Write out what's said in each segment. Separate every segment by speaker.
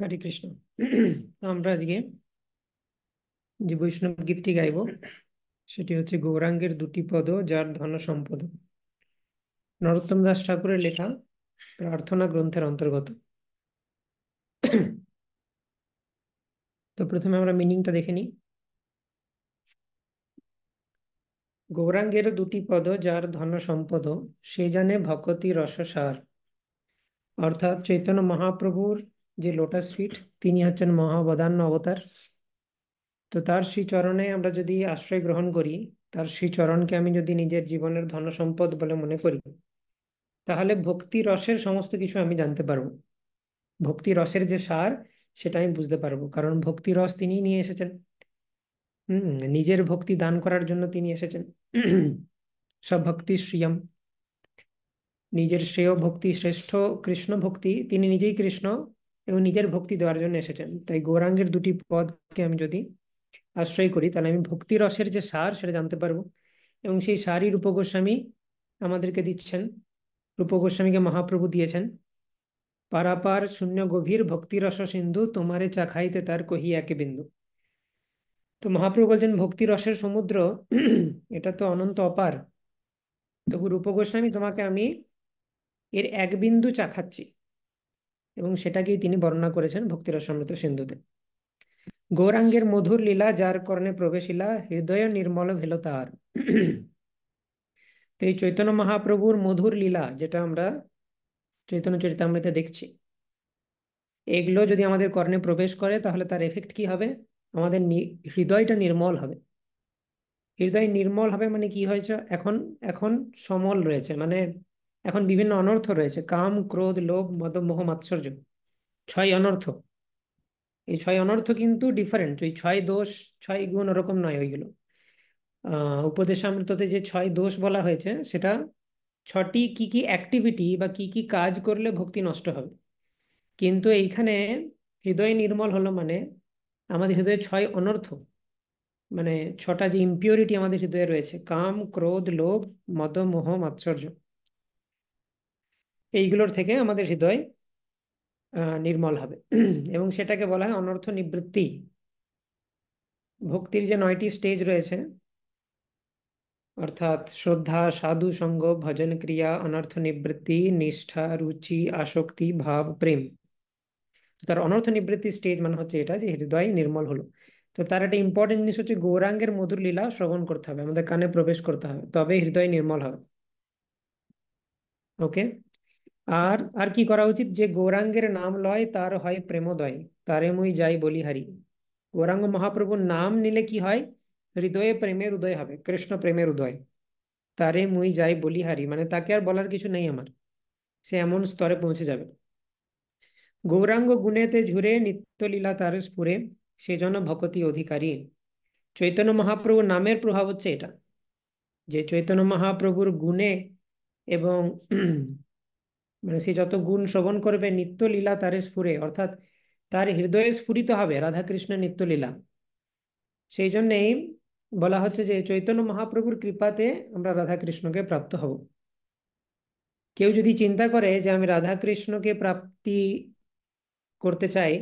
Speaker 1: হরে কৃষ্ণ আমরা আজকে যে বৈষ্ণব গীতটি গাইব সেটি হচ্ছে গৌরাঙ্গের দুটি পদ যার ধন সম্পদ নরোত্তম দাস ঠাকুরের লেখা প্রার্থনা গ্রন্থের অন্তর্গত তো প্রথমে আমরা মিনিংটা দেখে নিই গৌরাঙ্গের দুটি পদ যার ধন সম্পদ সে জানে ভকতি সার অর্থাৎ চৈতন্য মহাপ্রভুর যে লোটাস ফিট তিনি হচ্ছেন মহাবদান্য অবতার তো তার শ্রীচরণে আমরা যদি আশ্রয় গ্রহণ করি তার শ্রীচরণকে আমি যদি নিজের জীবনের ধন সম্পদ বলে মনে করি তাহলে ভক্তি রসের সমস্ত কিছু আমি জানতে পারবো ভক্তি রসের যে সার সেটা আমি বুঝতে পারবো কারণ ভক্তি রস তিনি নিয়ে এসেছেন হম নিজের ভক্তি দান করার জন্য তিনি এসেছেন সব ভক্তি শ্রিয়ম নিজের শ্রেয় ভক্তি শ্রেষ্ঠ কৃষ্ণ ভক্তি তিনি নিজেই কৃষ্ণ এবং নিজের ভক্তি দেওয়ার জন্য এসেছেন তাই গৌরাঙ্গের দুটি পদকে আমি যদি আশ্রয় করি তাহলে আমি ভক্তি রসের যে সার সেটা জানতে পারবো এবং সেই সারই রূপগোস্বামী আমাদেরকে দিচ্ছেন রূপগোস্বামীকে মহাপ্রভু দিয়েছেন পারাপার শূন্য গভীর ভক্তি রস সিন্ধু তোমারে চা খাইতে তার কহি একে বিন্দু তো মহাপ্রভু বলছেন ভক্তি রসের সমুদ্র এটা তো অনন্ত অপার রূপ রূপগোস্বামী তোমাকে আমি এর এক বিন্দু চা খাচ্ছি এবং সেটাকেই তিনি বর্ণনা করেছেন ভক্তিরসমৃত সিন্ধুতে গৌরাঙ্গের মধুর লীলা যার কর্ণে প্রবেশিলা হৃদয় নির্মল ভেল তার তো এই চৈতন্য মহাপ্রভুর মধুর লীলা যেটা আমরা চৈতন্য চরিতামৃতে দেখছি এগুলো যদি আমাদের কর্ণে প্রবেশ করে তাহলে তার এফেক্ট কি হবে আমাদের হৃদয়টা নির্মল হবে হৃদয় নির্মল হবে মানে কি হয়েছে এখন এখন সমল রয়েছে মানে এখন বিভিন্ন অনর্থ রয়েছে কাম ক্রোধ লোভ মদ মোহ মাৎসর্য ছয় অনর্থ এই ছয় অনর্থ কিন্তু ডিফারেন্ট ওই ছয় দোষ ছয় গুণ ওরকম নয় ওইগুলো উপদেশামৃততে যে ছয় দোষ বলা হয়েছে সেটা ছটি কি কি অ্যাক্টিভিটি বা কি কি কাজ করলে ভক্তি নষ্ট হবে কিন্তু এইখানে হৃদয় নির্মল হলো মানে আমাদের হৃদয়ে ছয় অনর্থ মানে ছটা যে ইম্পিউরিটি আমাদের হৃদয়ে রয়েছে কাম ক্রোধ লোভ মদ মোহ মাৎসর্য এইগুলোর থেকে আমাদের হৃদয় নির্মল হবে এবং সেটাকে বলা হয় অনর্থ নিবৃত্তি ভক্তির যে নয়টি স্টেজ রয়েছে অর্থাৎ শ্রদ্ধা সাধু সঙ্গ ভজন ক্রিয়া অনর্থ নিবৃত্তি নিষ্ঠা রুচি আসক্তি ভাব প্রেম তার অনর্থ নিবৃত্তি স্টেজ মানে হচ্ছে এটা যে হৃদয় নির্মল হলো তো তার একটা ইম্পর্টেন্ট জিনিস হচ্ছে গৌরাঙ্গের মধুর লীলা শ্রবণ করতে হবে আমাদের কানে প্রবেশ করতে হবে তবে হৃদয় নির্মল হবে ওকে আর আর কি করা উচিত যে গৌরাঙ্গের নাম লয় তার হয় প্রেমোদয় তারে মুই যাই বলিহারি গৌরাঙ্গ মহাপ্রভুর নাম নিলে কি হয় হৃদয়ে প্রেমের উদয় হবে কৃষ্ণ প্রেমের উদয় তারে মুই যাই বলিহারি মানে তাকে আর বলার কিছু নেই আমার সে এমন স্তরে পৌঁছে যাবে গৌরাঙ্গ গুণেতে ঝুরে নিত্যলীলা তার স্ফুরে সেজন্য ভকতি অধিকারী চৈতন্য মহাপ্রভুর নামের প্রভাব হচ্ছে এটা যে চৈতন্য মহাপ্রভুর গুণে এবং মানে সে যত গুণ শ্রবণ করবে নিত্য লীলা তারে স্ফুরে অর্থাৎ তার হৃদয়ে স্ফুরিত হবে রাধাকৃষ্ণের নিত্য লীলা সেই জন্যেই বলা হচ্ছে যে চৈতন্য মহাপ্রভুর কৃপাতে আমরা রাধাকৃষ্ণকে প্রাপ্ত হব কেউ যদি চিন্তা করে যে আমি রাধাকৃষ্ণকে প্রাপ্তি করতে চাই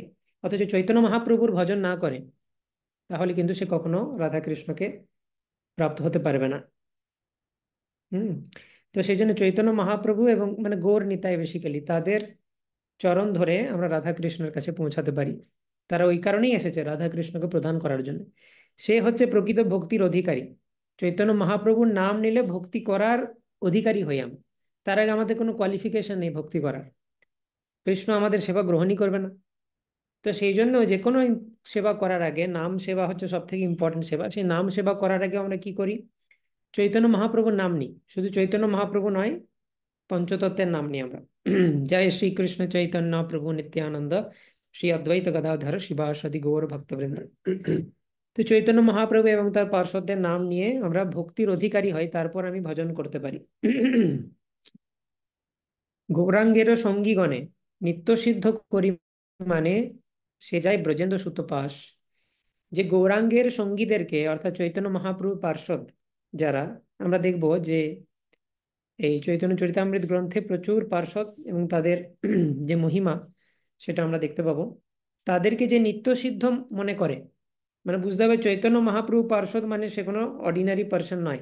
Speaker 1: অথচ চৈতন্য মহাপ্রভুর ভজন না করে তাহলে কিন্তু সে কখনো রাধাকৃষ্ণকে প্রাপ্ত হতে পারবে না হুম তো সেই জন্য চৈতন্য মহাপ্রভু এবং মানে গৌর নিতাই বেসিক্যালি তাদের চরণ ধরে আমরা রাধাকৃষ্ণের কাছে পৌঁছাতে পারি তারা ওই কারণেই এসেছে রাধাকৃষ্ণকে প্রদান করার জন্য সে হচ্ছে প্রকৃত ভক্তির অধিকারী চৈতন্য মহাপ্রভুর নাম নিলে ভক্তি করার অধিকারী হই আমি তার আগে আমাদের কোনো কোয়ালিফিকেশন নেই ভক্তি করার কৃষ্ণ আমাদের সেবা গ্রহণই করবে না তো সেই জন্য যে কোনো সেবা করার আগে নাম সেবা হচ্ছে সব থেকে ইম্পর্টেন্ট সেবা সেই নাম সেবা করার আগে আমরা কি করি চৈতন্য মহাপ্রভুর নাম নিই শুধু চৈতন্য মহাপ্রভু নয় পঞ্চতত্ত্বের নাম নিই আমরা জয় শ্রীকৃষ্ণ চৈতন্য প্রভু নিত্যানন্দ শ্রী অদ্বৈত গদাধর শিবাসাদি গৌর ভক্তবৃন্দ তো চৈতন্য মহাপ্রভু এবং তার পার্শ্বদের নাম নিয়ে আমরা ভক্তির অধিকারী হই তারপর আমি ভজন করতে পারি গৌরাঙ্গের সঙ্গীগণে নিত্য সিদ্ধ করি মানে সে যায় ব্রজেন্দ্র সুতপাস যে গৌরাঙ্গের সঙ্গীদেরকে অর্থাৎ চৈতন্য মহাপ্রভু পার্শ্বদ যারা আমরা দেখব যে এই চৈতন্য চরিতামৃত গ্রন্থে প্রচুর পার্শ্বদ এবং তাদের যে মহিমা সেটা আমরা দেখতে পাবো তাদেরকে যে নিত্য সিদ্ধ মনে করে মানে বুঝতে হবে চৈতন্য মহাপ্রভু পার্শ্বদ মানে সে কোনো অর্ডিনারি পার্সন নয়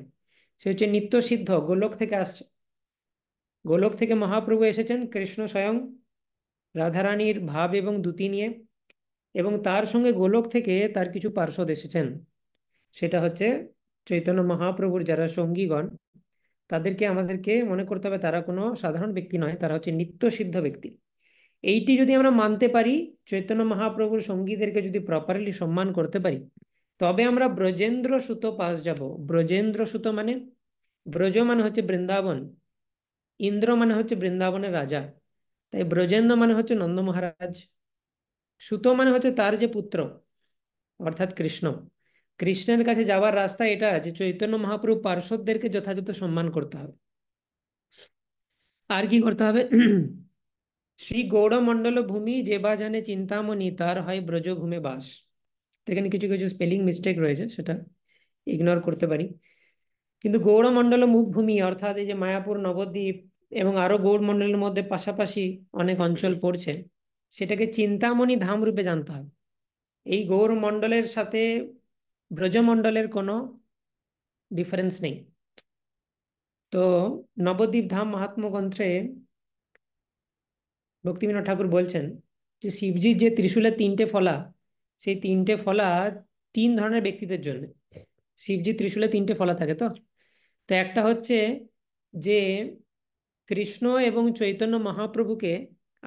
Speaker 1: সে হচ্ছে নিত্য সিদ্ধ গোলক থেকে আসছে গোলক থেকে মহাপ্রভু এসেছেন কৃষ্ণ স্বয়ং রাধারানীর ভাব এবং দ্যুতি নিয়ে এবং তার সঙ্গে গোলক থেকে তার কিছু পার্শ্বদ এসেছেন সেটা হচ্ছে চৈতন্য মহাপ্রভুর যারা সঙ্গীগণ তাদেরকে আমাদেরকে মনে করতে হবে তারা কোনো সাধারণ ব্যক্তি নয় তারা হচ্ছে নিত্য সিদ্ধ ব্যক্তি এইটি যদি আমরা মানতে পারি চৈতন্য মহাপ্রভুর সঙ্গীদেরকে যদি প্রপারলি সম্মান করতে পারি তবে আমরা ব্রজেন্দ্র সুত পাস যাব ব্রজেন্দ্র সুত মানে ব্রজ মানে হচ্ছে বৃন্দাবন ইন্দ্র মানে হচ্ছে বৃন্দাবনের রাজা তাই ব্রজেন্দ্র মানে হচ্ছে নন্দ মহারাজ সুত মানে হচ্ছে তার যে পুত্র অর্থাৎ কৃষ্ণ কৃষ্ণের কাছে যাওয়ার রাস্তা এটা যে চৈতন্য মহাপ্রভু পার্শ্বদেরকে যথাযথ সম্মান করতে হবে আর কি করতে হবে শ্রী গৌড়মণ্ডল ভূমি যে বা জানে চিন্তামণি তার হয় ব্রজভূমি বাস এখানে কিছু কিছু স্পেলিং মিস্টেক রয়েছে সেটা ইগনোর করতে পারি কিন্তু গৌড়মণ্ডল ভূমি অর্থাৎ এই যে মায়াপুর নবদ্বীপ এবং আরো গৌড়মন্ডলের মধ্যে পাশাপাশি অনেক অঞ্চল পড়ছে সেটাকে চিন্তামণি ধাম রূপে জানতে হবে এই মন্ডলের সাথে ব্রজমণ্ডলের কোনো ডিফারেন্স নেই তো নবদ্বীপ ধাম মহাত্ম গ্রন্থে ভক্তিবিনোদ ঠাকুর বলছেন যে শিবজির যে ত্রিশূলের তিনটে ফলা সেই তিনটে ফলা তিন ধরনের ব্যক্তিদের জন্য শিবজি ত্রিশূলে তিনটে ফলা থাকে তো তো একটা হচ্ছে যে কৃষ্ণ এবং চৈতন্য মহাপ্রভুকে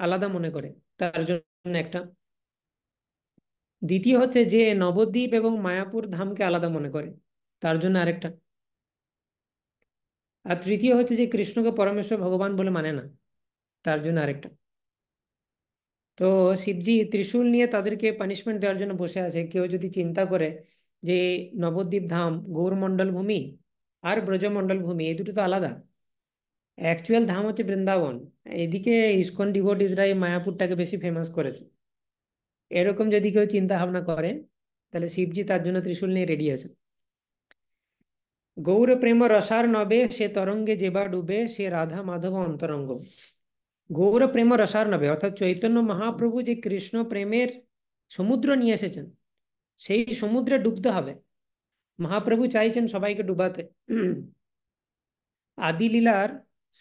Speaker 1: আলাদা মনে করে তার জন্য একটা দ্বিতীয় হচ্ছে যে নবদ্বীপ এবং মায়াপুর ধামকে আলাদা মনে করে তার জন্য আরেকটা আর তৃতীয় হচ্ছে যে কৃষ্ণকে পরমেশ্বর ভগবান বলে মানে না তার জন্য আরেকটা তো শিবজি ত্রিশূল নিয়ে তাদেরকে পানিশমেন্ট দেওয়ার জন্য বসে আছে কেউ যদি চিন্তা করে যে নবদ্বীপ ধাম গৌরমণ্ডল ভূমি আর ব্রজমণ্ডল ভূমি এই দুটো তো আলাদা অ্যাকচুয়াল ধাম হচ্ছে বৃন্দাবন এদিকে ইস্কন ডিভোটিসরা এই মায়াপুরটাকে বেশি ফেমাস করেছে এরকম যদি কেউ চিন্তা ভাবনা করে তাহলে শিবজি তার জন্য ত্রিশূল নিয়ে রেডি আছে গৌর প্রেম রসার নবে সে তরঙ্গে যেবা ডুবে সে রাধা মাধব অন্তরঙ্গ গৌর প্রেম রসার নবে অর্থাৎ চৈতন্য মহাপ্রভু যে কৃষ্ণ প্রেমের সমুদ্র নিয়ে এসেছেন সেই সমুদ্রে ডুবতে হবে মহাপ্রভু চাইছেন সবাইকে ডুবাতে আদি লীলার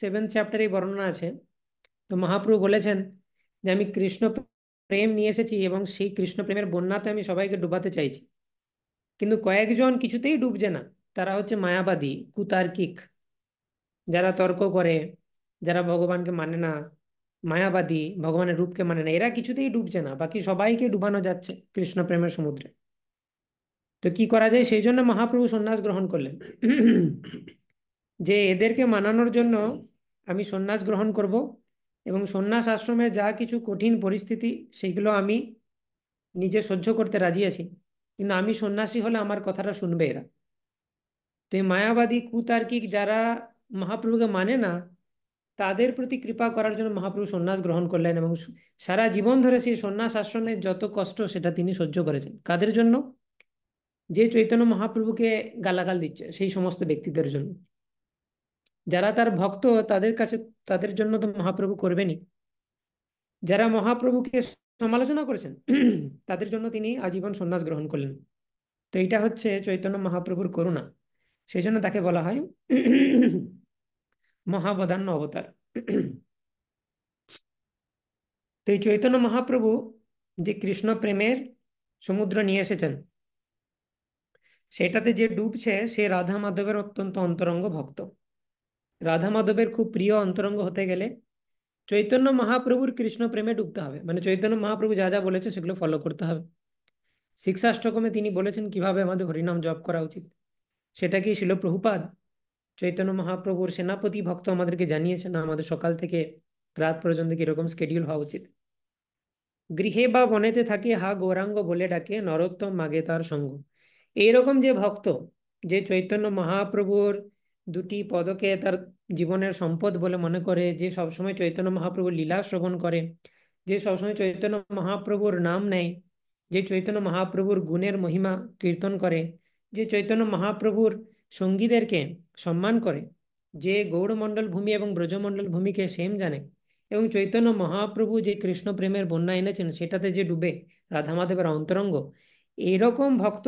Speaker 1: সেভেন চ্যাপ্টারে বর্ণনা আছে তো মহাপ্রভু বলেছেন যে আমি কৃষ্ণ প্রেম নিয়ে এসেছি এবং সেই কৃষ্ণ প্রেমের বন্যাতে আমি সবাইকে ডুবাতে চাইছি কিন্তু কয়েকজন কিছুতেই ডুবছে না তারা হচ্ছে মায়াবাদী কুতার্কিক যারা তর্ক করে যারা ভগবানকে মানে না মায়াবাদী ভগবানের রূপকে মানে না এরা কিছুতেই ডুবছে না বাকি সবাইকে ডুবানো যাচ্ছে কৃষ্ণ প্রেমের সমুদ্রে তো কি করা যায় সেই জন্য মহাপ্রভু সন্ন্যাস গ্রহণ করলেন যে এদেরকে মানানোর জন্য আমি সন্ন্যাস গ্রহণ করব এবং সন্ন্যাস আশ্রমে যা কিছু কঠিন পরিস্থিতি সেগুলো আমি নিজে সহ্য করতে রাজি আছি কিন্তু আমি সন্ন্যাসী হলে আমার কথাটা শুনবে এরা তো মায়াবাদী কুতার্কিক যারা মহাপ্রভুকে মানে না তাদের প্রতি কৃপা করার জন্য মহাপ্রভু সন্ন্যাস গ্রহণ করলেন এবং সারা জীবন ধরে সেই সন্ন্যাস আশ্রমে যত কষ্ট সেটা তিনি সহ্য করেছেন কাদের জন্য যে চৈতন্য মহাপ্রভুকে গালাগাল দিচ্ছে সেই সমস্ত ব্যক্তিদের জন্য যারা তার ভক্ত তাদের কাছে তাদের জন্য তো মহাপ্রভু করবেনই যারা মহাপ্রভুকে সমালোচনা করেছেন তাদের জন্য তিনি আজীবন সন্ন্যাস গ্রহণ করলেন তো এটা হচ্ছে চৈতন্য মহাপ্রভুর করুণা সেই জন্য তাকে বলা হয় মহাবদান্য অবতার তো এই চৈতন্য মহাপ্রভু যে কৃষ্ণ প্রেমের সমুদ্র নিয়ে এসেছেন সেটাতে যে ডুবছে সে রাধা মাধবের অত্যন্ত অন্তরঙ্গ ভক্ত রাধা মাধবের খুব প্রিয় অন্তরঙ্গ হতে গেলে চৈতন্য মহাপ্রভুর কৃষ্ণ প্রেমে ডুবতে হবে মানে চৈতন্য মহাপ্রভু যা যা বলেছে সেগুলো ফলো করতে হবে শিক্ষাষ্টকমে তিনি বলেছেন কিভাবে আমাদের হরিনাম জপ করা উচিত সেটা কি ছিল প্রভুপাদ চৈতন্য মহাপ্রভুর সেনাপতি ভক্ত আমাদেরকে জানিয়েছেন আমাদের সকাল থেকে রাত পর্যন্ত কিরকম স্কেডিউল হওয়া উচিত গৃহে বা বনেতে থাকে হা গৌরাঙ্গ বলে ডাকে নরোত্তম মাগে তার সঙ্গ এইরকম যে ভক্ত যে চৈতন্য মহাপ্রভুর দুটি পদকে তার জীবনের সম্পদ বলে মনে করে যে সবসময় চৈতন্য মহাপ্রভুর লীলা শ্রবণ করে যে সবসময় চৈতন্য মহাপ্রভুর নাম নেয় যে চৈতন্য মহাপ্রভুর গুণের মহিমা কীর্তন করে যে চৈতন্য মহাপ্রভুর সঙ্গীদেরকে সম্মান করে যে গৌড়মণ্ডল ভূমি এবং ব্রজমণ্ডল ভূমিকে সেম জানে এবং চৈতন্য মহাপ্রভু যে কৃষ্ণ প্রেমের বন্যা এনেছেন সেটাতে যে ডুবে রাধা মাধবের অন্তরঙ্গ এরকম ভক্ত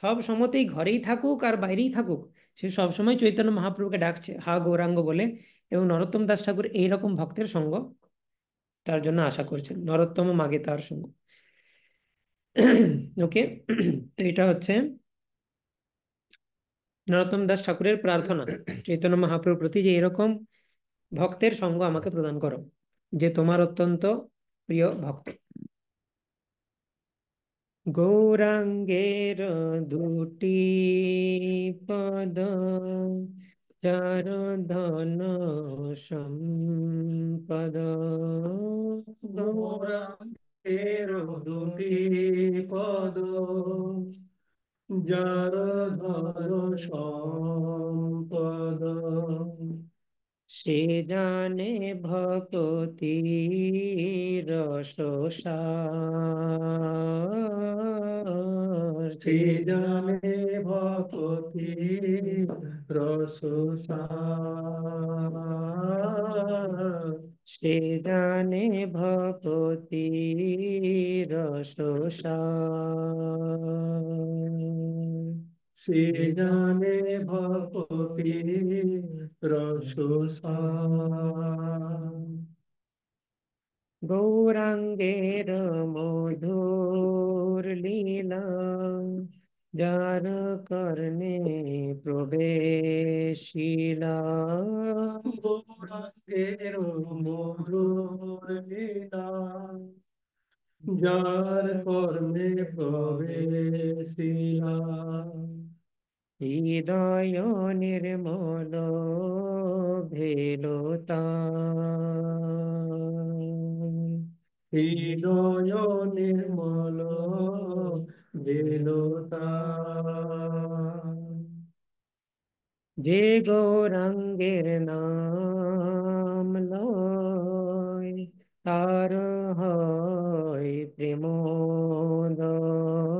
Speaker 1: সব সময়তেই ঘরেই থাকুক আর বাইরেই থাকুক সে সবসময় চৈতন্য মহাপ্রভুকে ডাকছে হা গৌরাঙ্গ বলে এবং নরোত্তম দাস ঠাকুর এইরকম ভক্তের সঙ্গ তার জন্য আশা করছেন নরোত্তম মাগে তার সঙ্গ ওকে তো এটা হচ্ছে নরোত্তম দাস ঠাকুরের প্রার্থনা চৈতন্য মহাপ্রভুর প্রতি যে এরকম ভক্তের সঙ্গ আমাকে প্রদান করো যে তোমার অত্যন্ত প্রিয় ভক্ত গৌরাঙ্গের দুটি
Speaker 2: পদ চরধন সম্পদ গৌরাঙ্গের দুটি পদ জরধন সম্পদ সে জানে ভকতি রসসার সে জানে ভকতি রসসার সে জানে ভকতি রসসার সে জানে ভকতি র গৌরাঙ্গের মধুর লীলা যার কর্ণে প্রবেশিলা গৌরাঙ্গের মধুর লীলা যার কর্ণে প্রবেশিলা হৃদয় নির্মল ভেলতা হৃদয় নির্মল ভেলতা যে গৌরাঙ্গের নাম লয় তার হয় প্রেমদয়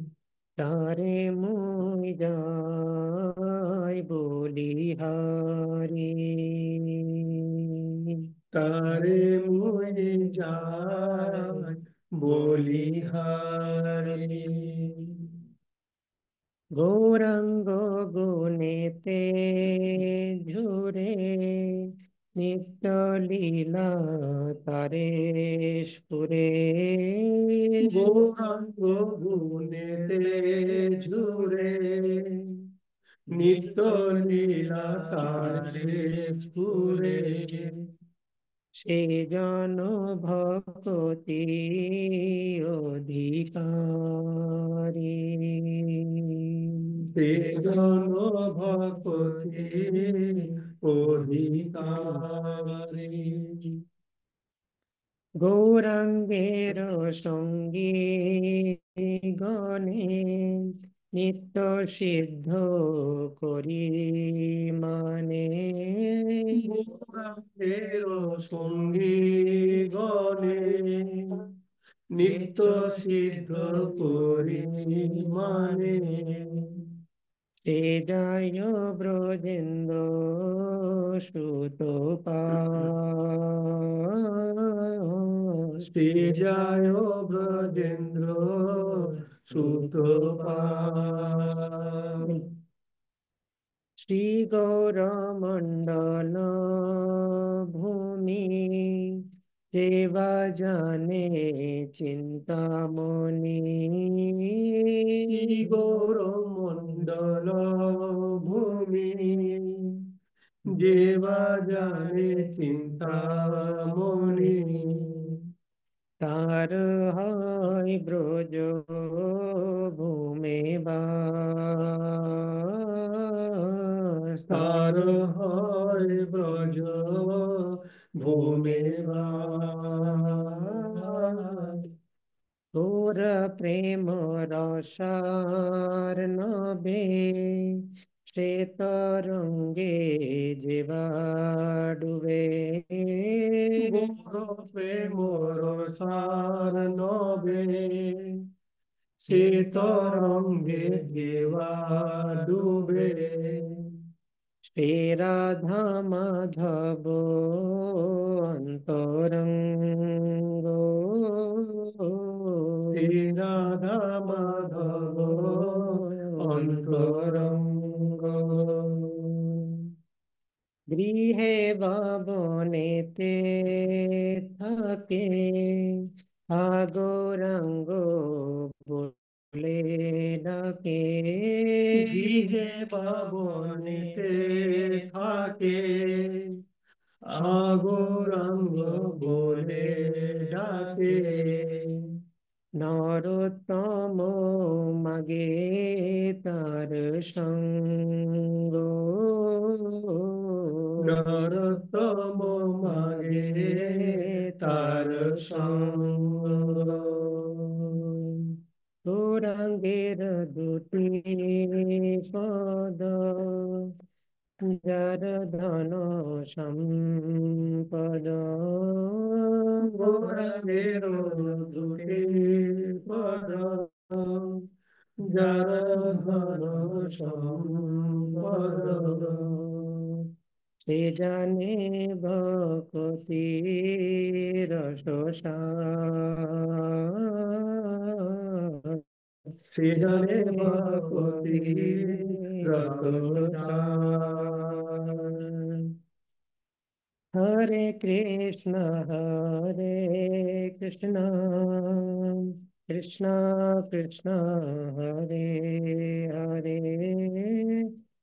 Speaker 2: তারে মই যাই হারি তারে মই যাই হারি গোরাঙ্গ গুণেতে ঝুরে লীলা তারে সুরে গৌরাঙ্গ গুণেতে ঝুরে নিত্যলীলা তারে সুরে সে জন ভক্তি অধিকারী সে জন ভক্তি গৌরঙ্গের গৌরাঙ্গের সঙ্গী গণে নিত্য সিদ্ধ করি মানে গৌরঙ্গের সঙ্গী গণে নিত্য সিদ্ধ করি মানে হৃদয় ব্রজেন্দ্র সুত শ্রীজয় ব্রজেন্দ্র সুত শ্রী গৌরমণ্ডল ভূমি সেবা জানে চিন্তামণি গোর মন্ডল ভূমি দেবা জানে চিন্তামণি তার হয় ব্রজ ভূমে বা তার হয় ব্রজ तोर प्रेम रोषार नभे श्वेतरङ्गे जीवा डुबे प्रेम प्रेम रोषार नभे श्वेतरङ्गे जीवा डुबे श्री राधा माधव अंतरंगो श्री राधा माधव अंतरंगो गृहे बाबने ते थके आगो रंगो বলে ডাকে গৃহে পাবনেতে থাকে আগরঙ্গ বলে ডাকে নরতম মাগে তার সঙ্গ নরতম মাগে তার সঙ্গ তোরঙ্গের দুটি পদ যার ধন সম্পদ গোরঙ্গের দুটি পদ যার ধন সম্পদ हे जाने भकतीर शोषाने भकतीर हरे कृष्ण हरे कृष्ण कृष्ण कृष्ण हरे हरे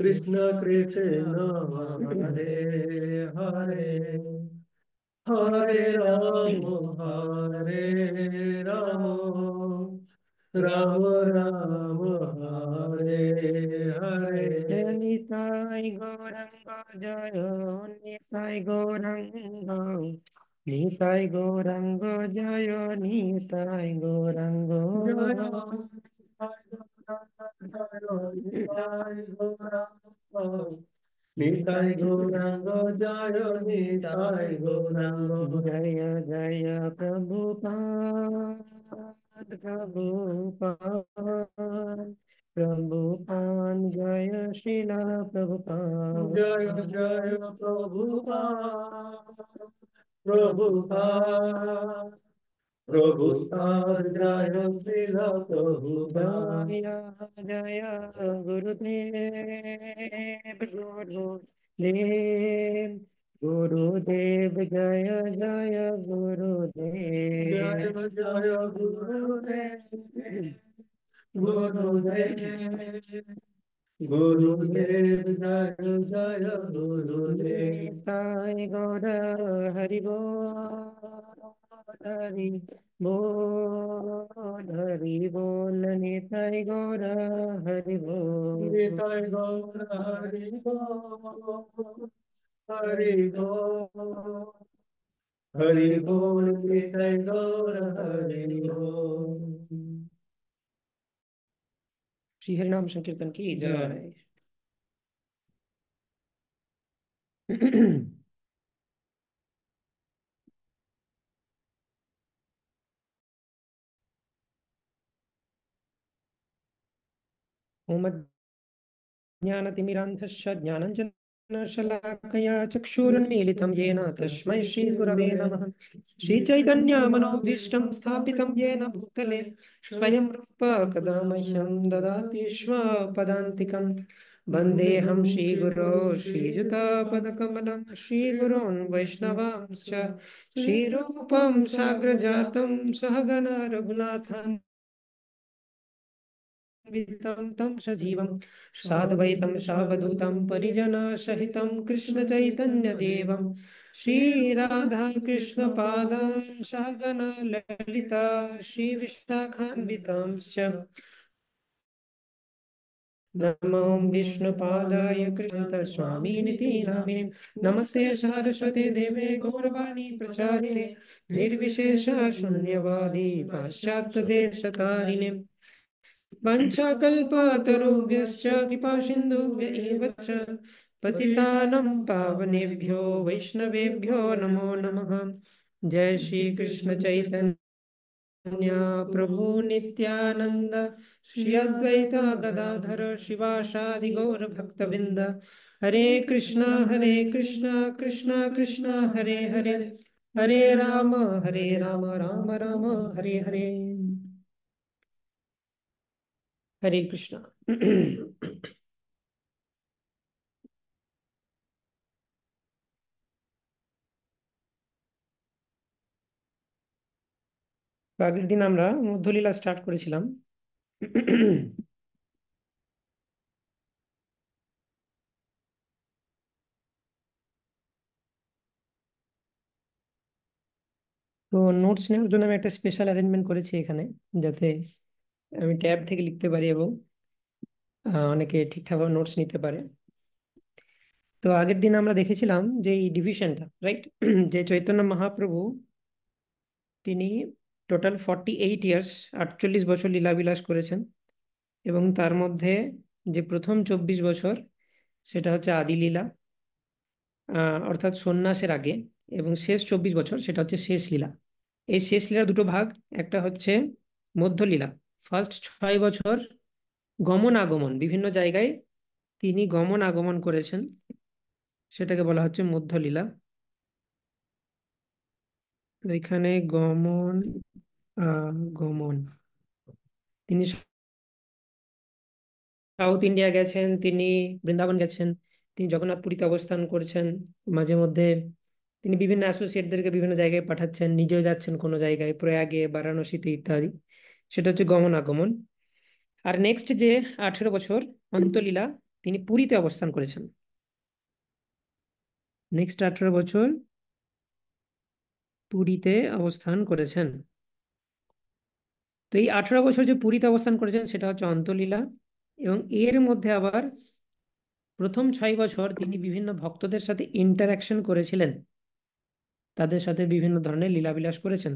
Speaker 2: कृष्ण कृष्ण हाँ। हरे हरे हरे राम हरे राम राम राम हरे हरे निताय गौरंग जय निताय गौरंग नीताय गौरंग जय निताय गौरंग जय নিতাই গৌরাঙ্গ জয় নিতাই গৌরাঙ্গ জয় জয় প্রভু পাদ প্রভু পাদ প্রভু পান জয় শিলা প্রভু পান জয় জয় প্রভু পান প্রভু পান प्रभु आर्द्राय श्रीला प्रभुदाया जय गुरुदेव गुरुदेव गुरुदेव जय जय गुरुदेव जय जय गुरुदेव गुरुदेव गुरुदेव गुरु जय गुरुदेव हरि गो हरि बोल हरि बोल निताय गौर हरि बोल निताय गौर हरि बोल हरि बोल हरि बोल निताय गौर हरि बोल
Speaker 1: श्री हरिनाम संकीर्तन की जय है होमज्ञानतिमिरान्धश्च ज्ञानञ्जन न शलाकया चक्षुरुन्मीलितं येन तस्मै श्रीगुरवे नमः श्रीचैतन्यमनोभीष्टं स्थापितं येन भूतले स्वयं रूप कदा मह्यं ददातीश्वपदान्तिकं वन्देऽहं श्रीगुरो श्रीयुतापदकमलं श्रीगुरोन् वैष्णवांश्च श्रीरूपं साग्रजातं सहगना रघुनाथन् ं सजीवं साद्वैतं कृष्ण परिजनासहितं कृष्णचैतन्यदेवं श्रीराधाकृष्णपादां सहगणललिता श्रीविशाखान्वितांश्च नमो विष्णुपादाय कृष्णन्तस्वामिनिति नामिने नमस्ते सारस्वते देवे गौरवाणी प्रचारिणे निर्विशेष शून्यवादी पाश्चात्यदेशतारिणे वञ्चाकल्पातरुभ्यश्च पतितानं पावनेभ्यो वैष्णवेभ्यो नमो नमः जय श्री कृष्ण चैतन्य प्रभु नित्यानन्द श्री अद्वैत गदाधर शिवाशादिगौरभक्तवृन्द हरे कृष्णा हरे कृष्णा कृष्णा कृष्णा हरे हरे हरे राम हरे राम राम राम हरे हरे Hare Krishna. আগের দিন আমরা মধ্যলীলা স্টার্ট করেছিলাম তো নোটস নেওয়ার জন্য আমি একটা স্পেশাল অ্যারেঞ্জমেন্ট করেছি এখানে যাতে আমি ট্যাব থেকে লিখতে পারি এবং অনেকে ঠিকঠাকভাবে নোটস নিতে পারে তো আগের দিন আমরা দেখেছিলাম যে এই ডিভিশনটা রাইট যে চৈতন্য মহাপ্রভু তিনি টোটাল ফর্টি এইট ইয়ার্স আটচল্লিশ বছর লীলাবিলাস করেছেন এবং তার মধ্যে যে প্রথম চব্বিশ বছর সেটা হচ্ছে আদিলীলা অর্থাৎ সন্ন্যাসের আগে এবং শেষ চব্বিশ বছর সেটা হচ্ছে শেষ লীলা এই শেষ লীলার দুটো ভাগ একটা হচ্ছে মধ্যলীলা ফার্স্ট ছয় বছর গমন আগমন বিভিন্ন জায়গায় তিনি গমন আগমন করেছেন সেটাকে বলা হচ্ছে মধ্যলীলা এখানে গমন গমন তিনি সাউথ ইন্ডিয়া গেছেন তিনি বৃন্দাবন গেছেন তিনি জগন্নাথপুরীতে অবস্থান করছেন মাঝে মধ্যে তিনি বিভিন্ন অ্যাসোসিয়েটদেরকে বিভিন্ন জায়গায় পাঠাচ্ছেন নিজেও যাচ্ছেন কোনো জায়গায় প্রয়াগে বারাণসীতে ইত্যাদি সেটা হচ্ছে গমনাগমন আর নেক্সট যে আঠেরো বছর অন্তলীলা তিনি পুরীতে অবস্থান করেছেন নেক্সট আঠেরো বছর পুরীতে অবস্থান করেছেন তো এই আঠেরো বছর যে পুরীতে অবস্থান করেছেন সেটা হচ্ছে অন্তলীলা এবং এর মধ্যে আবার প্রথম ছয় বছর তিনি বিভিন্ন ভক্তদের সাথে ইন্টারাকশন করেছিলেন তাদের সাথে বিভিন্ন ধরনের লীলাবিলাস করেছেন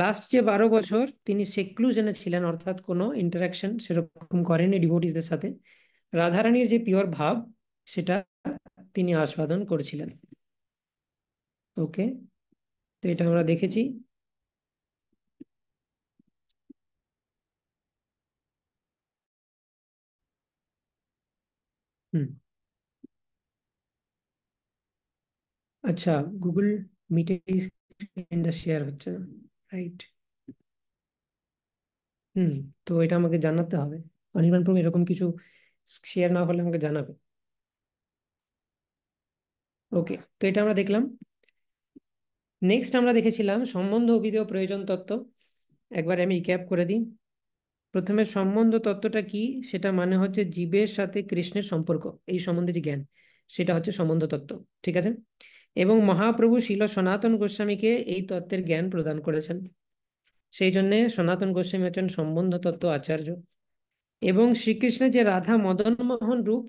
Speaker 1: লাস্ট যে বারো বছর তিনি সেক্লুজনে ছিলেন অর্থাৎ কোনো ইন্টারাকশন সেরকম করেনি ডিভোটিসদের সাথে রাধারানীর যে পিওর ভাব সেটা তিনি আস্বাদন করেছিলেন ওকে তো এটা আমরা দেখেছি আচ্ছা গুগল মিটে শেয়ার হচ্ছে রাইট হুম তো এটা আমাকে জানাতে হবে অনির্বাণ প্রভু এরকম কিছু শেয়ার না হলে আমাকে জানাবে ওকে তো এটা আমরা দেখলাম নেক্সট আমরা দেখেছিলাম সম্বন্ধ অভিধেয় প্রয়োজন তত্ত্ব একবার আমি ক্যাপ করে দিই প্রথমে সম্বন্ধ তত্ত্বটা কি সেটা মানে হচ্ছে জীবের সাথে কৃষ্ণের সম্পর্ক এই সম্বন্ধে যে জ্ঞান সেটা হচ্ছে সম্বন্ধ তত্ত্ব ঠিক আছে এবং মহাপ্রভু শিল সনাতন গোস্বামীকে এই তত্ত্বের জ্ঞান প্রদান করেছেন সেই জন্যে সনাতন গোস্বামী হচ্ছেন সম্বন্ধ তত্ত্ব আচার্য এবং শ্রীকৃষ্ণের যে রাধা মদনমোহন রূপ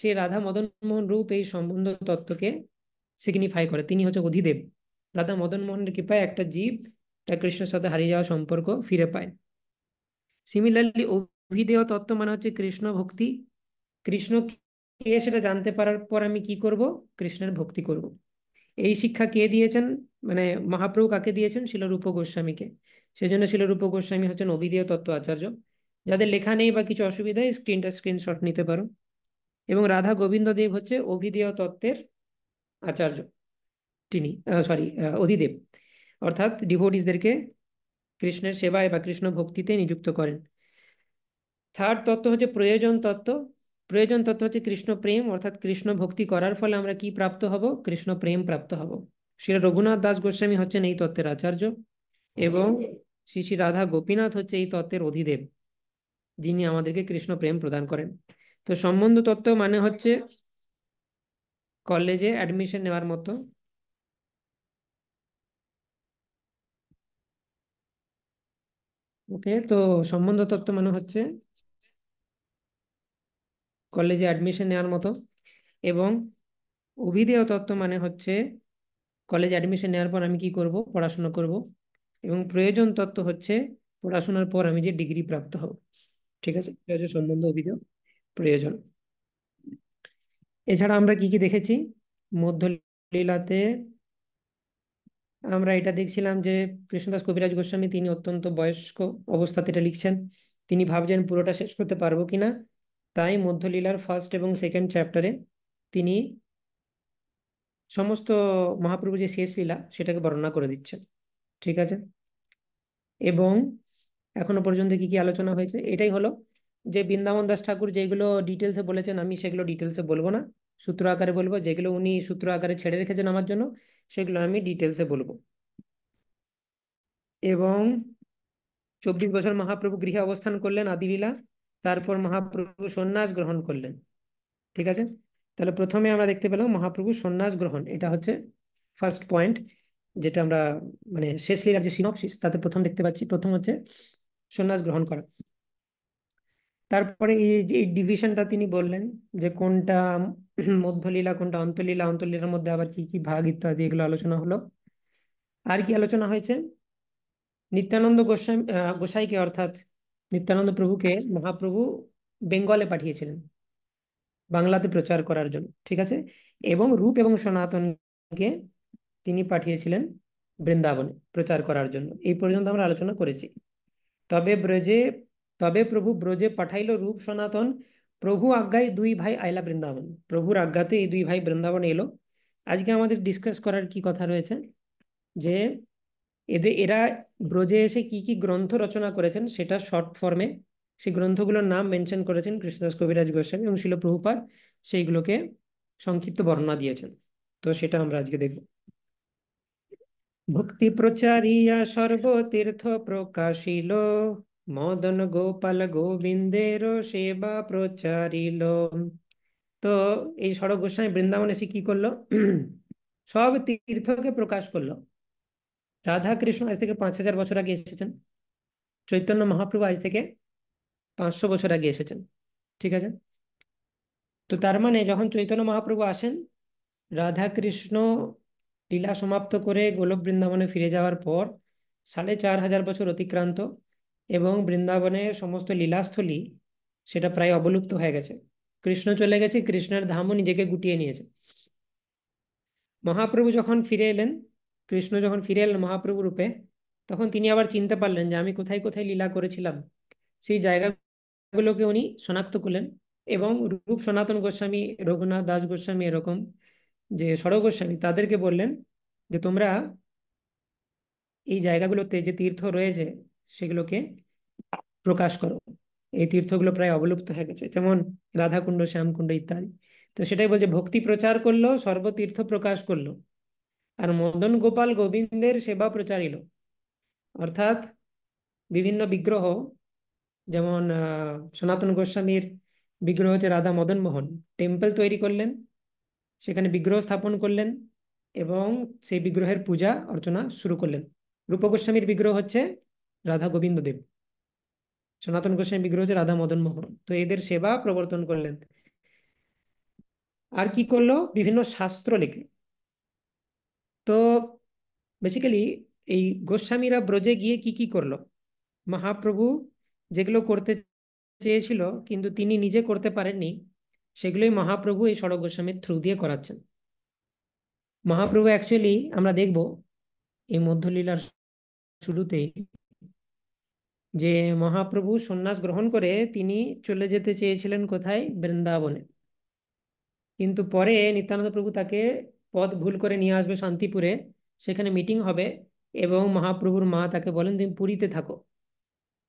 Speaker 1: সেই রাধা মদনমোহন রূপ এই সম্বন্ধ তত্ত্বকে সিগনিফাই করে তিনি হচ্ছে অধিদেব রাধা মদনমোহনের কৃপায় একটা জীব তার কৃষ্ণের সাথে হারিয়ে যাওয়া সম্পর্ক ফিরে পায় সিমিলারলি অভিদেহ তত্ত্ব মানে হচ্ছে কৃষ্ণ ভক্তি কৃষ্ণ কে সেটা জানতে পারার পর আমি কি করব কৃষ্ণের ভক্তি করব এই শিক্ষা কে দিয়েছেন মানে মহাপ্রভু কাকে দিয়েছেন শিল রূপ গোস্বামীকে জন্য শিল রূপ গোস্বামী হচ্ছেন অভিদেয় তত্ত্ব আচার্য যাদের লেখা নেই বা কিছু অসুবিধায় স্ক্রিনটা স্ক্রিনশট নিতে পারো এবং রাধা গোবিন্দ দেব হচ্ছে অভিদেয় তত্ত্বের আচার্য তিনি সরি অধিদেব অর্থাৎ ডিভোটিসদেরকে কৃষ্ণের সেবায় বা কৃষ্ণ ভক্তিতে নিযুক্ত করেন থার্ড তত্ত্ব হচ্ছে প্রয়োজন তত্ত্ব প্রয়োজন তথ্য হচ্ছে কৃষ্ণ প্রেম অর্থাৎ কৃষ্ণ ভক্তি করার ফলে আমরা কি প্রাপ্ত হব কৃষ্ণ প্রেম প্রাপ্ত হব শ্রী রঘুনাথ দাস গোস্বামী হচ্ছেন এই তত্ত্বের আচার্য এবং শ্রী শ্রী রাধা গোপীনাথ হচ্ছে এই তত্ত্বের অধিদেব যিনি আমাদেরকে কৃষ্ণ প্রেম প্রদান করেন তো সম্বন্ধ তত্ত্ব মানে হচ্ছে কলেজে অ্যাডমিশন নেওয়ার মতো ওকে তো সম্বন্ধ তত্ত্ব মানে হচ্ছে কলেজে অ্যাডমিশন নেওয়ার মতো এবং অভিধেয় তত্ত্ব মানে হচ্ছে কলেজ অ্যাডমিশন নেওয়ার পর আমি কি করব পড়াশোনা করব এবং প্রয়োজন তত্ত্ব হচ্ছে পড়াশোনার পর আমি যে ডিগ্রি প্রাপ্ত হব ঠিক আছে প্রয়োজন সম্বন্ধ অভিধেয় প্রয়োজন এছাড়া আমরা কি কি দেখেছি মধ্যলীলাতে আমরা এটা দেখছিলাম যে কৃষ্ণদাস কবিরাজ গোস্বামী তিনি অত্যন্ত বয়স্ক অবস্থাতে এটা লিখছেন তিনি ভাবছেন পুরোটা শেষ করতে পারবো কিনা তাই মধ্যলীলার ফার্স্ট এবং সেকেন্ড চ্যাপ্টারে তিনি সমস্ত মহাপ্রভু যে শেষ লীলা সেটাকে বর্ণনা করে দিচ্ছেন ঠিক আছে এবং এখনো পর্যন্ত কি কি আলোচনা হয়েছে এটাই হলো যে বৃন্দাবন দাস ঠাকুর যেগুলো ডিটেলসে বলেছেন আমি সেগুলো ডিটেলসে বলবো না সূত্র আকারে বলবো যেগুলো উনি সূত্র আকারে ছেড়ে রেখেছেন আমার জন্য সেগুলো আমি ডিটেলসে বলবো এবং চব্বিশ বছর মহাপ্রভু গৃহে অবস্থান করলেন আদিলীলা তারপর মহাপ্রভু সন্ন্যাস গ্রহণ করলেন ঠিক আছে তাহলে প্রথমে আমরা দেখতে পেলাম মহাপ্রভু সন্ন্যাস গ্রহণ এটা হচ্ছে ফার্স্ট পয়েন্ট যেটা আমরা মানে শেষ লীলার যে সিনপসিস তাতে প্রথম দেখতে পাচ্ছি প্রথম হচ্ছে সন্ন্যাস গ্রহণ করা তারপরে এই ডিভিশনটা তিনি বললেন যে কোনটা মধ্যলীলা কোনটা অন্তলীলা অন্তলীলার মধ্যে আবার কি কি ভাগ ইত্যাদি এগুলো আলোচনা হলো আর কি আলোচনা হয়েছে নিত্যানন্দ গোস্বামী গোসাইকে অর্থাৎ নিত্যানন্দ প্রভুকে মহাপ্রভু বেঙ্গলে পাঠিয়েছিলেন বাংলাতে প্রচার করার জন্য ঠিক আছে এবং রূপ এবং সনাতনকে তিনি পাঠিয়েছিলেন বৃন্দাবনে প্রচার করার জন্য এই পর্যন্ত আমরা আলোচনা করেছি তবে ব্রজে তবে প্রভু ব্রজে পাঠাইল রূপ সনাতন প্রভু আজ্ঞায় দুই ভাই আইলা বৃন্দাবন প্রভুর আজ্ঞাতে এই দুই ভাই বৃন্দাবনে এলো আজকে আমাদের ডিসকাস করার কি কথা রয়েছে যে এদের এরা ব্রজে এসে কি কি গ্রন্থ রচনা করেছেন সেটা শর্ট ফর্মে সেই গ্রন্থগুলোর নাম মেনশন করেছেন কৃষ্ণদাস কবিরাজ গোস্বামী এবং শিলপ্রভুপাত সেইগুলোকে সংক্ষিপ্ত বর্ণনা দিয়েছেন তো সেটা আমরা আজকে দেখব ভক্তি প্রচারিয়া সর্বতীর্থ প্রকাশিল মদন গোপাল গোবিন্দের সেবা প্রচারিল তো এই সড়ক গোস্বামী বৃন্দাবন এসে কি করলো সব তীর্থকে প্রকাশ করলো রাধা কৃষ্ণ আজ থেকে পাঁচ হাজার বছর আগে এসেছেন চৈতন্য মহাপ্রভু আজ থেকে পাঁচশো বছর আগে এসেছেন ঠিক আছে তো তার মানে যখন চৈতন্য মহাপ্রভু আসেন রাধা কৃষ্ণ লীলা সমাপ্ত করে গোলক বৃন্দাবনে ফিরে যাওয়ার পর সাড়ে চার হাজার বছর অতিক্রান্ত এবং বৃন্দাবনের সমস্ত লীলাস্থলী সেটা প্রায় অবলুপ্ত হয়ে গেছে কৃষ্ণ চলে গেছে কৃষ্ণের ধামও নিজেকে গুটিয়ে নিয়েছে মহাপ্রভু যখন ফিরে এলেন কৃষ্ণ যখন ফিরে এলেন মহাপ্রভু রূপে তখন তিনি আবার চিনতে পারলেন যে আমি কোথায় কোথায় লীলা করেছিলাম সেই জায়গাগুলোকে উনি শনাক্ত করলেন এবং রূপ সনাতন গোস্বামী রঘুনাথ দাস গোস্বামী এরকম যে সড়ক গোস্বামী তাদেরকে বললেন যে তোমরা এই জায়গাগুলোতে যে তীর্থ রয়েছে সেগুলোকে প্রকাশ করো এই তীর্থগুলো প্রায় অবলুপ্ত হয়ে গেছে যেমন রাধাকুণ্ড শ্যামকুণ্ড ইত্যাদি তো সেটাই বলছে ভক্তি প্রচার করলো সর্বতীর্থ প্রকাশ করলো আর মদন গোপাল গোবিন্দের সেবা প্রচারিল অর্থাৎ বিভিন্ন বিগ্রহ যেমন সনাতন গোস্বামীর বিগ্রহ হচ্ছে রাধা মদন মোহন টেম্পল তৈরি করলেন সেখানে বিগ্রহ স্থাপন করলেন এবং সেই বিগ্রহের পূজা অর্চনা শুরু করলেন রূপ গোস্বামীর বিগ্রহ হচ্ছে রাধা গোবিন্দ দেব সনাতন গোস্বামী বিগ্রহ হচ্ছে রাধা মদন মোহন তো এদের সেবা প্রবর্তন করলেন আর কি করলো বিভিন্ন শাস্ত্র লিখলেন তো বেসিক্যালি এই গোস্বামীরা ব্রজে গিয়ে কি কি করলো মহাপ্রভু যেগুলো করতে চেয়েছিল কিন্তু তিনি নিজে করতে পারেননি সেগুলোই মহাপ্রভু এই সড়ক গোস্বামীর থ্রু দিয়ে করাচ্ছেন মহাপ্রভু অ্যাকচুয়ালি আমরা দেখব এই মধ্যলীলার শুরুতেই যে মহাপ্রভু সন্ন্যাস গ্রহণ করে তিনি চলে যেতে চেয়েছিলেন কোথায় বৃন্দাবনে কিন্তু পরে নিত্যানন্দ প্রভু তাকে পদ ভুল করে নিয়ে আসবে শান্তিপুরে সেখানে মিটিং হবে এবং মহাপ্রভুর মা তাকে বলেন তুমি পুরীতে থাকো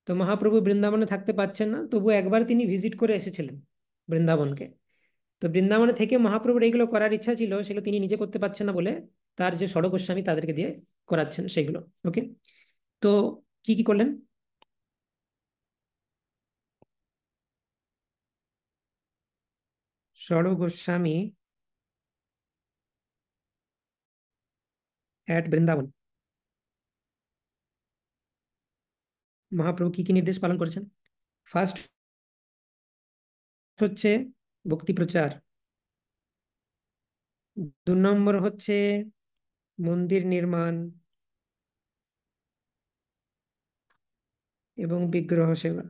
Speaker 1: তো মহাপ্রভু বৃন্দাবনে থাকতে পারছেন না তবু একবার তিনি ভিজিট করে এসেছিলেন বৃন্দাবনকে তো বৃন্দাবনে থেকে মহাপ্রভুর এইগুলো করার ইচ্ছা ছিল সেগুলো তিনি নিজে করতে পারছেন না বলে তার যে সড়ক গোস্বামী তাদেরকে দিয়ে করাচ্ছেন সেগুলো ওকে তো কি কি করলেন সড় গোস্বামী অ্যাট বৃন্দাবন মহাপ্রভু কি কি নির্দেশ পালন করেছেন ফার্স্ট হচ্ছে ভক্তি প্রচার দু নম্বর হচ্ছে মন্দির নির্মাণ এবং বিগ্রহ সেবা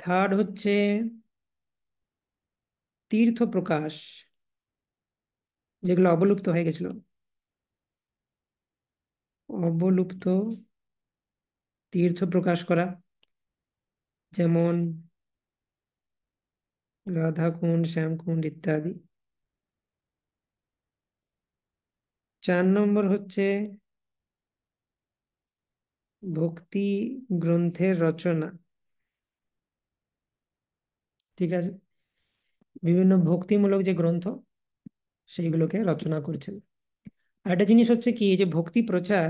Speaker 1: থার্ড হচ্ছে তীর্থ প্রকাশ যেগুলো অবলুপ্ত হয়ে গেছিল অবলুপ্ত তীর্থ প্রকাশ করা যেমন রাধাকুণ্ড শ্যামকুণ্ড ইত্যাদি চার নম্বর হচ্ছে ভক্তি গ্রন্থের রচনা ঠিক আছে বিভিন্ন ভক্তিমূলক যে গ্রন্থ সেইগুলোকে রচনা করেছেন আর একটা জিনিস হচ্ছে কি যে ভক্তি প্রচার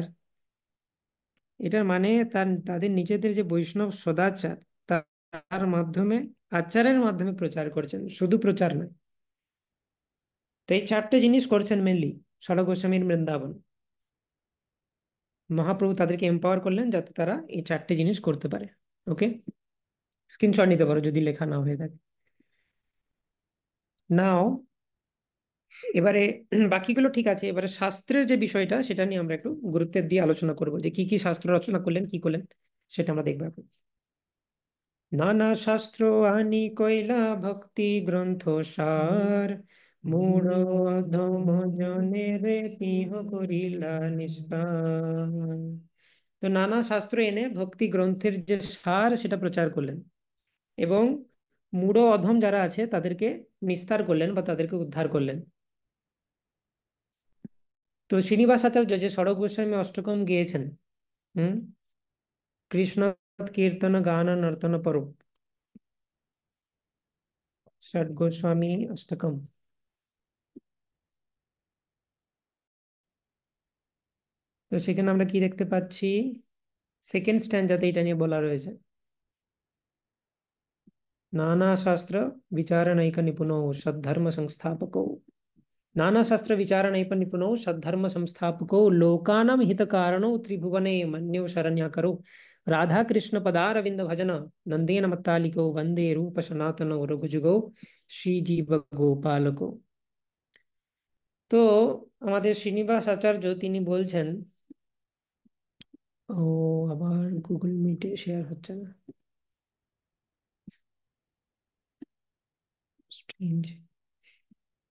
Speaker 1: এটার মানে তার তাদের নিজেদের যে বৈষ্ণব সদাচার তার মাধ্যমে আচারের মাধ্যমে প্রচার করছেন শুধু প্রচার নয় তো এই চারটে জিনিস করছেন মেনলি সড়ক গোস্বামীর বৃন্দাবন মহাপ্রভু তাদেরকে এম্পাওয়ার করলেন যাতে তারা এই চারটে জিনিস করতে পারে ওকে স্ক্রিনশট নিতে পারো যদি লেখা না হয়ে থাকে নাও এবারে বাকিগুলো ঠিক আছে এবারে শাস্ত্রের যে বিষয়টা সেটা নিয়ে আমরা একটু গুরুত্বের দিয়ে আলোচনা করব যে কি কি শাস্ত্র রচনা করলেন কি করলেন সেটা আমরা দেখবো এখন নানা শাস্ত্র আনি কইলা ভক্তি গ্রন্থ সার তো নানা শাস্ত্র এনে ভক্তি গ্রন্থের যে সার সেটা প্রচার করলেন এবং মূঢ় অধম যারা আছে তাদেরকে নিস্তার করলেন বা তাদেরকে উদ্ধার করলেন তো শ্রীনিবাসাচার্য যে সড়ক গোস্বামী অষ্টকম গিয়েছেন হুম কৃষ্ণ কীর্তন গান নর্তন পরব ষট গোস্বামী অষ্টকম তো সেখানে আমরা কি দেখতে পাচ্ছি সেকেন্ড স্ট্যান্ডাতে এটা নিয়ে বলা রয়েছে নানা শাস্ত্র বিচারণৈক নিপুণ সদ্ধর্ম সংস্থাপক नाना शास्त्र विचारणै निपुणौ सद्धर्म संस्थापको लोकानां हितकारणौ त्रिभुवने शरण्य करो राधा कृष्ण पदारविंद भजन नंदेन मत्तालिको वंदे रूप सनातन रघुजुगो श्री जीव গোপালকো तो তো আমাদের শ্রীনিবাস আচার্য बोल বলছেন ও शेयर গুগল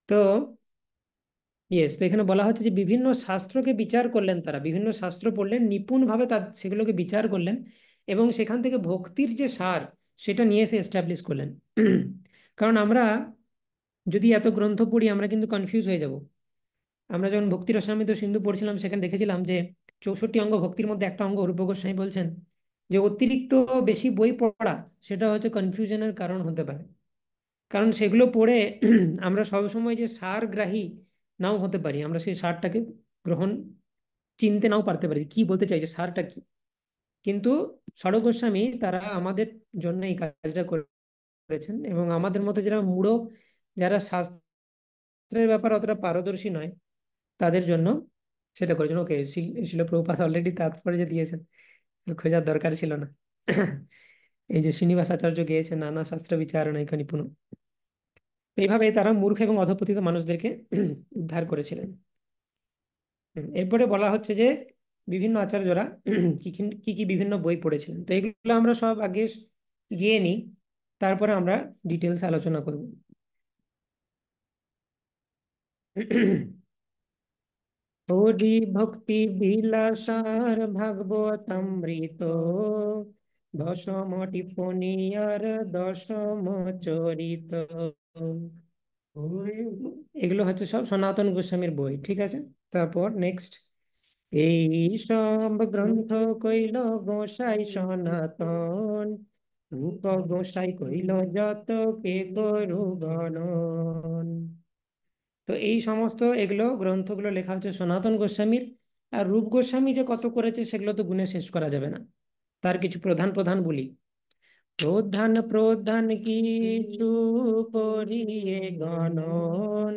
Speaker 1: तो ইয়েস তো এখানে বলা হচ্ছে যে বিভিন্ন শাস্ত্রকে বিচার করলেন তারা বিভিন্ন শাস্ত্র পড়লেন নিপুণভাবে তার সেগুলোকে বিচার করলেন এবং সেখান থেকে ভক্তির যে সার সেটা নিয়ে এসে এস্টাবলিশ করলেন কারণ আমরা যদি এত গ্রন্থ পড়ি আমরা কিন্তু কনফিউজ হয়ে যাব আমরা যখন ভক্তির অসামিত সিন্ধু পড়ছিলাম সেখানে দেখেছিলাম যে চৌষট্টি অঙ্গ ভক্তির মধ্যে একটা অঙ্গ রূপ গোস্বামী বলছেন যে অতিরিক্ত বেশি বই পড়া সেটা হচ্ছে কনফিউশনের কারণ হতে পারে কারণ সেগুলো পড়ে আমরা সবসময় যে সারগ্রাহী নাও হতে পারি আমরা সেই সারটাকে গ্রহণ চিনতে নাও পারতে পারি কি বলতে চাইছে সারটা কি কিন্তু সড়ক গোস্বামী তারা আমাদের জন্য এই কাজটা করেছেন এবং আমাদের মতো যারা মূঢ় যারা শাস্ত্রের ব্যাপার অতটা পারদর্শী নয় তাদের জন্য সেটা করেছেন ওকে শিল প্রভুপাত অলরেডি তাৎপর্য দিয়েছেন খোঁজার দরকার ছিল না এই যে শ্রীনিবাস আচার্য গিয়েছে নানা শাস্ত্র বিচারণ এখানে পুনঃ এইভাবে তারা মূর্খ এবং অধপতিত মানুষদেরকে উদ্ধার করেছিলেন এরপরে বলা হচ্ছে যে বিভিন্ন আচার্যরা কি কি বিভিন্ন বই পড়েছিলেন তো এগুলো আমরা সব আগে গিয়ে নিই তারপরে আমরা ডিটেলস আলোচনা করব
Speaker 2: ভক্তি বিলাসার ভাগবতামৃত
Speaker 1: দশম টিপনি আর দশম চরিত এগুলো হচ্ছে সব সনাতন গোস্বামীর বই ঠিক আছে তারপর নেক্সট এই সব গ্রন্থ কইল গোসাই সনাতন রূপ গোসাই কইল যত কে গরু গণন তো এই সমস্ত এগুলো গ্রন্থগুলো লেখা হচ্ছে সনাতন গোস্বামীর আর রূপ গোস্বামী যে কত করেছে সেগুলো তো গুণে শেষ করা যাবে না তার কিছু প্রধান প্রধান বলি প্রধান প্রধান কিছু করিয়ে গণন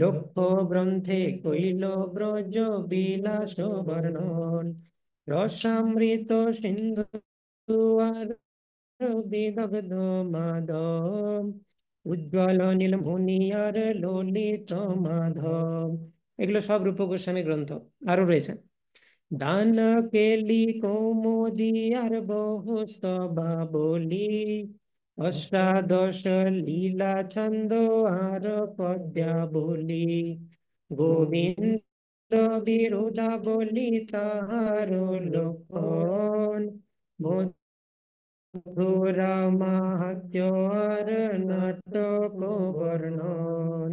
Speaker 1: লক্ষ গ্রন্থে কইল
Speaker 2: ব্রজ বিলাস বর্ণন রসামৃত সিন্ধু আর বিদগ্ধ মাধব
Speaker 1: উজ্জ্বল নীল মুনিয়ার ললিত মাধব এগুলো সব রূপ গোস্বামী গ্রন্থ আরো রয়েছে দান কেলি আর বহু সভা বলি অষ্টাদশ লীলা
Speaker 2: ছন্দ আর পদ্যা বলি গোবিন্দ বিরোধা বলি তাহার লোকন মাহাত্য আর নাটক বর্ণন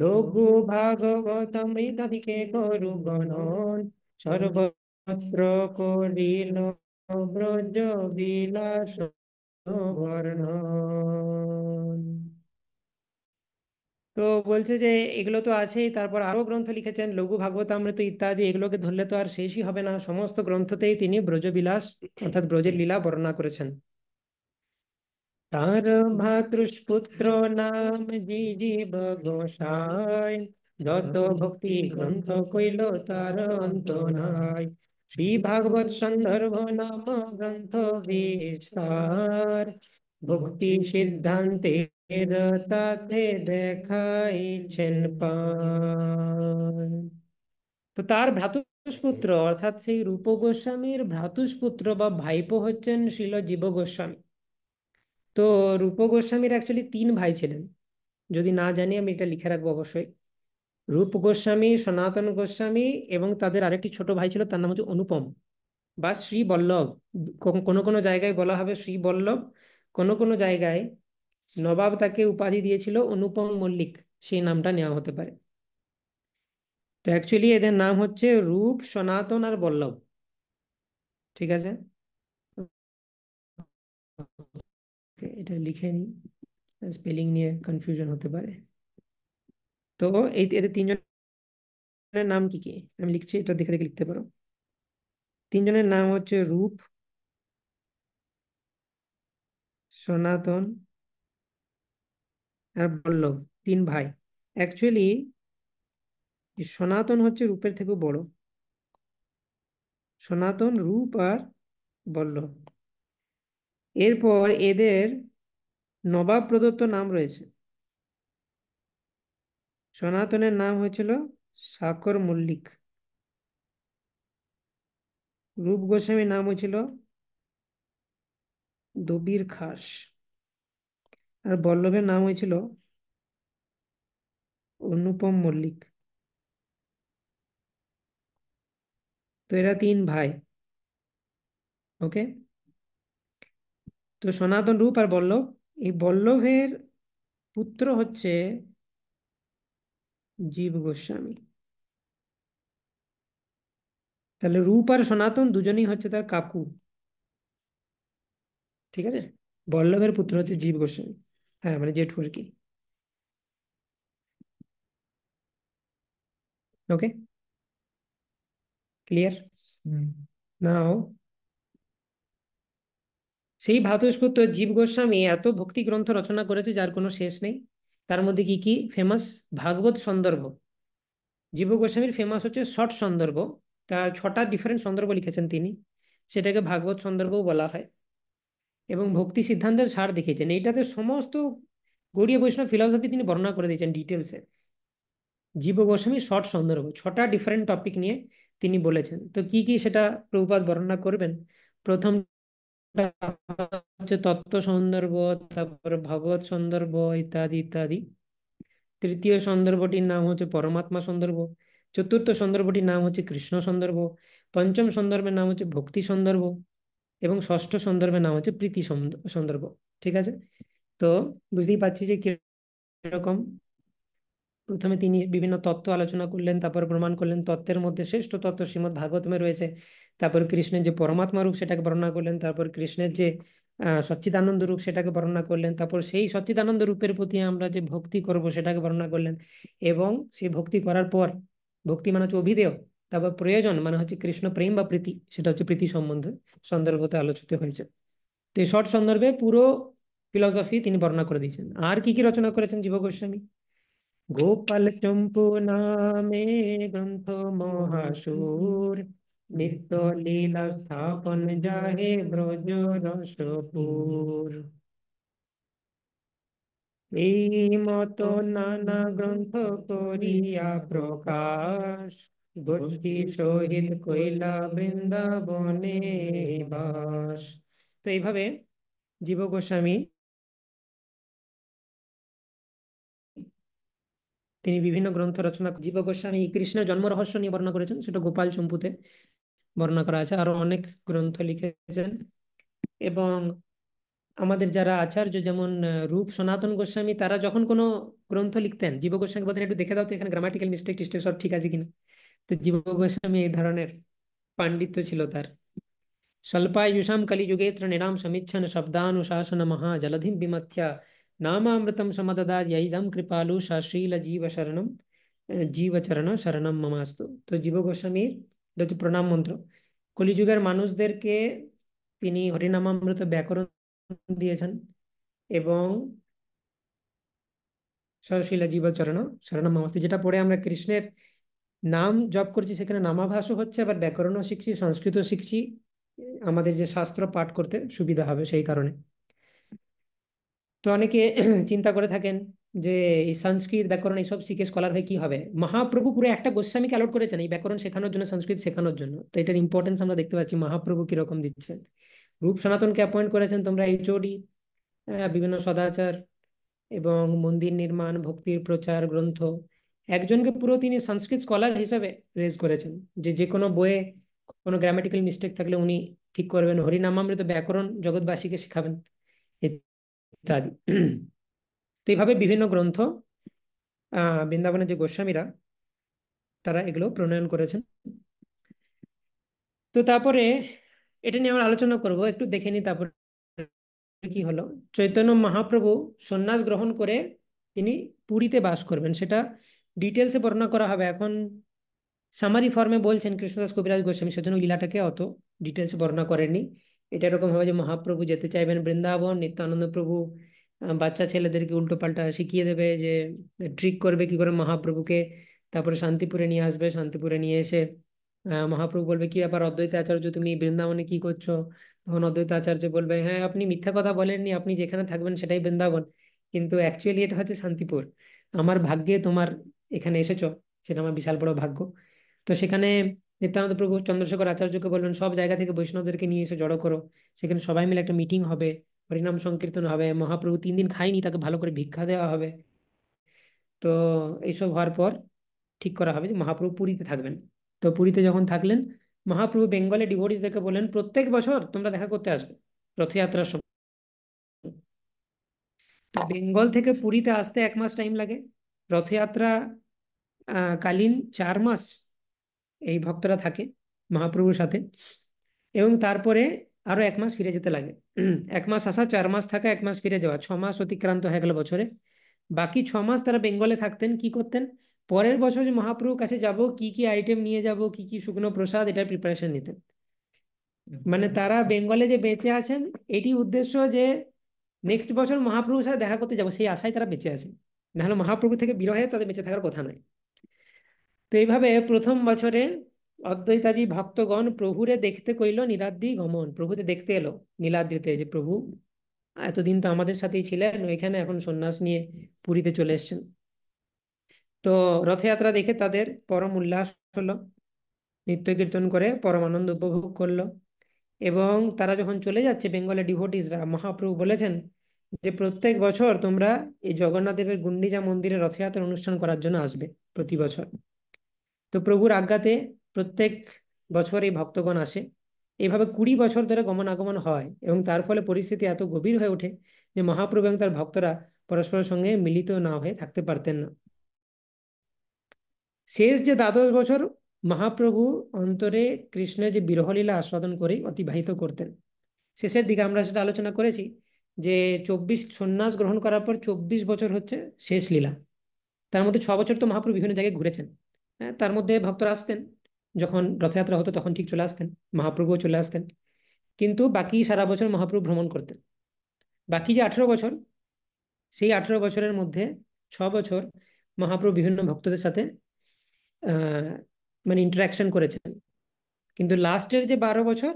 Speaker 2: লঘু ভাগবত ইত্যাদিকে গরু গণন সর্বত্র করিল ব্রজ
Speaker 1: বিলাস বর্ণ তো বলছে যে এগুলো তো আছেই তারপর আরো গ্রন্থ লিখেছেন লঘু আমৃত ইত্যাদি এগুলোকে ধরলে তো আর শেষই হবে না সমস্ত গ্রন্থতেই তিনি ব্রজবিলাস অর্থাৎ ব্রজের লীলা বর্ণনা করেছেন তার ভাতৃষ্পুত্র নাম জিজি গোসাই যত ভক্তি গ্রন্থ কইল
Speaker 2: তার অন্ত নাই শ্রী ভাগবত সন্দর্ভ নাম গ্রন্থ বিস্তার ভক্তি সিদ্ধান্তে
Speaker 1: তাতে দেখাইছেন তো তার ভ্রাতুষ্পুত্র অর্থাৎ সেই রূপ গোস্বামীর ভ্রাতুষ্পুত্র বা ভাইপো হচ্ছেন শিল জীব গোস্বামী তো রূপ গোস্বামীর অ্যাকচুয়ালি তিন ভাই ছিলেন যদি না জানি আমি এটা লিখে রাখবো অবশ্যই রূপ গোস্বামী সনাতন গোস্বামী এবং তাদের আরেকটি ছোট ভাই ছিল তার নাম হচ্ছে অনুপম বা শ্রী বল্লভ কোনো কোনো জায়গায় বলা হবে শ্রী বল্লভ কোনো কোনো জায়গায় নবাব তাকে উপাধি দিয়েছিল অনুপম মল্লিক সেই নামটা নেওয়া হতে পারে তো অ্যাকচুয়ালি এদের নাম হচ্ছে রূপ সনাতন আর বল্লভ ঠিক আছে এটা লিখে নিই স্পেলিং নিয়ে কনফিউশন হতে পারে তো এই এদের তিনজনের নাম কি কি আমি লিখছি এটা দেখে দেখে লিখতে পারো তিনজনের নাম হচ্ছে রূপ সনাতন আর বল্লভ তিন ভাই অ্যাকচুয়ালি সনাতন হচ্ছে রূপের থেকেও বড় সনাতন রূপ আর বল্লভ এরপর এদের নবাব প্রদত্ত নাম রয়েছে সনাতনের নাম হয়েছিল সাকর মল্লিক রূপ গোস্বামীর নাম হয়েছিল দবির খাস আর বল্লভের নাম হয়েছিল অনুপম মল্লিক তো এরা তিন ভাই ওকে তো সনাতন রূপ আর বল্লভ এই বল্লভের পুত্র হচ্ছে জীব গোস্বামী তাহলে রূপ আর সনাতন দুজনই হচ্ছে তার কাকু ঠিক আছে বল্লভের পুত্র হচ্ছে জীব গোস্বামী হ্যাঁ মানে জেঠু আর কি ওকে ক্লিয়ার নাও সেই ভাতস্পুত্র জীব গোস্বামী এত ভক্তি গ্রন্থ রচনা করেছে যার কোনো শেষ নেই তার মধ্যে কি কি ফেমাস ভাগবত সন্দর্ভ জীব গোস্বামীর ফেমাস হচ্ছে শর্ট সন্দর্ভ তার ছটা ডিফারেন্ট সন্দর্ভ লিখেছেন তিনি সেটাকে ভাগবত সন্দর্ভও বলা হয় এবং ভক্তি সিদ্ধান্তের সার দেখিয়েছেন এইটাতে সমস্ত গড়িয়া বৈষ্ণব ফিলসফি তিনি বর্ণনা করে দিয়েছেন ডিটেলসে জীব গোস্বামী শর্ট সন্দর্ভ ছটা ডিফারেন্ট টপিক নিয়ে তিনি বলেছেন তো কি কি সেটা প্রভুপাত বর্ণনা করবেন প্রথম হচ্ছে তত্ত্ব সন্দর্ভ তারপর ভগবত সন্দর্ভ ইত্যাদি ইত্যাদি তৃতীয় সন্দর্ভটির নাম হচ্ছে পরমাত্মা সন্দর্ভ চতুর্থ সন্দর্ভটির নাম হচ্ছে কৃষ্ণ সন্দর্ভ পঞ্চম সন্দর্ভের নাম হচ্ছে ভক্তি সন্দর্ভ এবং ষষ্ঠ সন্দর্ভের নাম হচ্ছে প্রীতি সন্দর্ভ ঠিক আছে তো বুঝতেই পারছি যে কিরকম প্রথমে তিনি বিভিন্ন তত্ত্ব আলোচনা করলেন তারপর প্রমাণ করলেন তত্ত্বের মধ্যে শ্রেষ্ঠ তত্ত্ব শ্রীমদ ভাগবতমে রয়েছে তারপর কৃষ্ণের যে পরমাত্মা রূপ সেটাকে বর্ণনা করলেন তারপর কৃষ্ণের যে সচ্চিদানন্দ রূপ সেটাকে বর্ণনা করলেন তারপর সেই সচ্চিদানন্দ রূপের প্রতি আমরা যে ভক্তি করব সেটাকে বর্ণনা করলেন এবং সেই ভক্তি করার পর ভক্তি মানে হচ্ছে অভিদেয় তারপর প্রয়োজন মানে হচ্ছে কৃষ্ণ প্রেম বা প্রীতি সেটা হচ্ছে প্রীতি সম্বন্ধে সন্দর্ভতে আলোচিত হয়েছে তো এই শর্ট সন্দর্ভে পুরো ফিলসফি তিনি বর্ণনা করে দিয়েছেন আর কি কি রচনা করেছেন জীব গোস্বামী গোপাল চম্পু
Speaker 2: নামে গ্রন্থ মহাসুর নিত্য লীলা স্থাপন যাহে ব্রজ রসপুর এই মত নানা গ্রন্থ করিয়া প্রকাশ
Speaker 1: গোষ্ঠী সহিত কৈলা বৃন্দাবনে বাস তো এইভাবে জীব গোস্বামী তিনি বিভিন্ন গ্রন্থ রচনা জীব গোস্বামী কৃষ্ণের জন্ম রহস্য নিয়ে বর্ণনা করেছেন সেটা গোপাল চম্পুতে বর্ণনা করা আছে আরো অনেক গ্রন্থ লিখেছেন এবং আমাদের যারা আচার্য যেমন রূপ সনাতন গোস্বামী তারা যখন কোনো গ্রন্থ লিখতেন জীব গোস্বামী বলতেন একটু দেখে দাও তো এখানে গ্রামাটিক্যাল মিস্টেক টিস্টেক সব ঠিক আছে কিনা তো জীব গোস্বামী এই ধরনের পাণ্ডিত্য ছিল তার স্বল্পায়ুষাম কলিযুগে তৃণীরাম সমীচ্ছন শব্দানুশাসন মহা জলধিম বিমথ্যা నామామృతం సమదదాయైదం కృపాలు సశ్రీల జీవశరణం জীবচরণ শরণম মমাস্ত তো জীব গোস্বামীর এটা প্রণাম মন্ত্র কলিযুগের মানুষদেরকে তিনি হরিনামামৃত ব্যাকরণ দিয়েছেন এবং সরশীলা জীবাচরণ শরণম মমাস্ত যেটা পড়ে আমরা কৃষ্ণের নাম জপ করছি সেখানে নামাভাসও হচ্ছে আবার ব্যাকরণও শিখছি সংস্কৃত শিখছি আমাদের যে শাস্ত্র পাঠ করতে সুবিধা হবে সেই কারণে তো অনেকে চিন্তা করে থাকেন যে এই সংস্কৃত ব্যাকরণ এইসব শিখে স্কলার হয়ে কি হবে মহাপ্রভু পুরো একটা গোস্বামীকে অ্যালোট করেছেন এই ব্যাকরণ শেখানোর জন্য সংস্কৃত শেখানোর জন্য তো এটার ইম্পর্টেন্স আমরা দেখতে পাচ্ছি মহাপ্রভু কিরকম দিচ্ছেন রূপ সনাতনকে অ্যাপয়েন্ট করেছেন তোমরা এইচওডি বিভিন্ন সদাচার এবং মন্দির নির্মাণ ভক্তির প্রচার গ্রন্থ একজনকে পুরো তিনি সংস্কৃত স্কলার হিসেবে রেজ করেছেন যে যে কোনো বইয়ে কোনো গ্রামাটিক্যাল মিস্টেক থাকলে উনি ঠিক করবেন হরিনামামৃত ব্যাকরণ জগৎবাসীকে শেখাবেন ইত্যাদি তো এইভাবে বিভিন্ন গ্রন্থ বৃন্দাবনের যে গোস্বামীরা তারা এগুলো প্রণয়ন করেছেন তো তারপরে এটা নিয়ে আমরা আলোচনা করব একটু দেখে নি তারপরে কি হলো চৈতন্য মহাপ্রভু সন্ন্যাস গ্রহণ করে তিনি পুরীতে বাস করবেন সেটা ডিটেলসে বর্ণনা করা হবে এখন সামারি ফর্মে বলছেন কৃষ্ণদাস কবিরাজ গোস্বামী সেজন্য লীলাটাকে অত ডিটেলসে বর্ণনা করেননি এটা এরকম হবে যে মহাপ্রভু যেতে চাইবেন বৃন্দাবন নিত্যানন্দ প্রভু বাচ্চা ছেলেদেরকে উল্টো পাল্টা শিখিয়ে দেবে যে ট্রিক করবে কি করে মহাপ্রভুকে তারপরে শান্তিপুরে নিয়ে আসবে শান্তিপুরে নিয়ে এসে মহাপ্রভু বলবে কি ব্যাপার অদ্বৈত আচার্য তুমি বৃন্দাবনে কি করছো তখন অদ্বৈত আচার্য বলবে হ্যাঁ আপনি মিথ্যা কথা বলেননি আপনি যেখানে থাকবেন সেটাই বৃন্দাবন কিন্তু অ্যাকচুয়ালি এটা হচ্ছে শান্তিপুর আমার ভাগ্যে তোমার এখানে এসেছো সেটা আমার বিশাল বড় ভাগ্য তো সেখানে নিত্যানন্দ প্রভু চন্দ্রশেখর আচার্যকে বলবেন সব জায়গা থেকে বৈষ্ণবদেরকে নিয়ে এসে জড়ো করো সেখানে সবাই মিলে একটা মিটিং হবে হরিনাম সংকীর্তন হবে মহাপ্রভু তিন দিন খায়নি তাকে ভালো করে ভিক্ষা দেওয়া হবে তো এইসব হওয়ার পর ঠিক করা হবে যে মহাপ্রভু পুরীতে থাকবেন তো পুরীতে যখন থাকলেন মহাপ্রভু বেঙ্গলে দেখে বলেন প্রত্যেক বছর তোমরা দেখা করতে আসবে রথযাত্রার সময় তো বেঙ্গল থেকে পুরীতে আসতে এক মাস টাইম লাগে রথযাত্রা কালীন চার মাস এই ভক্তরা থাকে মহাপ্রভুর সাথে এবং তারপরে আরও এক মাস ফিরে যেতে লাগে এক মাস আসা চার মাস থাকা এক মাস ফিরে যাওয়া ছ মাস অতিক্রান্ত হয়ে গেল বছরে বাকি ছ মাস তারা বেঙ্গলে থাকতেন কি করতেন পরের বছর যে মহাপ্রভুর কাছে যাব কি কি আইটেম নিয়ে যাব কি কি শুকনো প্রসাদ এটার প্রিপারেশন নিতেন মানে তারা বেঙ্গলে যে বেঁচে আছেন এটি উদ্দেশ্য যে নেক্সট বছর মহাপ্রভুর সাথে দেখা করতে যাব সেই আশায় তারা বেঁচে আছেন নাহলে মহাপ্রভু থেকে বিরহে তাদের বেঁচে থাকার কথা নয় তো এইভাবে প্রথম বছরে অদ্বৈতাদি ভক্তগণ প্রভুরে দেখতে কইল নীলাদ্রি গমন প্রভুতে দেখতে এলো নীলাদ্রিতে যে প্রভু এতদিন তো আমাদের সাথেই ছিলেন ওইখানে এখন সন্ন্যাস নিয়ে পুরীতে চলে এসছেন তো রথযাত্রা দেখে তাদের পরম উল্লাস হলো নিত্য কীর্তন করে পরম আনন্দ উপভোগ করলো এবং তারা যখন চলে যাচ্ছে বেঙ্গলের ডিভোটিসরা মহাপ্রভু বলেছেন যে প্রত্যেক বছর তোমরা এই জগন্নাথ দেবের গুন্ডিজা মন্দিরে রথযাত্রা অনুষ্ঠান করার জন্য আসবে প্রতি বছর তো প্রভুর আজ্ঞাতে প্রত্যেক বছর এই ভক্তগণ আসে এইভাবে কুড়ি বছর ধরে গমন আগমন হয় এবং তার ফলে পরিস্থিতি এত গভীর হয়ে ওঠে যে মহাপ্রভু এবং তার ভক্তরা পরস্পরের সঙ্গে মিলিত না হয়ে থাকতে পারতেন না শেষ যে দ্বাদশ বছর মহাপ্রভু অন্তরে কৃষ্ণের যে বিরহলীলা আস্বাদন করেই অতিবাহিত করতেন শেষের দিকে আমরা সেটা আলোচনা করেছি যে চব্বিশ সন্ন্যাস গ্রহণ করার পর চব্বিশ বছর হচ্ছে শেষ লীলা তার মধ্যে ছ বছর তো মহাপ্রভু বিভিন্ন জায়গায় ঘুরেছেন হ্যাঁ তার মধ্যে ভক্তরা আসতেন যখন রথযাত্রা হতো তখন ঠিক চলে আসতেন মহাপ্রভুও চলে আসতেন কিন্তু বাকি সারা বছর মহাপ্রভু ভ্রমণ করতেন বাকি যে আঠেরো বছর সেই আঠেরো বছরের মধ্যে ছ বছর মহাপ্রভু বিভিন্ন ভক্তদের সাথে মানে ইন্টারাকশন করেছেন কিন্তু লাস্টের যে বারো বছর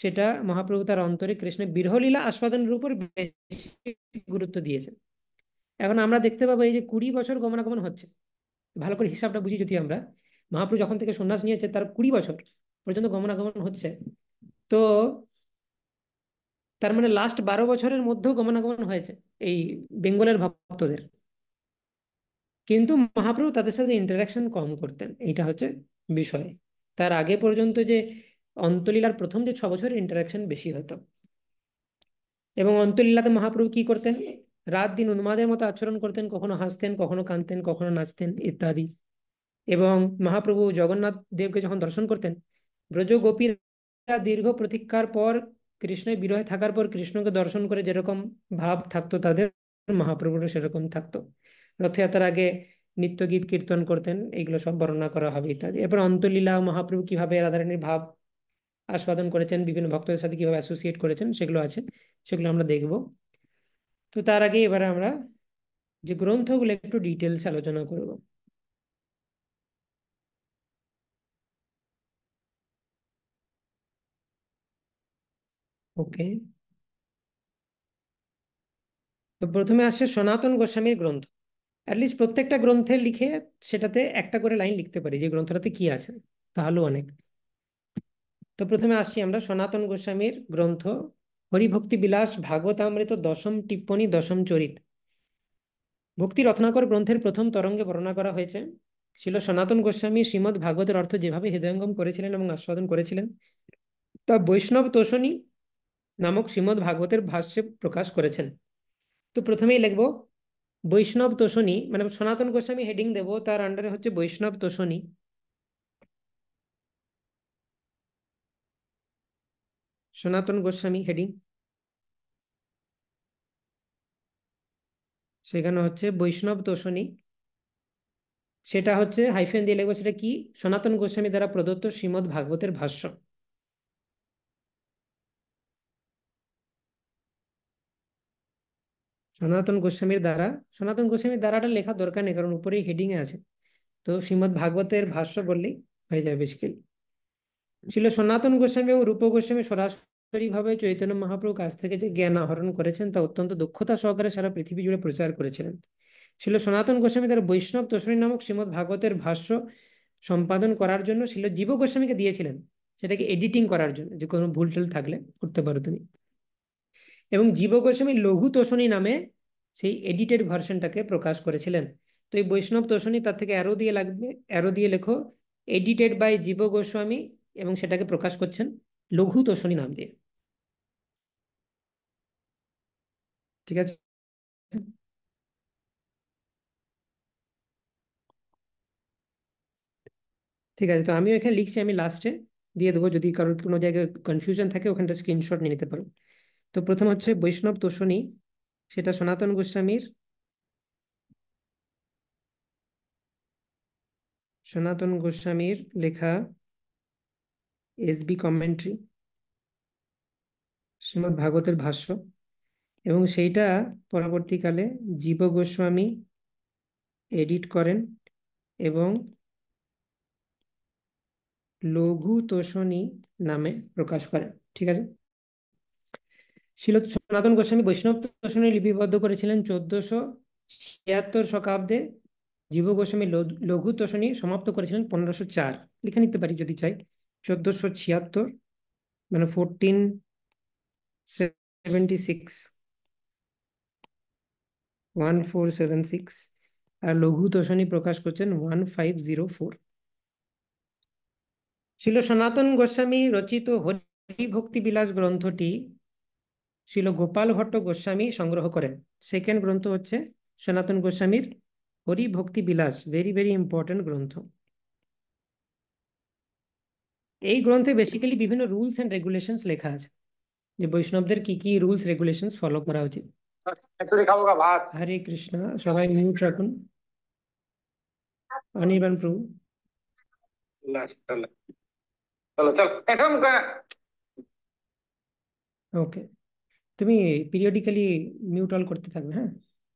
Speaker 1: সেটা মহাপ্রভু তার অন্তরে কৃষ্ণের বিরহলীলা আস্বাদনের উপর বেশি গুরুত্ব দিয়েছেন এখন আমরা দেখতে পাবো এই যে কুড়ি বছর গমনাগমন হচ্ছে ভালো করে হিসাবটা বুঝি যদি আমরা মহাপ্রভু যখন থেকে সন্ন্যাস নিয়েছে তার কুড়ি বছর পর্যন্ত গমনাগমন হচ্ছে তো তার মানে লাস্ট বারো বছরের মধ্যেও গমনাগমন হয়েছে এই বেঙ্গলের ভক্তদের কিন্তু মহাপ্রভু তাদের সাথে ইন্টারাকশন কম করতেন এইটা হচ্ছে বিষয় তার আগে পর্যন্ত যে অন্তলীলার প্রথম যে ছ বছর ইন্টারাকশন বেশি হতো এবং অন্তলীলাতে মহাপ্রভু কি করতেন রাত দিন উন্মাদের মতো আচরণ করতেন কখনো হাসতেন কখনো কাঁদতেন কখনো নাচতেন ইত্যাদি এবং মহাপ্রভু জগন্নাথ দেবকে যখন দর্শন করতেন ব্রজ গোপীরা দীর্ঘ প্রতীক্ষার পর কৃষ্ণের বিরহে থাকার পর কৃষ্ণকে দর্শন করে যেরকম ভাব থাকতো তাদের মহাপ্রভুর সেরকম থাকতো রথযাত্রার আগে গীত কীর্তন করতেন এগুলো সব বর্ণনা করা হবে ইত্যাদি এরপর অন্তলীলা মহাপ্রভু কিভাবে রাধারানীর ভাব আস্বাদন করেছেন বিভিন্ন ভক্তদের সাথে কিভাবে অ্যাসোসিয়েট করেছেন সেগুলো আছে সেগুলো আমরা দেখবো তো তার আগে এবার আমরা যে গ্রন্থগুলো একটু ডিটেলস আলোচনা করব ওকে তো প্রথমে আসছে সনাতন গোস্বামীর গ্রন্থ অ্যাটলিস্ট প্রত্যেকটা গ্রন্থে লিখে সেটাতে একটা করে লাইন লিখতে পারি যে গ্রন্থটাতে কি আছে তাহলেও অনেক তো প্রথমে আসছি আমরা সনাতন গোস্বামীর গ্রন্থ হরিভক্তি বিলাস ভাগবতামৃত দশম টিপ্পণী দশম চরিত ভক্তি রত্নাকর গ্রন্থের প্রথম তরঙ্গে বর্ণনা করা হয়েছে ছিল সনাতন গোস্বামী শ্রীমৎ ভাগবতের অর্থ যেভাবে হৃদয়ঙ্গম করেছিলেন এবং আস্বাদন করেছিলেন তা বৈষ্ণব তোষণী নামক শ্রীমৎ ভাগবতের ভাষ্যে প্রকাশ করেছেন তো প্রথমেই লিখব বৈষ্ণব তোষণী মানে সনাতন গোস্বামী হেডিং দেব তার আন্ডারে হচ্ছে বৈষ্ণব তোষণী সনাতন গোস্বামী হেডিং সেখানে হচ্ছে বৈষ্ণব তোষণী সেটা হচ্ছে হাইফেন দিয়ে লিখবো সেটা কি সনাতন গোস্বামী দ্বারা প্রদত্ত শ্রীমৎ ভাগবতের ভাষ্য সনাতন গোস্বামীর দ্বারা সনাতন গোস্বামীর দ্বারাটা লেখা দরকার নেই কারণ উপরেই হেডিং এ আছে তো শ্রীমৎ ভাগবতের ভাষ্য বললেই হয়ে যাবে বেসিক্যালি ছিল সনাতন গোস্বামী এবং রূপ গোস্বামী সরাসরি ভাবে চৈতন্য মহাপ্রভু কাছ থেকে যে জ্ঞান আহরণ করেছেন তা অত্যন্ত দক্ষতা সহকারে সারা পৃথিবী জুড়ে প্রচার করেছিলেন শিল সনাতন গোস্বামী তার বৈষ্ণব তোষণী নামক শ্রীমদ ভাগবতের ভাষ্য সম্পাদন করার জন্য শিল জীব গোস্বামীকে দিয়েছিলেন সেটাকে এডিটিং করার জন্য যে কোনো ভুল টুল থাকলে করতে পারো তুমি এবং জীব গোস্বামী লঘু তোষণী নামে সেই এডিটেড ভার্সনটাকে প্রকাশ করেছিলেন তো এই বৈষ্ণব তোষণী তার থেকে অ্যারো দিয়ে লাগবে অ্যারো দিয়ে লেখো এডিটেড বাই জীব গোস্বামী এবং সেটাকে প্রকাশ করছেন লঘু তোষণী নাম দিয়ে ঠিক আছে ঠিক আছে তো আমিও এখানে লিখছি আমি লাস্টে দিয়ে দেবো যদি কারোর কোনো জায়গায় কনফিউশন থাকে ওখানটা স্ক্রিনশট নিয়ে নিতে পারো তো প্রথম হচ্ছে বৈষ্ণব তোষণী সেটা সনাতন গোস্বামীর সনাতন গোস্বামীর লেখা এসবি কমেন্ট্রি শ্রীমদ ভাগবতের ভাষ্য এবং সেইটা পরবর্তীকালে জীব গোস্বামী এডিট করেন এবং লঘু তোষণী নামে প্রকাশ করেন ঠিক আছে শিল সনাতন গোস্বামী বৈষ্ণব তোষণী লিপিবদ্ধ করেছিলেন চোদ্দশো ছিয়াত্তর শতাব্দে জীব গোস্বামী লঘু তোষণী সমাপ্ত করেছিলেন পনেরোশো চার লিখে নিতে পারি যদি চাই চোদ্দশো ছিয়াত্তর মানে fourteen seventy six one four seven six আর লঘু তোষণী প্রকাশ করছেন ওয়ান ফাইভ জিরো ফোর শিল সনাতন গোস্বামী রচিত হরিভক্তি বিলাস গ্রন্থটি শিল গোপাল ভট্ট গোস্বামী সংগ্রহ করেন সেকেন্ড গ্রন্থ হচ্ছে সনাতন গোস্বামীর হরিভক্তি বিলাস ভেরি ভেরি ইম্পর্টেন্ট গ্রন্থ এই গ্রন্থে বেসিক্যালি বিভিন্ন রুলস অ্যান্ড রেগুলেশনস লেখা আছে যে বৈষ্ণবদের কি কি রুলস রেগুলেশনস ফলো করা উচিত হরে কৃষ্ণ সবাই মিউট রাখুন অনির্বাণ প্রভু ওকে তুমি পিরিয়ডিক্যালি মিউট অল করতে থাকবে হ্যাঁ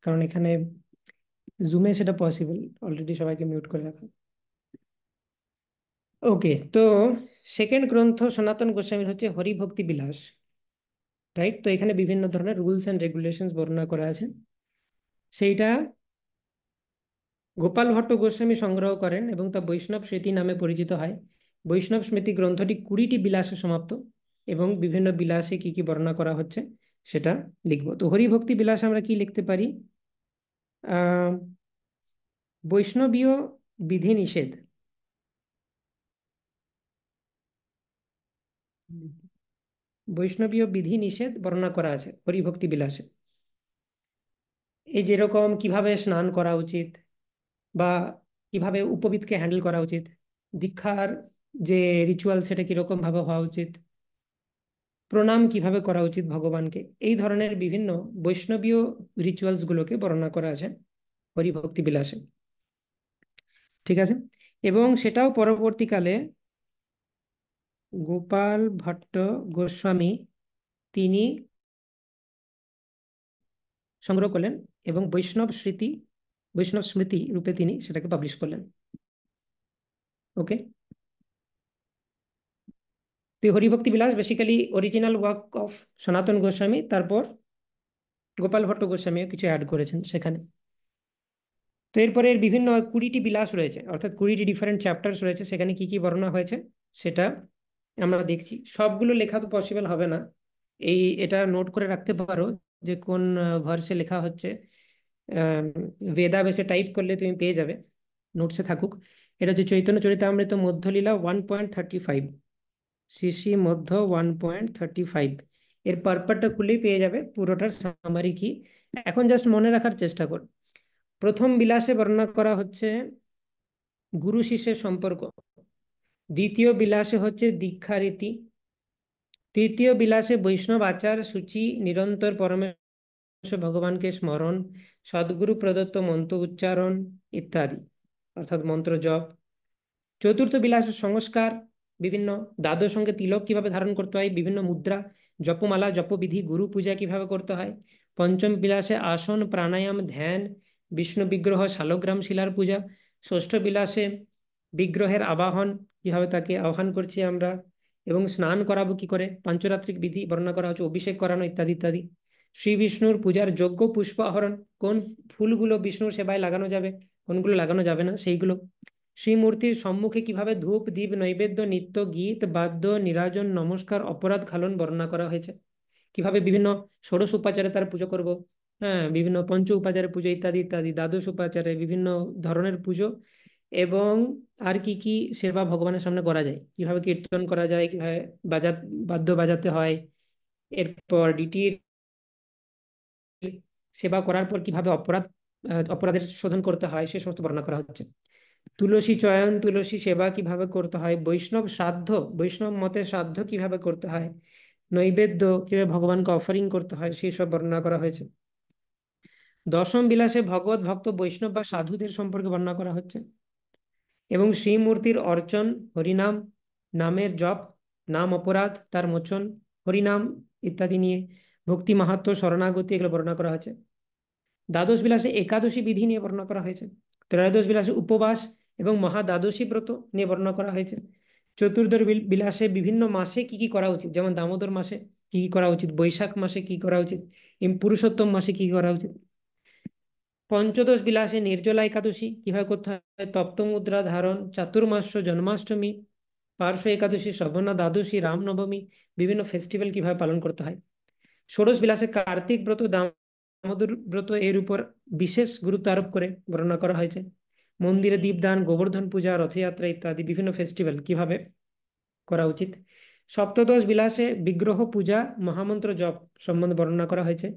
Speaker 1: কারণ এখানে জুমে সেটা পসিবল অলরেডি সবাইকে মিউট করে রাখা ওকে তো সেকেন্ড গ্রন্থ সনাতন গোস্বামীর হচ্ছে হরিভক্তি বিলাস রাইট তো এখানে বিভিন্ন ধরনের রুলস অ্যান্ড রেগুলেশন বর্ণনা করা আছে সেইটা গোপাল ভট্ট গোস্বামী সংগ্রহ করেন এবং তা বৈষ্ণব স্মৃতি নামে পরিচিত হয় বৈষ্ণব স্মৃতি গ্রন্থটি কুড়িটি বিলাসে সমাপ্ত এবং বিভিন্ন বিলাসে কি কি বর্ণনা করা হচ্ছে সেটা লিখব তো হরিভক্তি বিলাস আমরা কি লিখতে পারি বৈষ্ণবীয় বিধিনিষেধ বৈষ্ণবীয় বিধি নিষেধ বর্ণনা করা আছে হরিভক্তি বিলাসে এই যেরকম কিভাবে স্নান করা উচিত বা কিভাবে উপবিদকে হ্যান্ডেল করা উচিত দীক্ষার যে রিচুয়াল সেটা কীরকমভাবে হওয়া উচিত প্রণাম কিভাবে করা উচিত ভগবানকে এই ধরনের বিভিন্ন বৈষ্ণবীয় রিচুয়ালসগুলোকে বর্ণনা করা আছে হরিভক্তি বিলাসে ঠিক আছে এবং সেটাও পরবর্তীকালে গোপাল ভট্ট গোস্বামী তিনি সংগ্রহ করলেন এবং বৈষ্ণব স্মৃতি বৈষ্ণব স্মৃতি রূপে তিনি সেটাকে পাবলিশ করলেন ওকে তো হরিভক্তি বিলাস বেসিক্যালি অরিজিনাল ওয়ার্ক অফ সনাতন গোস্বামী তারপর গোপাল ভট্ট গোস্বামীও কিছু অ্যাড করেছেন সেখানে তো এরপরে বিভিন্ন কুড়িটি বিলাস রয়েছে অর্থাৎ কুড়িটি ডিফারেন্ট চ্যাপ্টার্স রয়েছে সেখানে কি কি বর্ণনা হয়েছে সেটা আমরা দেখছি সবগুলো লেখা তো পসিবল হবে না এই এটা নোট করে রাখতে পারো যে কোন ভার্সে লেখা হচ্ছে বেদা বেসে টাইপ করলে তুমি পেয়ে যাবে নোটসে থাকুক এটা হচ্ছে Chaitanya Charitamrita Madhyalila one point thirty five C C Madhya one point thirty five এর পারপারটা খুলেই পেয়ে যাবে পুরোটার সামারি কি এখন জাস্ট মনে রাখার চেষ্টা কর প্রথম বিলাসে বর্ণনা করা হচ্ছে গুরু শিষ্যের সম্পর্ক দ্বিতীয় বিলাসে হচ্ছে দীক্ষারীতি তৃতীয় বিলাসে বৈষ্ণব আচার সূচি নিরন্তর পরমেশ্বর ভগবানকে স্মরণ সদ্গুরু প্রদত্ত মন্ত্র উচ্চারণ ইত্যাদি অর্থাৎ মন্ত্র জপ চতুর্থ বিলাসের সংস্কার বিভিন্ন দ্বাদশ সঙ্গে তিলক কিভাবে ধারণ করতে হয় বিভিন্ন মুদ্রা জপমালা জপবিধি গুরু পূজা কিভাবে করতে হয় পঞ্চম বিলাসে আসন প্রাণায়াম ধ্যান বিষ্ণু বিগ্রহ শালগ্রাম শিলার পূজা ষষ্ঠ বিলাসে বিগ্রহের আবাহন কিভাবে তাকে আহ্বান করছি আমরা এবং স্নান করাবো কি করে পাঞ্চরাত্রিক বিধি বর্ণনা করা হচ্ছে অভিষেক করানো ইত্যাদি ইত্যাদি শ্রী বিষ্ণুর পূজার যোগ্য পুষ্প আহরণ কোন ফুলগুলো বিষ্ণুর সেবায় লাগানো যাবে কোনগুলো লাগানো যাবে না সেইগুলো শ্রীমূর্তির সম্মুখে কিভাবে ধূপ দ্বীপ নৈবেদ্য নিত্য গীত বাদ্য নিরাজন নমস্কার অপরাধ খালন বর্ণনা করা হয়েছে কিভাবে বিভিন্ন ষোড়শ উপাচারে তার পুজো করব হ্যাঁ বিভিন্ন পঞ্চ উপাচারে পুজো ইত্যাদি ইত্যাদি দ্বাদশ উপাচারে বিভিন্ন ধরনের পুজো এবং আর কি কি সেবা ভগবানের সামনে করা যায় কিভাবে কীর্তন করা যায় কিভাবে বাজা বাদ্য বাজাতে হয় এরপর ডিটির সেবা করার পর কিভাবে অপরাধ অপরাধের শোধন করতে হয় সে সমস্ত বর্ণনা করা হচ্ছে তুলসী চয়ন তুলসী সেবা কিভাবে করতে হয় বৈষ্ণব শ্রাদ্ধ বৈষ্ণব মতে শ্রাদ্ধ কিভাবে করতে হয় নৈবেদ্য কিভাবে ভগবানকে অফারিং করতে হয় সেই সব বর্ণনা করা হয়েছে দশম বিলাসে ভগবত ভক্ত বৈষ্ণব বা সাধুদের সম্পর্কে বর্ণনা করা হচ্ছে এবং সেই মূর্তির অর্চন হরিনাম নামের জপ নাম অপরাধ তার মোচন হরিনাম ইত্যাদি নিয়ে ভক্তি মাহাত্ম শরণাগতি এগুলো বর্ণনা করা হয়েছে দ্বাদশ বিলাসে একাদশী বিধি নিয়ে বর্ণনা করা হয়েছে ত্রয়োদশ বিলাসে উপবাস এবং মহা দ্বাদশী ব্রত নিয়ে বর্ণনা করা হয়েছে চতুর্দর বিলাসে বিভিন্ন মাসে কি কি করা উচিত যেমন দামোদর মাসে কি কি করা উচিত বৈশাখ মাসে কি করা উচিত পুরুষোত্তম মাসে কি করা উচিত পঞ্চদশ বিলাসে নির্জলা একাদশী কিভাবে করতে হয় তপ্ত মুদ্রা ধারণ চাতুর্মাস্য জন্মাষ্টমী পার্শ্ব একাদশী সবর্ণা দ্বাদশী রামনবমী বিভিন্ন ফেস্টিভ্যাল কিভাবে পালন করতে হয় ষোড়শ বিলাসে কার্তিক ব্রত দামোদর ব্রত এর উপর বিশেষ গুরুত্ব আরোপ করে বর্ণনা করা হয়েছে মন্দিরে দীপদান গোবর্ধন পূজা রথযাত্রা ইত্যাদি বিভিন্ন ফেস্টিভ্যাল কিভাবে করা উচিত সপ্তদশ বিলাসে বিগ্রহ পূজা মহামন্ত্র জপ সম্বন্ধে বর্ণনা করা হয়েছে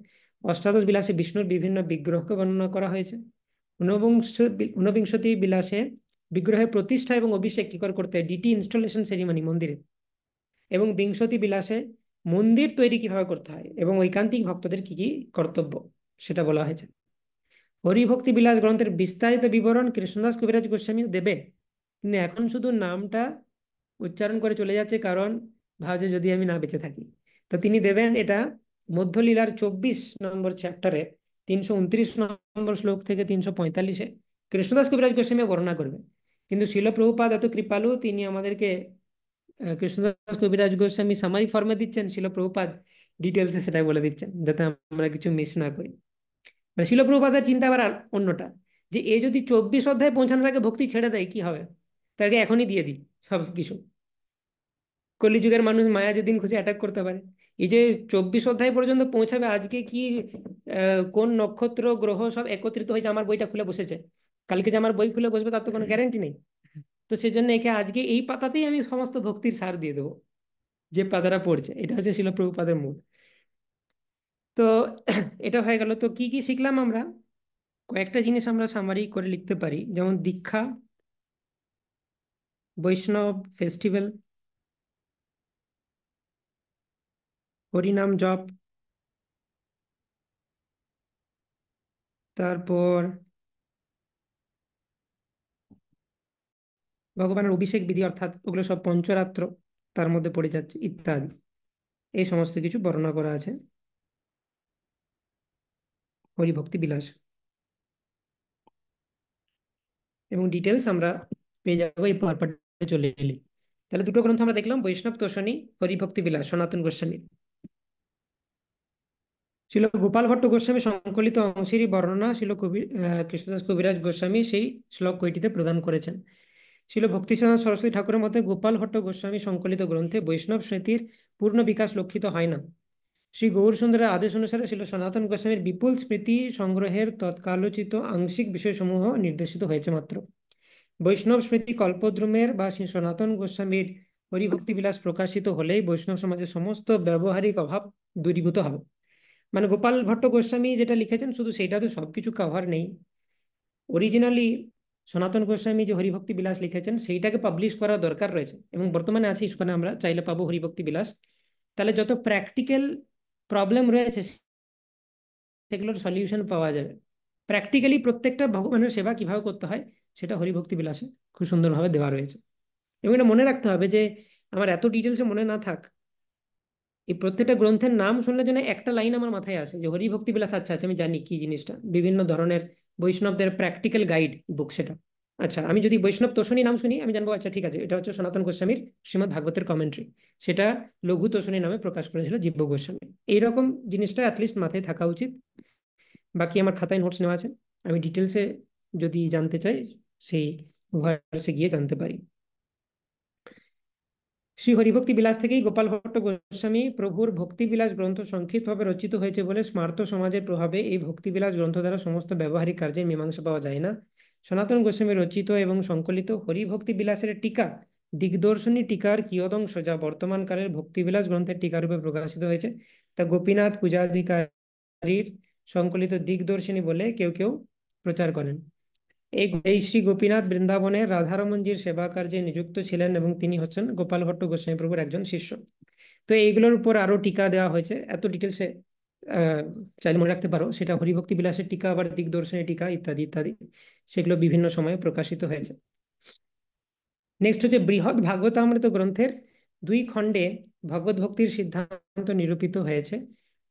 Speaker 1: অষ্টাদশ বিলাসে বিষ্ণুর বিভিন্ন বিগ্রহকে বর্ণনা করা হয়েছে ঊনবিংশ ঊনবিংশতি বিলাসে বিগ্রহের প্রতিষ্ঠা এবং অভিষেক কি করতে ডিটি ইনস্টলেশন সেরিমনি মন্দিরে এবং বিংশতি বিলাসে মন্দির তৈরি কিভাবে করতে হয় এবং ঐকান্তিক ভক্তদের কি কি কর্তব্য সেটা বলা হয়েছে হরিভক্তি বিলাস গ্রন্থের বিস্তারিত বিবরণ কৃষ্ণদাস কবিরাজ গোস্বামী দেবে কিন্তু এখন শুধু নামটা উচ্চারণ করে চলে যাচ্ছে কারণ ভাবছে যদি আমি না বেঁচে থাকি তো তিনি দেবেন এটা মধ্যলীলার চব্বিশ নম্বর চ্যাপ্টারে তিনশো উনত্রিশ নম্বর শ্লোক থেকে তিনশো পঁয়তাল্লিশে কৃষ্ণদাস কবিরাজ গোস্বামী বর্ণনা করবে কিন্তু শিলপ্রভুপাদ এত কৃপালু তিনি আমাদেরকে কৃষ্ণদাস কবিরাজ গোস্বামী সামারি ফর্মে দিচ্ছেন শিলপ্রভুপাদ ডিটেলসে সেটাই বলে দিচ্ছেন যাতে আমরা কিছু মিস না করি শিলপ্রভুপাদের চিন্তা আবার অন্যটা যে এ যদি চব্বিশ অধ্যায় পৌঁছানোর আগে ভক্তি ছেড়ে দেয় কি হবে তাকে এখনই দিয়ে দিই সব কিছু কলিযুগের মানুষ মায়া যেদিন খুশি অ্যাটাক করতে পারে এই যে চব্বিশ অধ্যায় পর্যন্ত পৌঁছাবে আজকে কি কোন নক্ষত্র গ্রহ সব একত্রিত হয়েছে আমার বইটা খুলে বসেছে কালকে যে আমার বই খুলে বসবে তার তো কোনো গ্যারেন্টি নেই তো সেই জন্য একে আজকে এই পাতাতেই আমি সমস্ত ভক্তির সার দিয়ে দেবো যে পাতাটা পড়ছে এটা হচ্ছে শিলপ্রভুপাদের মূল তো এটা হয়ে গেল তো কি কি শিখলাম আমরা কয়েকটা জিনিস আমরা সামারি করে লিখতে পারি যেমন দীক্ষা বৈষ্ণব ফেস্টিভ্যাল হরিনাম জপ তারপর ভগবানের অভিষেক বিধি অর্থাৎ ওগুলো সব পঞ্চরাত্র তার মধ্যে পড়ে যাচ্ছে ইত্যাদি এই সমস্ত কিছু বর্ণনা করা আছে হরিভক্তি বিলাস এবং ডিটেলস আমরা পেয়ে যাবো এই পরপাটে চলে এলি তাহলে দুটো গ্রন্থ আমরা দেখলাম বৈষ্ণব তোষণী হরিভক্তি বিলাস সনাতন গোস্বামী ছিল গোপাল ভট্ট গোস্বামী সংকলিত অংশেরই বর্ণনা ছিল কবি কৃষ্ণদাস কবিরাজ গোস্বামী সেই শ্লোক কইটিতে প্রদান করেছেন ছিল ভক্তিসাধন সরস্বতী ঠাকুরের মতে গোপাল ভট্ট গোস্বামী সংকলিত গ্রন্থে বৈষ্ণব স্মৃতির পূর্ণ বিকাশ লক্ষিত হয় না শ্রী সুন্দরের আদেশ অনুসারে ছিল সনাতন গোস্বামীর বিপুল স্মৃতি সংগ্রহের তৎকালোচিত আংশিক বিষয়সমূহ নির্দেশিত হয়েছে মাত্র বৈষ্ণব স্মৃতি কল্পদ্রুমের বা শ্রী সনাতন গোস্বামীর হরিভক্তি বিলাস প্রকাশিত হলেই বৈষ্ণব সমাজের সমস্ত ব্যবহারিক অভাব দূরীভূত হবে মানে গোপাল ভট্ট গোস্বামী যেটা লিখেছেন শুধু সেটা তো সবকিছু কাভার নেই অরিজিনালি সনাতন গোস্বামী যে হরিভক্তি বিলাস লিখেছেন সেইটাকে পাবলিশ করা দরকার রয়েছে এবং বর্তমানে আছে ইস্কনে আমরা চাইলে পাবো হরিভক্তি বিলাস তাহলে যত প্র্যাকটিক্যাল প্রবলেম রয়েছে সেগুলোর সলিউশন পাওয়া যাবে প্র্যাকটিক্যালি প্রত্যেকটা ভগবানের সেবা কিভাবে করতে হয় সেটা হরিভক্তি বিলাসে খুব সুন্দরভাবে দেওয়া রয়েছে এবং এটা মনে রাখতে হবে যে আমার এত ডিটেলসে মনে না থাক এই প্রত্যেকটা গ্রন্থের নাম শুনলে যেন একটা লাইন আমার মাথায় আসে যে হরিভক্তি বিলাস আচ্ছা আচ্ছা আমি জানি কি জিনিসটা বিভিন্ন ধরনের বৈষ্ণবদের প্র্যাকটিক্যাল গাইড বুক সেটা আচ্ছা আমি যদি বৈষ্ণব তোষণী নাম শুনি আমি জানবো আচ্ছা ঠিক আছে এটা হচ্ছে সনাতন গোস্বামীর শ্রীমৎ ভাগবতের কমেন্ট্রি সেটা লঘু তোষণী নামে প্রকাশ করেছিল জীব্য গোস্বামী এইরকম জিনিসটা অ্যাটলিস্ট মাথায় থাকা উচিত বাকি আমার খাতায় নোটস নেওয়া আছে আমি ডিটেলসে যদি জানতে চাই সেই ভার্সে গিয়ে জানতে পারি শ্রী হরিভক্তি বিলাস থেকেই গোপাল ভট্ট গোস্বামী প্রভুর ভক্তিবিলাস গ্রন্থ সংক্ষিপ্তভাবে রচিত হয়েছে বলে স্মার্ত সমাজের প্রভাবে এই ভক্তিবিলাস গ্রন্থ দ্বারা সমস্ত ব্যবহারিক কার্যে মীমাংসা পাওয়া যায় না সনাতন গোস্বামী রচিত এবং সংকলিত হরিভক্তি বিলাসের টিকা দিগদর্শনী টিকার কিয়দংশ যা বর্তমানকালের ভক্তিবিলাস গ্রন্থের টিকারূপে প্রকাশিত হয়েছে তা গোপীনাথ পূজাধিকারীর সংকলিত দিগদর্শিনী বলে কেউ কেউ প্রচার করেন এই শ্রী গোপীনাথ বৃন্দাবনে রাধারমণজির সেবা কার্যে নিযুক্ত ছিলেন এবং তিনি হচ্ছেন গোপাল ভট্ট গোস্বামী প্রভুর একজন শিষ্য তো এইগুলোর উপর আরো টিকা দেওয়া হয়েছে এত ডিটেলসে চাইলে মনে রাখতে পারো সেটা হরিভক্তি বিলাসের টিকা আবার দিগদর্শনের টিকা ইত্যাদি ইত্যাদি সেগুলো বিভিন্ন সময়ে প্রকাশিত হয়েছে নেক্সট হচ্ছে বৃহৎ ভাগবতামৃত গ্রন্থের দুই খণ্ডে ভগবত ভক্তির সিদ্ধান্ত নিরূপিত হয়েছে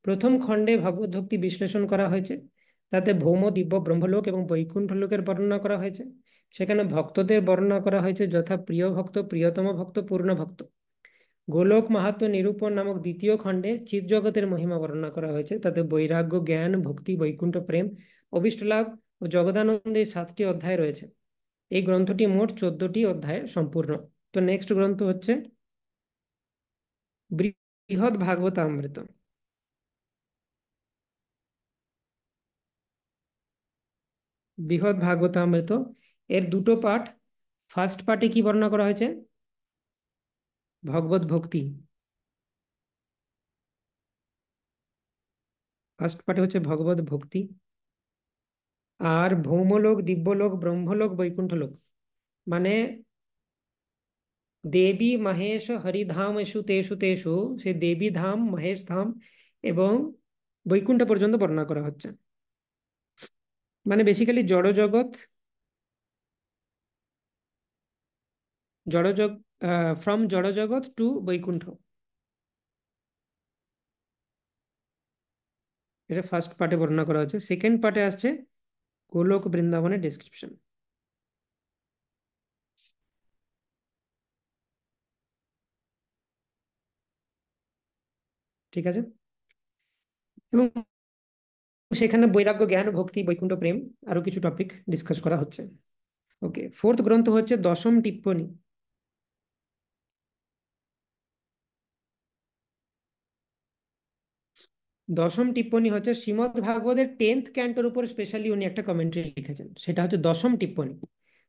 Speaker 1: প্রথম খণ্ডে ভগবত ভক্তি বিশ্লেষণ করা হয়েছে তাতে ভৌম দিব্য ব্রহ্মলোক এবং বৈকুণ্ঠ লোকের বর্ণনা করা হয়েছে সেখানে ভক্তদের বর্ণনা করা হয়েছে যথা প্রিয় ভক্ত প্রিয়তম ভক্ত পূর্ণ ভক্ত গোলক মাহাত্ম নিরূপণ নামক দ্বিতীয় খণ্ডে জগতের মহিমা বর্ণনা করা হয়েছে তাতে বৈরাগ্য জ্ঞান ভক্তি বৈকুণ্ঠ প্রেম অবিষ্ট লাভ ও জগদানন্দ এই সাতটি অধ্যায় রয়েছে এই গ্রন্থটি মোট চোদ্দটি অধ্যায় সম্পূর্ণ তো নেক্সট গ্রন্থ হচ্ছে বৃহৎ ভাগবতামৃত বৃহৎ ভাগবতামৃত এর দুটো পাঠ ফার্স্ট পার্টে কি বর্ণনা করা হয়েছে ভগবত ভক্তি ফার্স্ট পার্টে হচ্ছে ভগবত ভক্তি আর ভৌমলোক দিব্যলোক ব্রহ্মলোক বৈকুণ্ঠলোক মানে দেবী মহেশ হরিধাম এসু তেসু তেসু সে দেবী ধাম মহেশ ধাম এবং বৈকুণ্ঠ পর্যন্ত বর্ণনা করা হচ্ছে মানে বেসিক্যালি জড় জড়জগ ফ্রম জড়জগৎ টু বৈকুণ্ঠ এটা ফার্স্ট পার্টে বর্ণনা করা হয়েছে সেকেন্ড পার্টে আসছে গোলক বৃন্দাবনের ডিসক্রিপশন ঠিক আছে এবং সেখানে বৈরাগ্য জ্ঞান ভক্তি বৈকুণ্ঠ প্রেম আরো কিছু টপিক ডিসকাস করা হচ্ছে ওকে ফোর্থ গ্রন্থ হচ্ছে দশম টিপ্পণী দশম টিপ্পণী হচ্ছে শ্রীমৎ ভাগবতের টেন্থ ক্যান্টোর উপর স্পেশালি উনি একটা কমেন্ট্রি লিখেছেন সেটা হচ্ছে দশম টিপ্পণী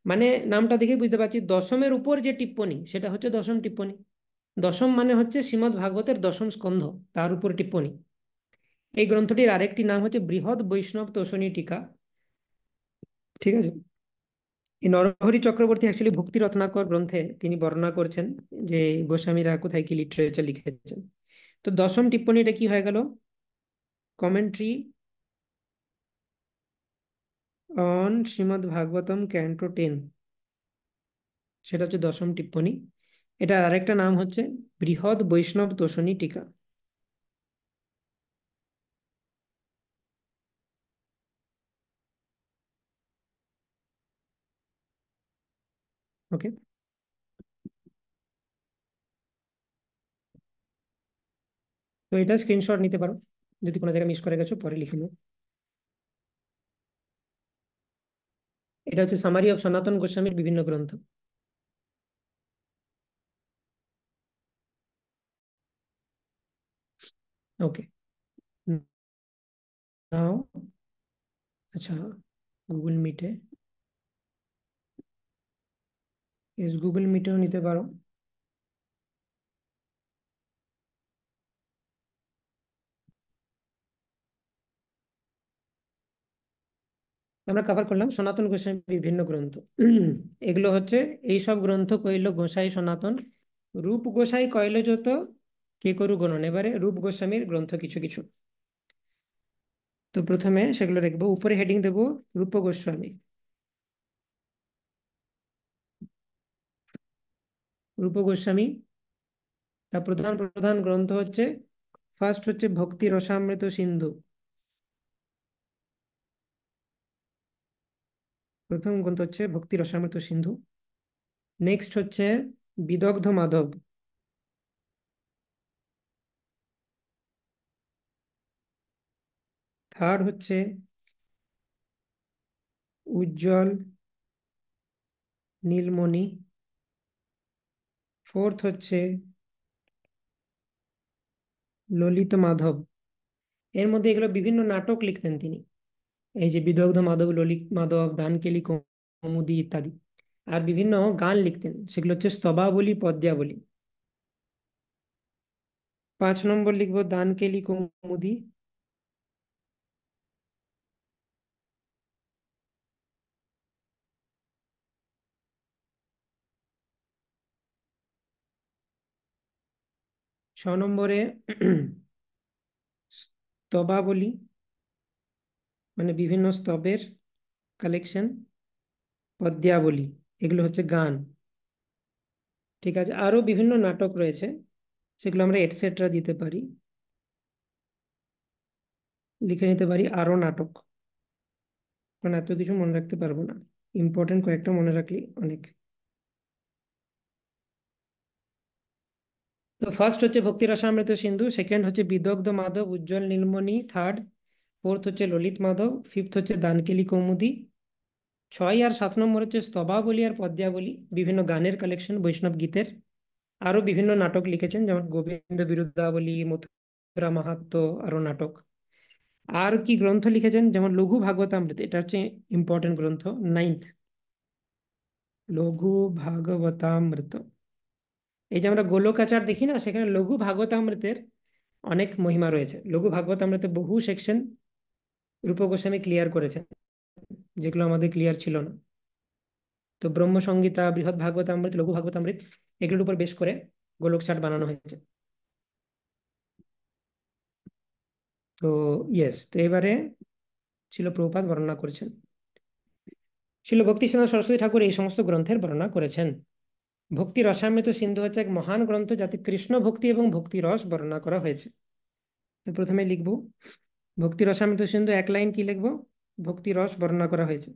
Speaker 1: মানে নামটা দেখে বুঝতে পারছি দশমের উপর যে টিপ্পণী সেটা হচ্ছে দশম টিপ্পণী দশম মানে হচ্ছে শ্রীমৎ ভাগবতের দশম স্কন্ধ তার উপর টিপ্পণী এই গ্রন্থটির আরেকটি নাম হচ্ছে বৃহৎ বৈষ্ণব তোষণী টিকা ঠিক আছে এই নরহরি চক্রবর্তী অ্যাকচুয়ালি ভক্তি রত্নাকর গ্রন্থে তিনি বর্ণনা করছেন যে গোস্বামীরা কোথায় কি লিটারেচার লিখেছেন তো দশম টিপ্পণীটা কি হয়ে গেল commentary on Shrimad Bhagavatam canto ten সেটা হচ্ছে দশম টিপ্পণী এটার আরেকটা নাম হচ্ছে বৃহৎ বৈষ্ণব তোষণী টিকা Okay. তো এটা স্ক্রিনশট নিতে পারো যদি কোনো জায়গায় মিস করে গেছো পরে লিখে নিও এটা হচ্ছে সামারি অফ সনাতন গোস্বামীর বিভিন্ন গ্রন্থ ওকে আচ্ছা গুগল মিটে ইস গুগল মিটেও নিতে পারো আমরা কভার করলাম সনাতন গোসাই বিভিন্ন গ্রন্থ এগুলো হচ্ছে এই সব গ্রন্থ কইল গোসাই সনাতন রূপ গোসাই কইল যত কে করু গণন এবারে রূপ গোস্বামীর গ্রন্থ কিছু কিছু তো প্রথমে সেগুলো দেখবো উপরে হেডিং দেব রূপ গোস্বামী রূপ গোস্বামী তার প্রধান প্রধান গ্রন্থ হচ্ছে ফার্স্ট হচ্ছে ভক্তি রসামৃত সিন্ধু প্রথম গ্রন্থ হচ্ছে ভক্তি রসামৃত সিন্ধু নেক্সট হচ্ছে বিদগ্ধ মাধব থার্ড হচ্ছে উজ্জ্বল নীলমণি ফোর্থ হচ্ছে ললিত মাধব এর মধ্যে এগুলো বিভিন্ন নাটক লিখতেন তিনি এই যে বিদগ্ধ মাধব ললিত মাধব ধানকেলি কৌমুদি ইত্যাদি আর বিভিন্ন গান লিখতেন সেগুলো হচ্ছে স্তবাবলী পদ্মাবলী পাঁচ নম্বর লিখবো দানকেলি কৌমুদি ছ নম্বরে স্তবাবলী মানে বিভিন্ন স্তবের কালেকশন পদ্যাবলী এগুলো হচ্ছে গান ঠিক আছে আরও বিভিন্ন নাটক রয়েছে সেগুলো আমরা এটসেট্রা দিতে পারি লিখে নিতে পারি আরও নাটক কারণ এত কিছু মনে রাখতে পারবো না ইম্পর্টেন্ট কয়েকটা মনে রাখলি অনেক তো ফার্স্ট হচ্ছে রসামৃত সিন্ধু সেকেন্ড হচ্ছে বিদগ্ধ মাধব উজ্জ্বল নীলমণি থার্ড ফোর্থ হচ্ছে ললিত মাধব ফিফথ হচ্ছে দানকেলি কৌমুদি ছয় আর সাত নম্বর হচ্ছে স্তবাবলী আর পদ্মাবলী বিভিন্ন গানের কালেকশন বৈষ্ণব গীতের আরও বিভিন্ন নাটক লিখেছেন যেমন গোবিন্দ বিরুদ্ধাবলী মথুরা মাহাত্ম আরও নাটক আর কি গ্রন্থ লিখেছেন যেমন লঘু ভাগবতামৃত এটা হচ্ছে ইম্পর্টেন্ট গ্রন্থ নাইন্থ লঘু ভাগবতামৃত এই যে আমরা গোলকাচার দেখি না সেখানে লঘু ভাগবতামৃতের অনেক মহিমা রয়েছে লঘু ভাগবতামৃতে বহু সেকশন রূপ গোস্বামী ক্লিয়ার করেছেন যেগুলো আমাদের ক্লিয়ার ছিল না তো ব্রহ্মসংগীতা বৃহৎ ভাগবত অমৃত লঘু অমৃত এগুলোর উপর বেশ করে গোলক চাট বানানো হয়েছে তো ইয়েস তো এবারে ছিল প্রপাত বর্ণনা করেছেন শিল ভক্তি সরস্বতী ঠাকুর এই সমস্ত গ্রন্থের বর্ণনা করেছেন ভক্তি রসামৃত সিন্ধু হচ্ছে এক মহান গ্রন্থ যাতে কৃষ্ণ ভক্তি এবং ভক্তি রস বর্ণনা করা হয়েছে প্রথমে লিখব ভক্তি রসামৃত সিন্ধু এক লাইন কি লিখব ভক্তি রস বর্ণনা করা হয়েছে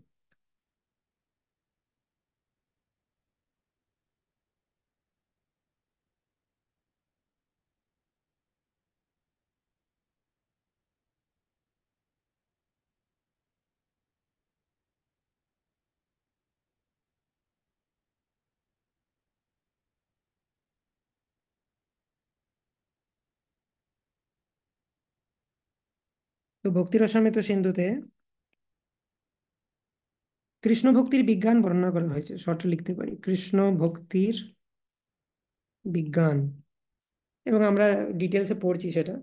Speaker 1: তো ভক্তিরসামিত সিন্ধুতে কৃষ্ণ ভক্তির বিজ্ঞান বর্ণনা করা হয়েছে শর্ট লিখতে পারি কৃষ্ণ ভক্তির বিজ্ঞান এবং আমরা ডিটেলসে পড়ছি সেটা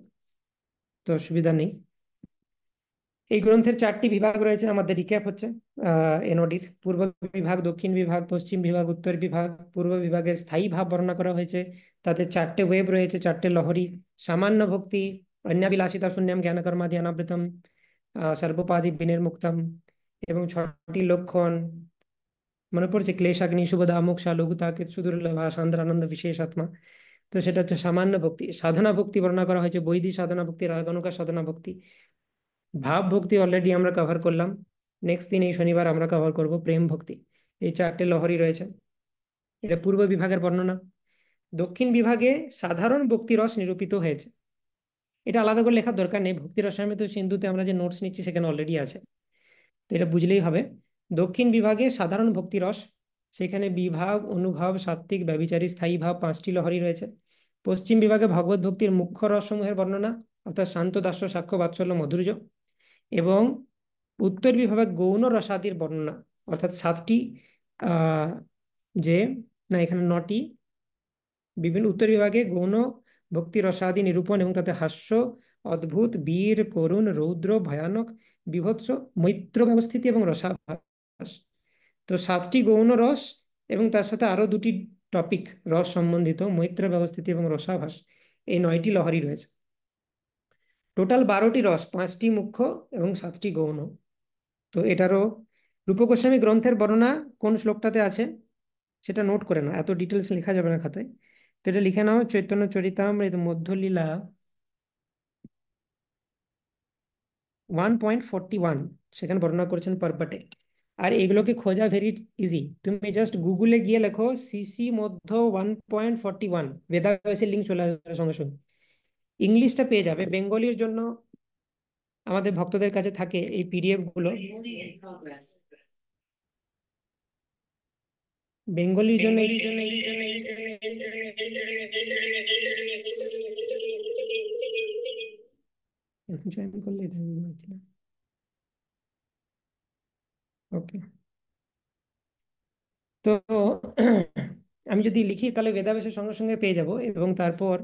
Speaker 1: তো অসুবিধা নেই এই গ্রন্থের চারটি বিভাগ রয়েছে আমাদের রিক্যাপ হচ্ছে এনওডির পূর্ব বিভাগ দক্ষিণ বিভাগ পশ্চিম বিভাগ উত্তর বিভাগ পূর্ব বিভাগের স্থায়ী ভাব বর্ণনা করা হয়েছে তাতে চারটে ওয়েব রয়েছে চারটে লহরী সামান্য ভক্তি অন্যাভিলাষিতা শূন্যম জ্ঞানকর্মা ধ্যানাবৃতম সর্বোপাধি বিনির্মুক্তম এবং ছটি লক্ষণ মনে পড়ছে ক্লেশ অগ্নি শুভদা মোক্ষা লঘুতা কিছু সান্দ্র আনন্দ বিশেষ আত্মা তো সেটা হচ্ছে সামান্য ভক্তি সাধনা ভক্তি বর্ণনা করা হয়েছে বৈদিক সাধনা ভক্তি রাজগণকার সাধনা ভক্তি ভাব ভক্তি অলরেডি আমরা কভার করলাম নেক্সট দিন এই শনিবার আমরা কভার করব প্রেম ভক্তি এই চারটে লহরি রয়েছে এটা পূর্ব বিভাগের বর্ণনা দক্ষিণ বিভাগে সাধারণ ভক্তিরস নিরূপিত হয়েছে এটা আলাদা করে লেখার দরকার নেই ভক্তি রসায়নে তো সিন্ধুতে আমরা যে নোটস নিচ্ছি সেখানে অলরেডি আছে তো এটা বুঝলেই হবে দক্ষিণ বিভাগে সাধারণ ভক্তি রস সেখানে বিভাব অনুভব সাত্ত্বিক ব্যবিচারী স্থায়ী ভাব পাঁচটি লহরী রয়েছে পশ্চিম বিভাগে ভগবত ভক্তির মুখ্য রসসমূহের বর্ণনা অর্থাৎ শান্ত দাস্য সাক্ষ্য বাৎসল্য মধুর্য এবং উত্তর বিভাগে গৌণ রসাদির বর্ণনা অর্থাৎ সাতটি যে না এখানে নটি বিভিন্ন উত্তর বিভাগে গৌণ ভক্তি রসাদি নিরূপণ এবং তাতে হাস্য অদ্ভুত বীর করুণ রৌদ্র ভয়ানক বিভৎস মৈত্র ব্যবস্থিতি এবং রসাভাস তো সাতটি গৌণ রস এবং তার সাথে আরও দুটি টপিক রস সম্বন্ধিত মৈত্র ব্যবস্থিতি এবং রসাভাস এই নয়টি লহরি রয়েছে টোটাল বারোটি রস পাঁচটি মুখ্য এবং সাতটি গৌণ তো এটারও রূপগোস্বামী গ্রন্থের বর্ণনা কোন শ্লোকটাতে আছে সেটা নোট করে না এত ডিটেলস লেখা যাবে না খাতায় এটা লিখে নাও Chaitanya Charitamrita Madhyalila one point forty one সেখানে বর্ণনা করেছেন পারপাটে আর এগুলোকে খোঁজা ভেরি ইজি তুমি জাস্ট গুগলে গিয়ে লেখো C C Madhya one point forty one বেদাভ্যাসের লিঙ্ক চলে আসার সঙ্গে সঙ্গে ইংলিশটা পেয়ে যাবে বেঙ্গলির জন্য আমাদের ভক্তদের কাছে থাকে এই পিডিএফ গুলো বেঙ্গলির জন্য এখন জয়েন করলে এটা আমি বুঝতে না ওকে তো আমি যদি লিখি তাহলে বেদাবেশের সঙ্গে সঙ্গে পেয়ে যাব এবং তারপর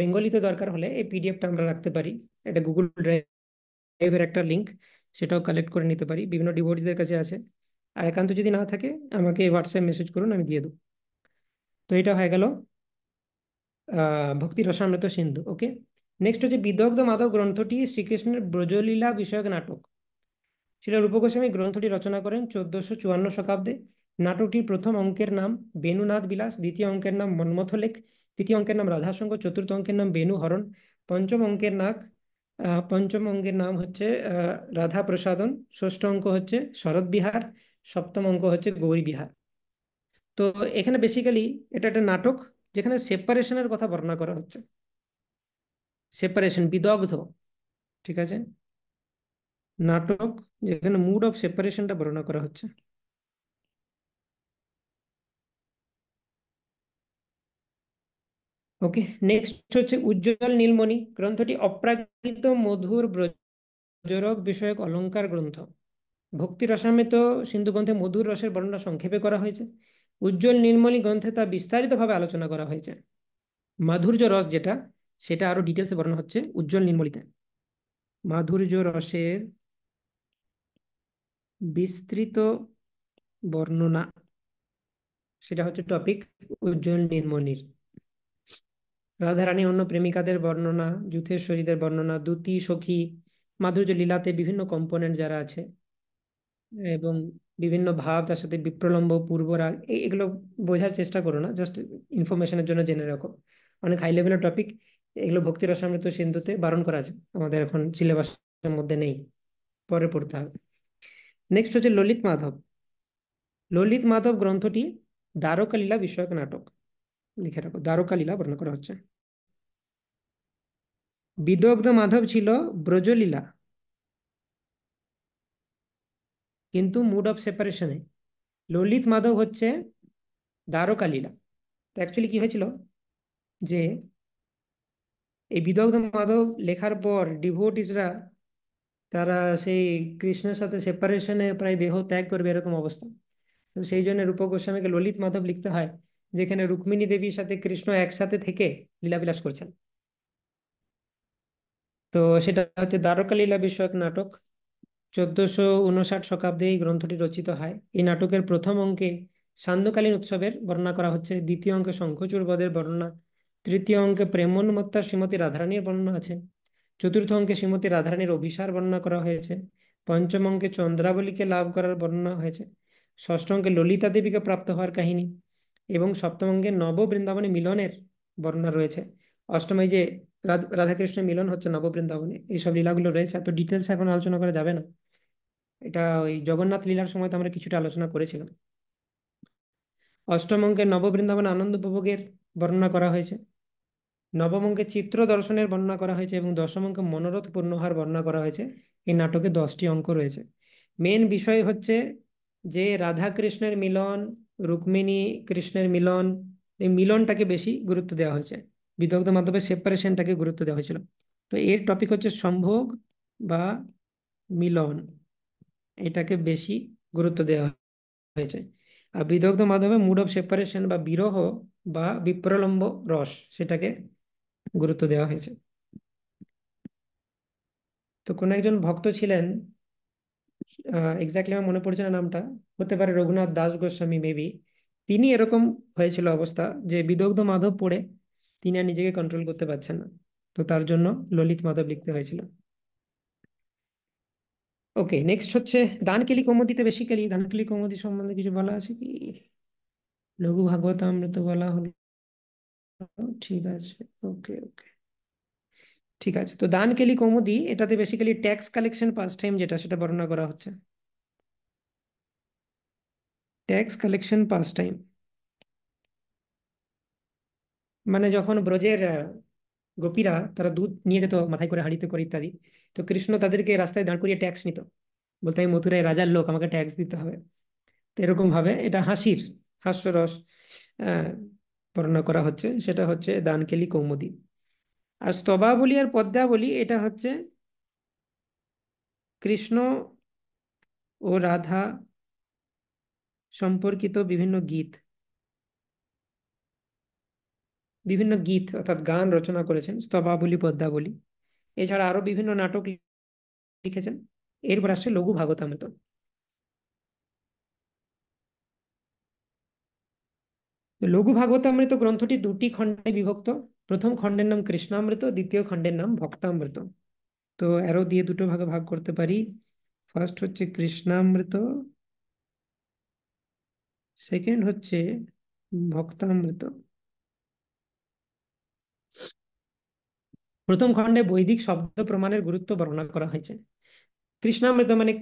Speaker 1: বেঙ্গলিতে দরকার হলে এই পিডিএফটা আমরা রাখতে পারি এটা গুগল ড্রাইভের একটা লিঙ্ক সেটাও কালেক্ট করে নিতে পারি বিভিন্ন ডিভোর্সদের কাছে আছে আর একান্ত যদি না থাকে আমাকে হোয়াটসঅ্যাপ মেসেজ করুন আমি দিয়ে দেবো তো এটা হয়ে গেল ভক্তি রসামৃত সিন্ধু ওকে নেক্সট হচ্ছে বিদগ্ধ মাধব গ্রন্থটি শ্রীকৃষ্ণের ব্রজলীলা বিষয়ক নাটক শিলা রূপগোস্বামী গ্রন্থটি রচনা করেন চোদ্দশো চুয়ান্ন শতাব্দে নাটকটির প্রথম অঙ্কের নাম বেণুনাথ বিলাস দ্বিতীয় অঙ্কের নাম মন্মথলেখ তৃতীয় অঙ্কের নাম রাধাশঙ্কর চতুর্থ অঙ্কের নাম বেনু হরণ পঞ্চম অঙ্কের নাক পঞ্চম অঙ্কের নাম হচ্ছে রাধা প্রসাদন ষষ্ঠ অঙ্ক হচ্ছে শরৎ বিহার সপ্তম অঙ্ক হচ্ছে গৌরী বিহার তো এখানে বেসিক্যালি এটা একটা নাটক যেখানে সেপারেশনের কথা বর্ণনা করা হচ্ছে সেপারেশন বিদগ্ধ ঠিক আছে নাটক যেখানে মুড অফ সেপারেশনটা বর্ণনা করা হচ্ছে ওকে নেক্সট হচ্ছে উজ্জ্বল নীলমণি গ্রন্থটি অপ্রাকৃত মধুর ব্রজরক বিষয়ক অলঙ্কার গ্রন্থ ভক্তি রসামে তো সিন্ধু গ্রন্থে মধুর রসের বর্ণনা সংক্ষেপে করা হয়েছে উজ্জ্বল নির্মলী গ্রন্থে তা বিস্তারিতভাবে আলোচনা করা হয়েছে মাধুর্য রস যেটা সেটা আরো ডিটেলসে বর্ণনা হচ্ছে উজ্জ্বল নির্মলিতে মাধুর্য রসের বিস্তৃত বর্ণনা সেটা হচ্ছে টপিক উজ্জ্বল নির্মলির রাধারানী অন্য প্রেমিকাদের বর্ণনা যুথেশ্বরীদের বর্ণনা দ্যুতি সখী মাধুর্য লীলাতে বিভিন্ন কম্পোনেন্ট যারা আছে এবং বিভিন্ন ভাব তার সাথে বিপ্রলম্ব পূর্বরাগ এগুলো বোঝার চেষ্টা করো না জাস্ট ইনফরমেশনের জন্য জেনে রাখো অনেক হাই লেভেলের টপিক এগুলো ভক্তির রসামৃত সিন্ধুতে বারণ করা আছে আমাদের এখন সিলেবাসের মধ্যে নেই পরে পড়তে হবে নেক্সট হচ্ছে ললিত মাধব ললিত মাধব গ্রন্থটি দ্বারকালীলা বিষয়ক নাটক লিখে রাখো দ্বারকালীলা বর্ণনা করা হচ্ছে বিদগ্ধ মাধব ছিল ব্রজলীলা কিন্তু মুড অফ সেপারেশনে ললিত মাধব হচ্ছে দ্বারকালীলা তো অ্যাকচুয়ালি কি হয়েছিল যে এই বিদগ্ধ মাধব লেখার পর ডিভোটিসরা তারা সেই কৃষ্ণের সাথে সেপারেশনে প্রায় দেহ ত্যাগ করবে এরকম অবস্থা তো সেই জন্য রূপ গোস্বামীকে ললিত মাধব লিখতে হয় যেখানে রুক্মিণী দেবীর সাথে কৃষ্ণ একসাথে থেকে লীলাবিলাস করছেন তো সেটা হচ্ছে দ্বারকা লীলা বিষয়ক নাটক চোদ্দশো উনষাট শতাব্দে এই গ্রন্থটি রচিত হয় এই নাটকের প্রথম অঙ্কে সান্ধ্যকালীন উৎসবের বর্ণনা করা হচ্ছে দ্বিতীয় অঙ্কে শঙ্খচূড় বদের বর্ণনা তৃতীয় অঙ্কে প্রেমোন্মত্তার শ্রীমতী রাধারানীর বর্ণনা আছে চতুর্থ অঙ্কে শ্রীমতী রাধারানীর অভিসার বর্ণনা করা হয়েছে পঞ্চম অঙ্কে চন্দ্রাবলীকে লাভ করার বর্ণনা হয়েছে ষষ্ঠ অঙ্কে ললিতা দেবীকে প্রাপ্ত হওয়ার কাহিনী এবং সপ্তম অঙ্কে নব বৃন্দাবনী মিলনের বর্ণনা রয়েছে অষ্টমে যে রাধাকৃষ্ণের মিলন হচ্ছে নব এইসব লীলাগুলো রয়েছে এত ডিটেলস এখন আলোচনা করা যাবে না এটা ওই জগন্নাথ লীলার সময় তো আমরা কিছুটা আলোচনা করেছিলাম অষ্টম অঙ্কে নববৃন্দাবন আনন্দ উপভোগের বর্ণনা করা হয়েছে নবম অঙ্কে চিত্র দর্শনের বর্ণনা করা হয়েছে এবং দশম অঙ্কে মনোরথ পূর্ণহার বর্ণনা করা হয়েছে এই নাটকে দশটি অঙ্ক রয়েছে মেন বিষয় হচ্ছে যে রাধা কৃষ্ণের মিলন রুক্মিণী কৃষ্ণের মিলন এই মিলনটাকে বেশি গুরুত্ব দেওয়া হয়েছে বিদগ্ধ মাধ্যমে সেপারেশনটাকে গুরুত্ব দেওয়া হয়েছিল তো এর টপিক হচ্ছে সম্ভোগ বা মিলন এটাকে বেশি গুরুত্ব দেওয়া হয়েছে আর বিদগ্ধ মাধ্যমে মুড অফ সেপারেশন বা বিরহ বা বিপ্রলম্ব রস সেটাকে গুরুত্ব দেওয়া হয়েছে তো কোন একজন ভক্ত ছিলেন এক্স্যাক্টলি আমার মনে পড়ছে না নামটা হতে পারে রঘুনাথ দাস গোস্বামী মেবি তিনি এরকম হয়েছিল অবস্থা যে বিদগ্ধ মাধব পড়ে তিনি আর নিজেকে কন্ট্রোল করতে পারছেন না তো তার জন্য ললিত মাধব লিখতে হয়েছিল ওকে নেক্সট হচ্ছে দান বেশি কেলি দান দানকেলি কমদি সম্বন্ধে কিছু বলা আছে কি লঘু ভাগবত আমরা তো বলা হলো ঠিক আছে ওকে ওকে ঠিক আছে তো দান কেলি কৌমুদি এটাতে basically tax collection first time যেটা সেটা বর্ণনা করা হচ্ছে ট্যাক্স কালেকশন পাস টাইম মানে যখন ব্রজের গোপীরা তারা দুধ নিয়ে যেত মাথায় করে হাঁড়িতে করে ইত্যাদি তো কৃষ্ণ তাদেরকে রাস্তায় দাঁড় করিয়ে ট্যাক্স নিত বলতে আমি মথুরায় রাজার লোক আমাকে ট্যাক্স দিতে হবে তো এরকম ভাবে এটা হাসির হাস্যরস বর্ণনা করা হচ্ছে সেটা হচ্ছে দানকেলি কৌমুদি আর স্তবাবলী আর পদ্মাবলী এটা হচ্ছে কৃষ্ণ ও রাধা সম্পর্কিত বিভিন্ন গীত বিভিন্ন গীত অর্থাৎ গান রচনা করেছেন স্তবাবলী পদ্মাবলী এছাড়া আরো বিভিন্ন নাটক লিখেছেন এরপর আসছে লঘু ভাগতামৃত লঘু ভাগবতামৃত গ্রন্থটি দুটি খণ্ডে বিভক্ত প্রথম খণ্ডের নাম কৃষ্ণামৃত দ্বিতীয় খণ্ডের নাম ভক্তামৃত তো অ্যারো দিয়ে দুটো ভাগে ভাগ করতে পারি ফার্স্ট হচ্ছে কৃষ্ণামৃত সেকেন্ড হচ্ছে ভক্তামৃত প্রথম খণ্ডে বৈদিক শব্দ প্রমাণের গুরুত্ব বর্ণনা করা হয়েছে কৃষ্ণামৃত মানে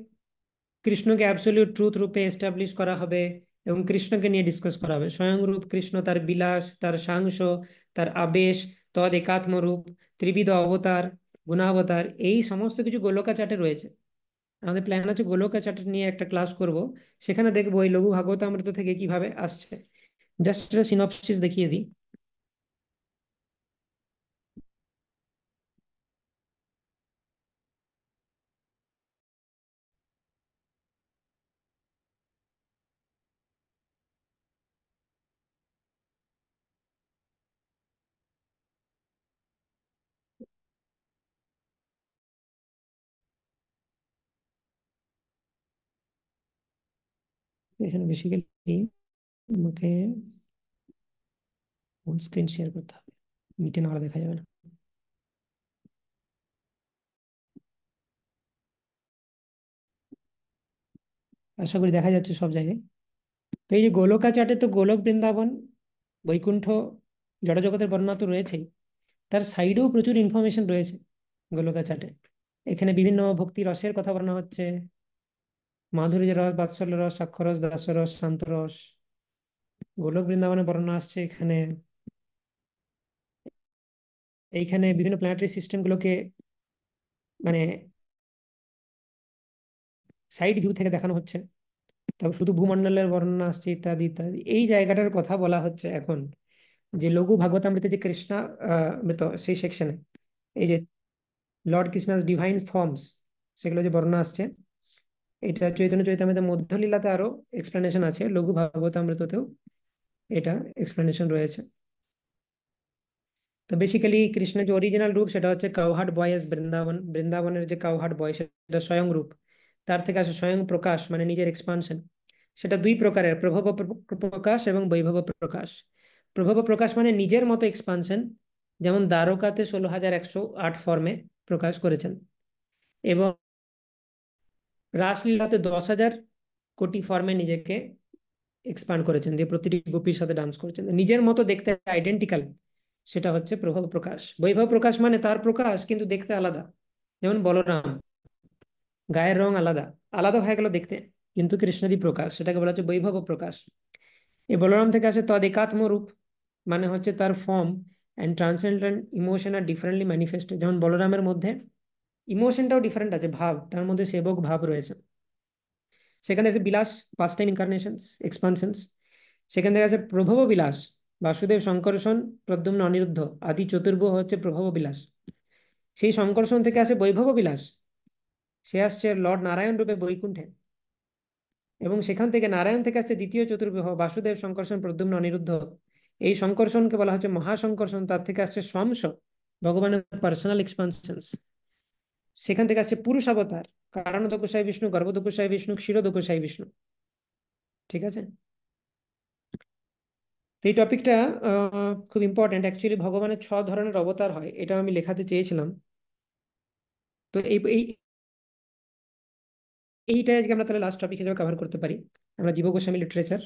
Speaker 1: কৃষ্ণকে অ্যাবসলিউট ট্রুথ রূপে এস্টাবলিশ করা হবে এবং কৃষ্ণকে নিয়ে ডিসকাস করা হবে স্বয়ং রূপ কৃষ্ণ তার বিলাস তার সাংস তার আবেশ তদ একাত্ম রূপ ত্রিবিধ অবতার গুণাবতার এই সমস্ত কিছু গোলকা চাটে রয়েছে আমাদের প্ল্যান আছে গোলকা চাটে নিয়ে একটা ক্লাস করব সেখানে দেখবো এই লঘু ভাগবতামৃত থেকে কিভাবে আসছে জাস্ট সিনপসিস দেখিয়ে দিই এখানে বেসিক্যালি আমাকে ফুল স্ক্রিন শেয়ার করতে হবে মিটে না দেখা যাবে না আশা করি দেখা যাচ্ছে সব জায়গায় তো এই যে গোলকা চাটে তো গোলক বৃন্দাবন বৈকুণ্ঠ জড়জগতের বর্ণনা তো রয়েছেই তার সাইডেও প্রচুর ইনফরমেশন রয়েছে গোলকা চাটে এখানে বিভিন্ন ভক্তি রসের কথা বর্ণনা হচ্ছে মাধুরী রস বাৎসল্য রস সাক্ষরস দাসরস শান্তরস গোলক বৃন্দাবনে বর্ণনা আসছে এখানে এইখানে বিভিন্ন প্ল্যানেটারি সিস্টেমগুলোকে মানে সাইড ভিউ থেকে দেখানো হচ্ছে তবে শুধু ভূমণ্ডলের বর্ণনা আসছে ইত্যাদি ইত্যাদি এই জায়গাটার কথা বলা হচ্ছে এখন যে লঘু ভাগবতামৃতে যে কৃষ্ণা মৃত সেই সেকশনে এই যে লর্ড কৃষ্ণাস ডিভাইন ফর্মস সেগুলো যে বর্ণনা আসছে এটা চৈতন্য চৈতামৃতের মধ্যলীলাতে আরো এক্সপ্লেনেশন আছে লঘু ভাগবতামৃততেও এটা এক্সপ্লেনেশন রয়েছে তো বেসিক্যালি কৃষ্ণের যে অরিজিনাল রূপ সেটা হচ্ছে কাউহাট বয়েস বৃন্দাবন বৃন্দাবনের যে কাউহাট বয়েস সেটা স্বয়ং রূপ তার থেকে আসে স্বয়ং প্রকাশ মানে নিজের এক্সপানশন সেটা দুই প্রকারের প্রভব প্রকাশ এবং বৈভব প্রকাশ প্রভব প্রকাশ মানে নিজের মতো এক্সপানশন যেমন দ্বারকাতে ষোলো হাজার একশো আট ফর্মে প্রকাশ করেছেন এবং রাসলীলাতে দশ হাজার কোটি ফর্মে নিজেকে এক্সপান্ড করেছেন দিয়ে প্রতিটি গোপীর সাথে ডান্স করেছেন নিজের মতো দেখতে আইডেন্টিক্যাল সেটা হচ্ছে প্রভাব প্রকাশ বৈভব প্রকাশ মানে তার প্রকাশ কিন্তু দেখতে আলাদা যেমন বলরাম গায়ের রং আলাদা আলাদা হয়ে গেল দেখতে কিন্তু কৃষ্ণেরই প্রকাশ সেটাকে বলা হচ্ছে বৈভব প্রকাশ এই বলরাম থেকে আসে তদ একাত্ম রূপ মানে হচ্ছে তার ফর্ম অ্যান্ড ট্রান্সেন্ডেন্ট ইমোশন আর ডিফারেন্টলি ম্যানিফেস্ট যেমন বলরামের মধ্যে ইমোশনটাও ডিফারেন্ট আছে ভাব তার মধ্যে সেবক ভাব রয়েছে সেখানে আছে বিলাস ফার্স্ট টাইম ইনকারনেশনস এক্সপানশনস সেখান থেকে আছে প্রভব বিলাস বাসুদেব শঙ্কর্ষণ প্রদ্যুম্ন অনিরুদ্ধ আদি চতুর্ভ হচ্ছে প্রভব বিলাস সেই শঙ্কর্ষণ থেকে আসে বৈভব বিলাস সে আসছে লর্ড নারায়ণ রূপে বৈকুণ্ঠে এবং সেখান থেকে নারায়ণ থেকে আসছে দ্বিতীয় চতুর্ভ বাসুদেব শঙ্কর্ষণ প্রদ্যুম্ন অনিরুদ্ধ এই শঙ্কর্ষণকে বলা হচ্ছে মহাসংকর্ষণ তার থেকে আসছে স্বংস ভগবানের পার্সোনাল এক্সপানশনস সেখান থেকে আসছে পুরুষ অবতার কারণ দকুশাই বিষ্ণু গর্ভদকুশাই বিষ্ণু ক্ষীর দকুশাই বিষ্ণু ঠিক আছে তো এই টপিকটা খুব ইম্পর্টেন্ট অ্যাকচুয়ালি ভগবানের ছ ধরনের অবতার হয় এটা আমি লেখাতে চেয়েছিলাম তো এই এইটা আজকে আমরা তাহলে লাস্ট টপিক হিসেবে কভার করতে পারি আমরা জীব গোস্বামী লিটারেচার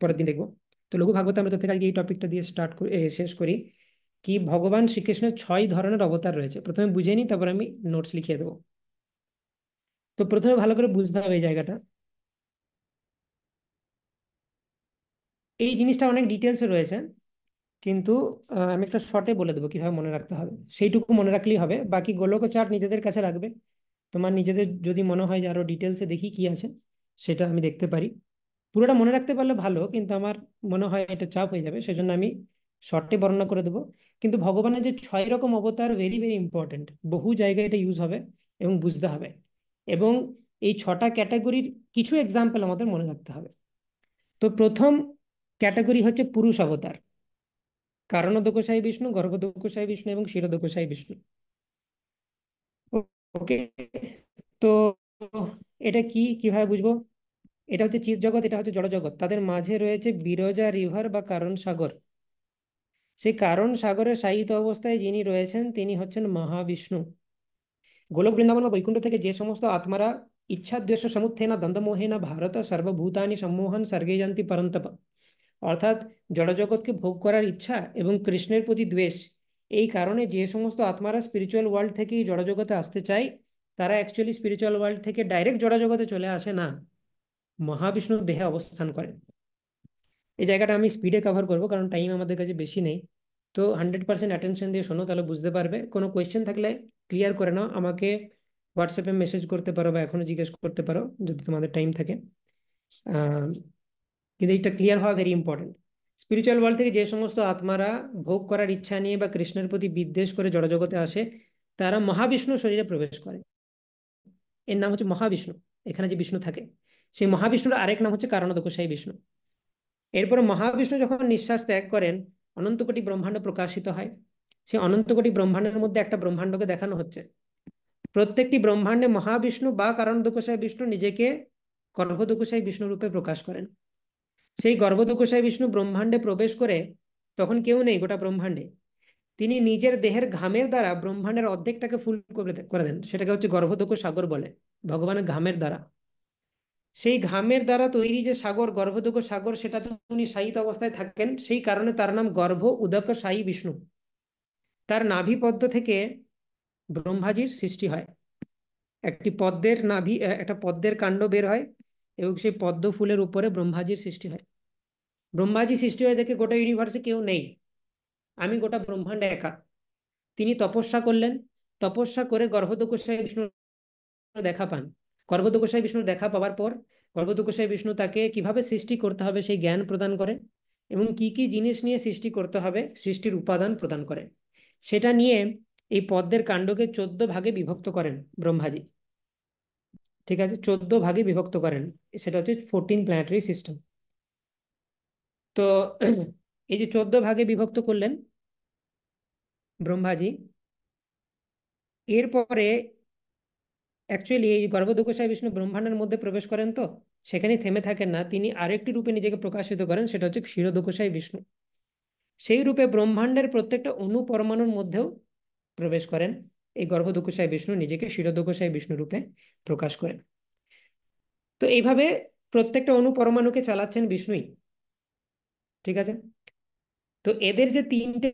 Speaker 1: পরের দিন দেখবো তো লঘু ভাগবত আমরা তো থেকে আজকে এই টপিকটা দিয়ে স্টার্ট শেষ করি কি ভগবান শ্রীকৃষ্ণের ছয় ধরনের অবতার রয়েছে প্রথমে বুঝে নিই তারপর আমি নোটস লিখিয়ে দেবো তো প্রথমে ভালো করে বুঝতে হবে এই জায়গাটা এই জিনিসটা অনেক ডিটেলসে রয়েছে কিন্তু আমি একটা শর্টে বলে দেবো কিভাবে মনে রাখতে হবে সেইটুকু মনে রাখলেই হবে বাকি গোলক চার্ট নিজেদের কাছে রাখবে তোমার নিজেদের যদি মনে হয় যে আরো ডিটেলসে দেখি কি আছে সেটা আমি দেখতে পারি পুরোটা মনে রাখতে পারলে ভালো কিন্তু আমার মনে হয় এটা চাপ হয়ে যাবে সেজন্য আমি শর্টে বর্ণনা করে দেবো কিন্তু ভগবানের যে ছয় রকম অবতার ভেরি ভেরি ইম্পর্টেন্ট বহু জায়গায় এটা ইউজ হবে এবং বুঝতে হবে এবং এই ছটা ক্যাটাগরির কিছু এক্সাম্পল আমাদের মনে রাখতে হবে তো প্রথম ক্যাটাগরি হচ্ছে পুরুষ অবতার কারণদোকসাই বিষ্ণু গর্ভদোকসাই বিষ্ণু এবং শিরদোকসাই বিষ্ণু ওকে তো এটা কি কিভাবে বুঝবো এটা হচ্ছে চির জগৎ এটা হচ্ছে জড় জগৎ তাদের মাঝে রয়েছে বিরজা রিভার বা কারণ সাগর সেই কারণ সাগরে শায়িত অবস্থায় যিনি রয়েছেন তিনি হচ্ছেন মহাবিষ্ণু গোলক বৃন্দাবন বা বৈকুণ্ঠ থেকে যে সমস্ত আত্মারা ইচ্ছাদ্বেষ সমুত্থেনা দ্বন্দ্বমোহেনা ভারত সর্বভূতানি সম্মোহন স্বর্গে জানতি পরন্তপ অর্থাৎ জড়জগৎকে ভোগ করার ইচ্ছা এবং কৃষ্ণের প্রতি দ্বেষ এই কারণে যে সমস্ত আত্মারা স্পিরিচুয়াল ওয়ার্ল্ড থেকেই জড়জগতে আসতে চায় তারা অ্যাকচুয়ালি স্পিরিচুয়াল ওয়ার্ল্ড থেকে ডাইরেক্ট জড়জগতে চলে আসে না মহাবিষ্ণুর দেহে অবস্থান করেন এই জায়গাটা আমি স্পিডে কভার করব কারণ টাইম আমাদের কাছে বেশি নেই তো হান্ড্রেড পার্সেন্ট অ্যাটেনশন দিয়ে শোনো তাহলে বুঝতে পারবে কোনো কোয়েশ্চেন থাকলে ক্লিয়ার করে নাও আমাকে হোয়াটসঅ্যাপে মেসেজ করতে পারো বা এখনও জিজ্ঞেস করতে পারো যদি তোমাদের টাইম থাকে কিন্তু এইটা ক্লিয়ার হওয়া ভেরি ইম্পর্টেন্ট স্পিরিচুয়াল ওয়ার্ল্ড থেকে যে সমস্ত আত্মারা ভোগ করার ইচ্ছা নিয়ে বা কৃষ্ণের প্রতি বিদ্বেষ করে জড়জগতে আসে তারা মহাবিষ্ণু শরীরে প্রবেশ করে এর নাম হচ্ছে মহাবিষ্ণু এখানে যে বিষ্ণু থাকে সেই মহাবিষ্ণুর আরেক নাম হচ্ছে কারণদকশায়ী বিষ্ণু এরপর মহাবিষ্ণু যখন নিঃশ্বাস ত্যাগ করেন কোটি ব্রহ্মাণ্ড প্রকাশিত হয় সে কোটি ব্রহ্মাণ্ডের মধ্যে একটা ব্রহ্মাণ্ডকে দেখানো হচ্ছে প্রত্যেকটি ব্রহ্মাণ্ডে মহাবিষ্ণু বা কারণ দুকুশায় বিষ্ণু নিজেকে গর্ভদকুশায় বিষ্ণু রূপে প্রকাশ করেন সেই গর্ভদকুশায় বিষ্ণু ব্রহ্মাণ্ডে প্রবেশ করে তখন কেউ নেই গোটা ব্রহ্মাণ্ডে তিনি নিজের দেহের ঘামের দ্বারা ব্রহ্মাণ্ডের অর্ধেকটাকে ফুল করে দেন সেটাকে হচ্ছে গর্ভদুক সাগর বলে ভগবানের ঘামের দ্বারা সেই ঘামের দ্বারা তৈরি যে সাগর গর্ভদুগ সাগর তো উনি সাহিত অবস্থায় থাকেন সেই কারণে তার নাম গর্ভ উদক সাই বিষ্ণু তার নাভি পদ্ম থেকে ব্রহ্মাজির সৃষ্টি হয় একটি পদ্মের নাভি একটা পদ্মের কাণ্ড বের হয় এবং সেই পদ্ম ফুলের উপরে ব্রহ্মাজির সৃষ্টি হয় ব্রহ্মাজি সৃষ্টি হয়ে দেখে গোটা ইউনিভার্সে কেউ নেই আমি গোটা ব্রহ্মাণ্ডে একা তিনি তপস্যা করলেন তপস্যা করে গর্ভদকুশায় বিষ্ণু দেখা পান গোসাই বিষ্ণুর দেখা পাওয়ার পর গোসাই বিষ্ণু তাকে কিভাবে সৃষ্টি করতে হবে সেই জ্ঞান প্রদান করে এবং কি কি জিনিস নিয়ে সৃষ্টি করতে হবে সৃষ্টির উপাদান প্রদান করে সেটা নিয়ে এই পদ্মের কাণ্ডকে চোদ্দ ভাগে বিভক্ত করেন ব্রহ্মাজি ঠিক আছে চোদ্দ ভাগে বিভক্ত করেন সেটা হচ্ছে ফোরটিন প্ল্যানেটারি সিস্টেম তো এই যে চোদ্দ ভাগে বিভক্ত করলেন ব্রহ্মাজি এরপরে অ্যাকচুয়ালি এই গর্ভদুকোষায় বিষ্ণু ব্রহ্মাণ্ডের মধ্যে প্রবেশ করেন তো সেখানে থেমে থাকেন না তিনি আরেকটি রূপে নিজেকে প্রকাশিত করেন সেটা হচ্ছে ক্ষীরদুকোষায় বিষ্ণু সেই রূপে ব্রহ্মাণ্ডের প্রত্যেকটা অনু পরমাণুর মধ্যেও প্রবেশ করেন এই গর্ভদুকোষায় বিষ্ণু নিজেকে শিরদুকোষায় বিষ্ণু রূপে প্রকাশ করেন তো এইভাবে প্রত্যেকটা অনু পরমাণুকে চালাচ্ছেন বিষ্ণুই ঠিক আছে তো এদের যে তিনটে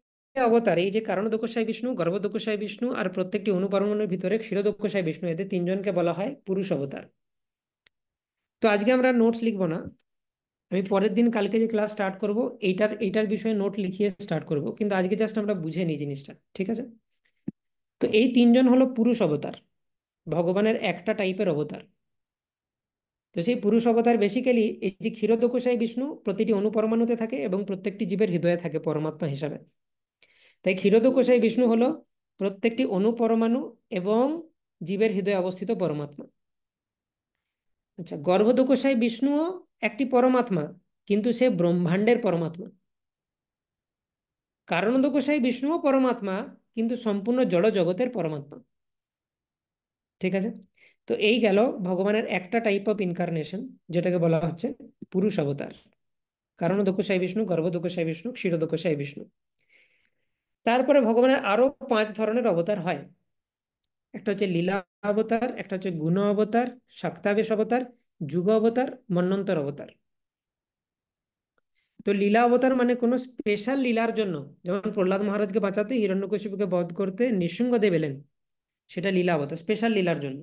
Speaker 1: অবতার এই যে কারণ দক্ষসায় বিষ্ণু গর্ভ দক্ষসায় বিষ্ণু আর প্রত্যেকটি অনুপরমাণুর ভিতরে ক্ষীর দক্ষসায় বিষ্ণু এদের তিনজনকে বলা হয় পুরুষ অবতার তো আজকে আমরা নোটস লিখবো না আমি পরের দিন কালকে যে ক্লাস স্টার্ট করব এইটার এইটার বিষয়ে নোট লিখিয়ে স্টার্ট করব কিন্তু আজকে জাস্ট আমরা বুঝে নিই জিনিসটা ঠিক আছে তো এই তিনজন হলো পুরুষ অবতার ভগবানের একটা টাইপের অবতার তো সেই পুরুষ অবতার বেসিক্যালি এই যে ক্ষীরদকোষায় বিষ্ণু প্রতিটি অনুপরমাণুতে থাকে এবং প্রত্যেকটি জীবের হৃদয়ে থাকে পরমাত্মা হিসাবে তাই ক্ষীরদকোষাই বিষ্ণু হলো প্রত্যেকটি অনুপরমাণু পরমাণু এবং জীবের হৃদয়ে অবস্থিত পরমাত্মা আচ্ছা গর্ভদকোষাই বিষ্ণুও একটি পরমাত্মা কিন্তু সে ব্রহ্মাণ্ডের পরমাত্মা কারণদকোষাই বিষ্ণুও পরমাত্মা কিন্তু সম্পূর্ণ জড় জগতের পরমাত্মা ঠিক আছে তো এই গেল ভগবানের একটা টাইপ অফ ইনকারনেশন যেটাকে বলা হচ্ছে পুরুষ অবতার কারণ দোকসাই বিষ্ণু গর্ভ বিষ্ণু ক্ষীর বিষ্ণু তারপরে ভগবানের আরো পাঁচ ধরনের অবতার হয় একটা হচ্ছে লীলা অবতার একটা হচ্ছে গুণ অবতার শক্তাবেশ অবতার যুগ অবতার মন্নন্তর অবতার তো লীলা অবতার মানে কোনো স্পেশাল লীলার জন্য যেমন প্রহ্লাদ মহারাজকে বাঁচাতে হিরণ্যকশিপুকে বধ করতে নৃসিংহদেব এলেন সেটা লীলা অবতার স্পেশাল লীলার জন্য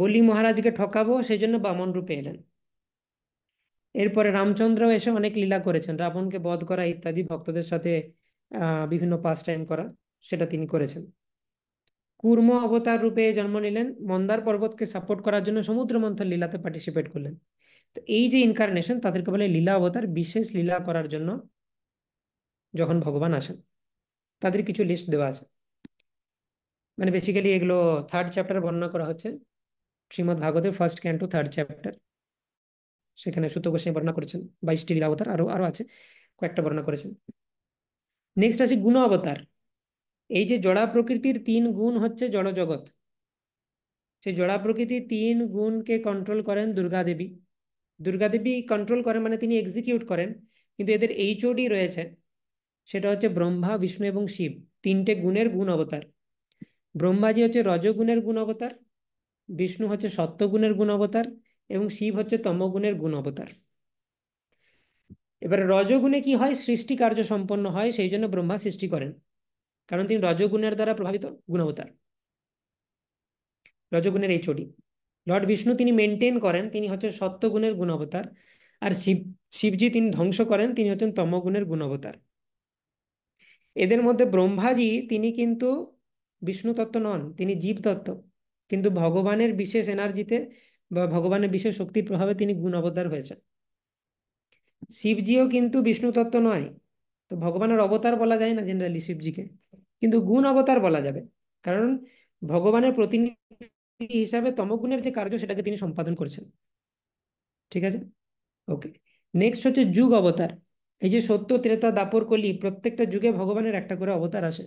Speaker 1: বলি মহারাজকে ঠকাবো সেই জন্য বামন রূপে এলেন এরপরে রামচন্দ্র এসে অনেক লীলা করেছেন রাবণকে বধ করা ইত্যাদি ভক্তদের সাথে বিভিন্ন পাস টাইম করা সেটা তিনি করেছেন কুর্ম অবতার রূপে জন্ম নিলেন মন্দার পর্বতকে সাপোর্ট করার জন্য সমুদ্র মন্থন লীলাতে পার্টিসিপেট করলেন তো এই যে ইনকারনেশন তাদেরকে বলে লীলা অবতার বিশেষ লীলা করার জন্য যখন ভগবান আসেন তাদের কিছু লিস্ট দেওয়া আছে মানে বেসিক্যালি এগুলো থার্ড চ্যাপ্টার বর্ণনা করা হচ্ছে শ্রীমদ ভাগবতের ফার্স্ট ক্যান্টু থার্ড চ্যাপ্টার সেখানে সুতো গোস্বামী বর্ণনা করেছেন বাইশটি লীলা অবতার আরো আরো আছে কয়েকটা বর্ণনা করেছেন নেক্সট আসি গুণ অবতার এই যে জড়া প্রকৃতির তিন গুণ হচ্ছে জড় জগৎ সেই জড়া প্রকৃতি তিন গুণকে কন্ট্রোল করেন দুর্গা দেবী দুর্গা দেবী কন্ট্রোল করেন মানে তিনি এক্সিকিউট করেন কিন্তু এদের এইচওডি রয়েছে সেটা হচ্ছে ব্রহ্মা বিষ্ণু এবং শিব তিনটে গুণের গুণ অবতার ব্রহ্মাজি হচ্ছে রজগুণের গুণ অবতার বিষ্ণু হচ্ছে সত্যগুণের গুণ অবতার এবং শিব হচ্ছে তমগুণের গুণ অবতার এবারে রজগুণে কি হয় সৃষ্টি কার্য সম্পন্ন হয় সেই জন্য ব্রহ্মা সৃষ্টি করেন কারণ তিনি রজগুণের দ্বারা প্রভাবিত গুণাবতার রজগুণের এই চটি লর্ড বিষ্ণু তিনি মেনটেন করেন তিনি সত্য সত্যগুণের গুণাবতার আর শিব শিবজি তিনি ধ্বংস করেন তিনি হচ্ছেন তমগুণের গুণবতার এদের মধ্যে ব্রহ্মাজি তিনি কিন্তু বিষ্ণু তত্ত্ব নন তিনি জীব তত্ত্ব কিন্তু ভগবানের বিশেষ এনার্জিতে বা ভগবানের বিশেষ শক্তির প্রভাবে তিনি গুণ অবতার হয়েছেন শিবজিও কিন্তু বিষ্ণু তত্ত্ব নয় তো ভগবানের অবতার বলা যায় না জেনারেলি শিবজিকে কিন্তু গুণ অবতার বলা যাবে কারণ ভগবানের প্রতিনিধি হিসাবে তমগুণের যে কার্য সেটাকে তিনি সম্পাদন করছেন ঠিক আছে ওকে নেক্সট হচ্ছে যুগ অবতার এই যে সত্য ত্রেতা দাপর কলি প্রত্যেকটা যুগে ভগবানের একটা করে অবতার আসে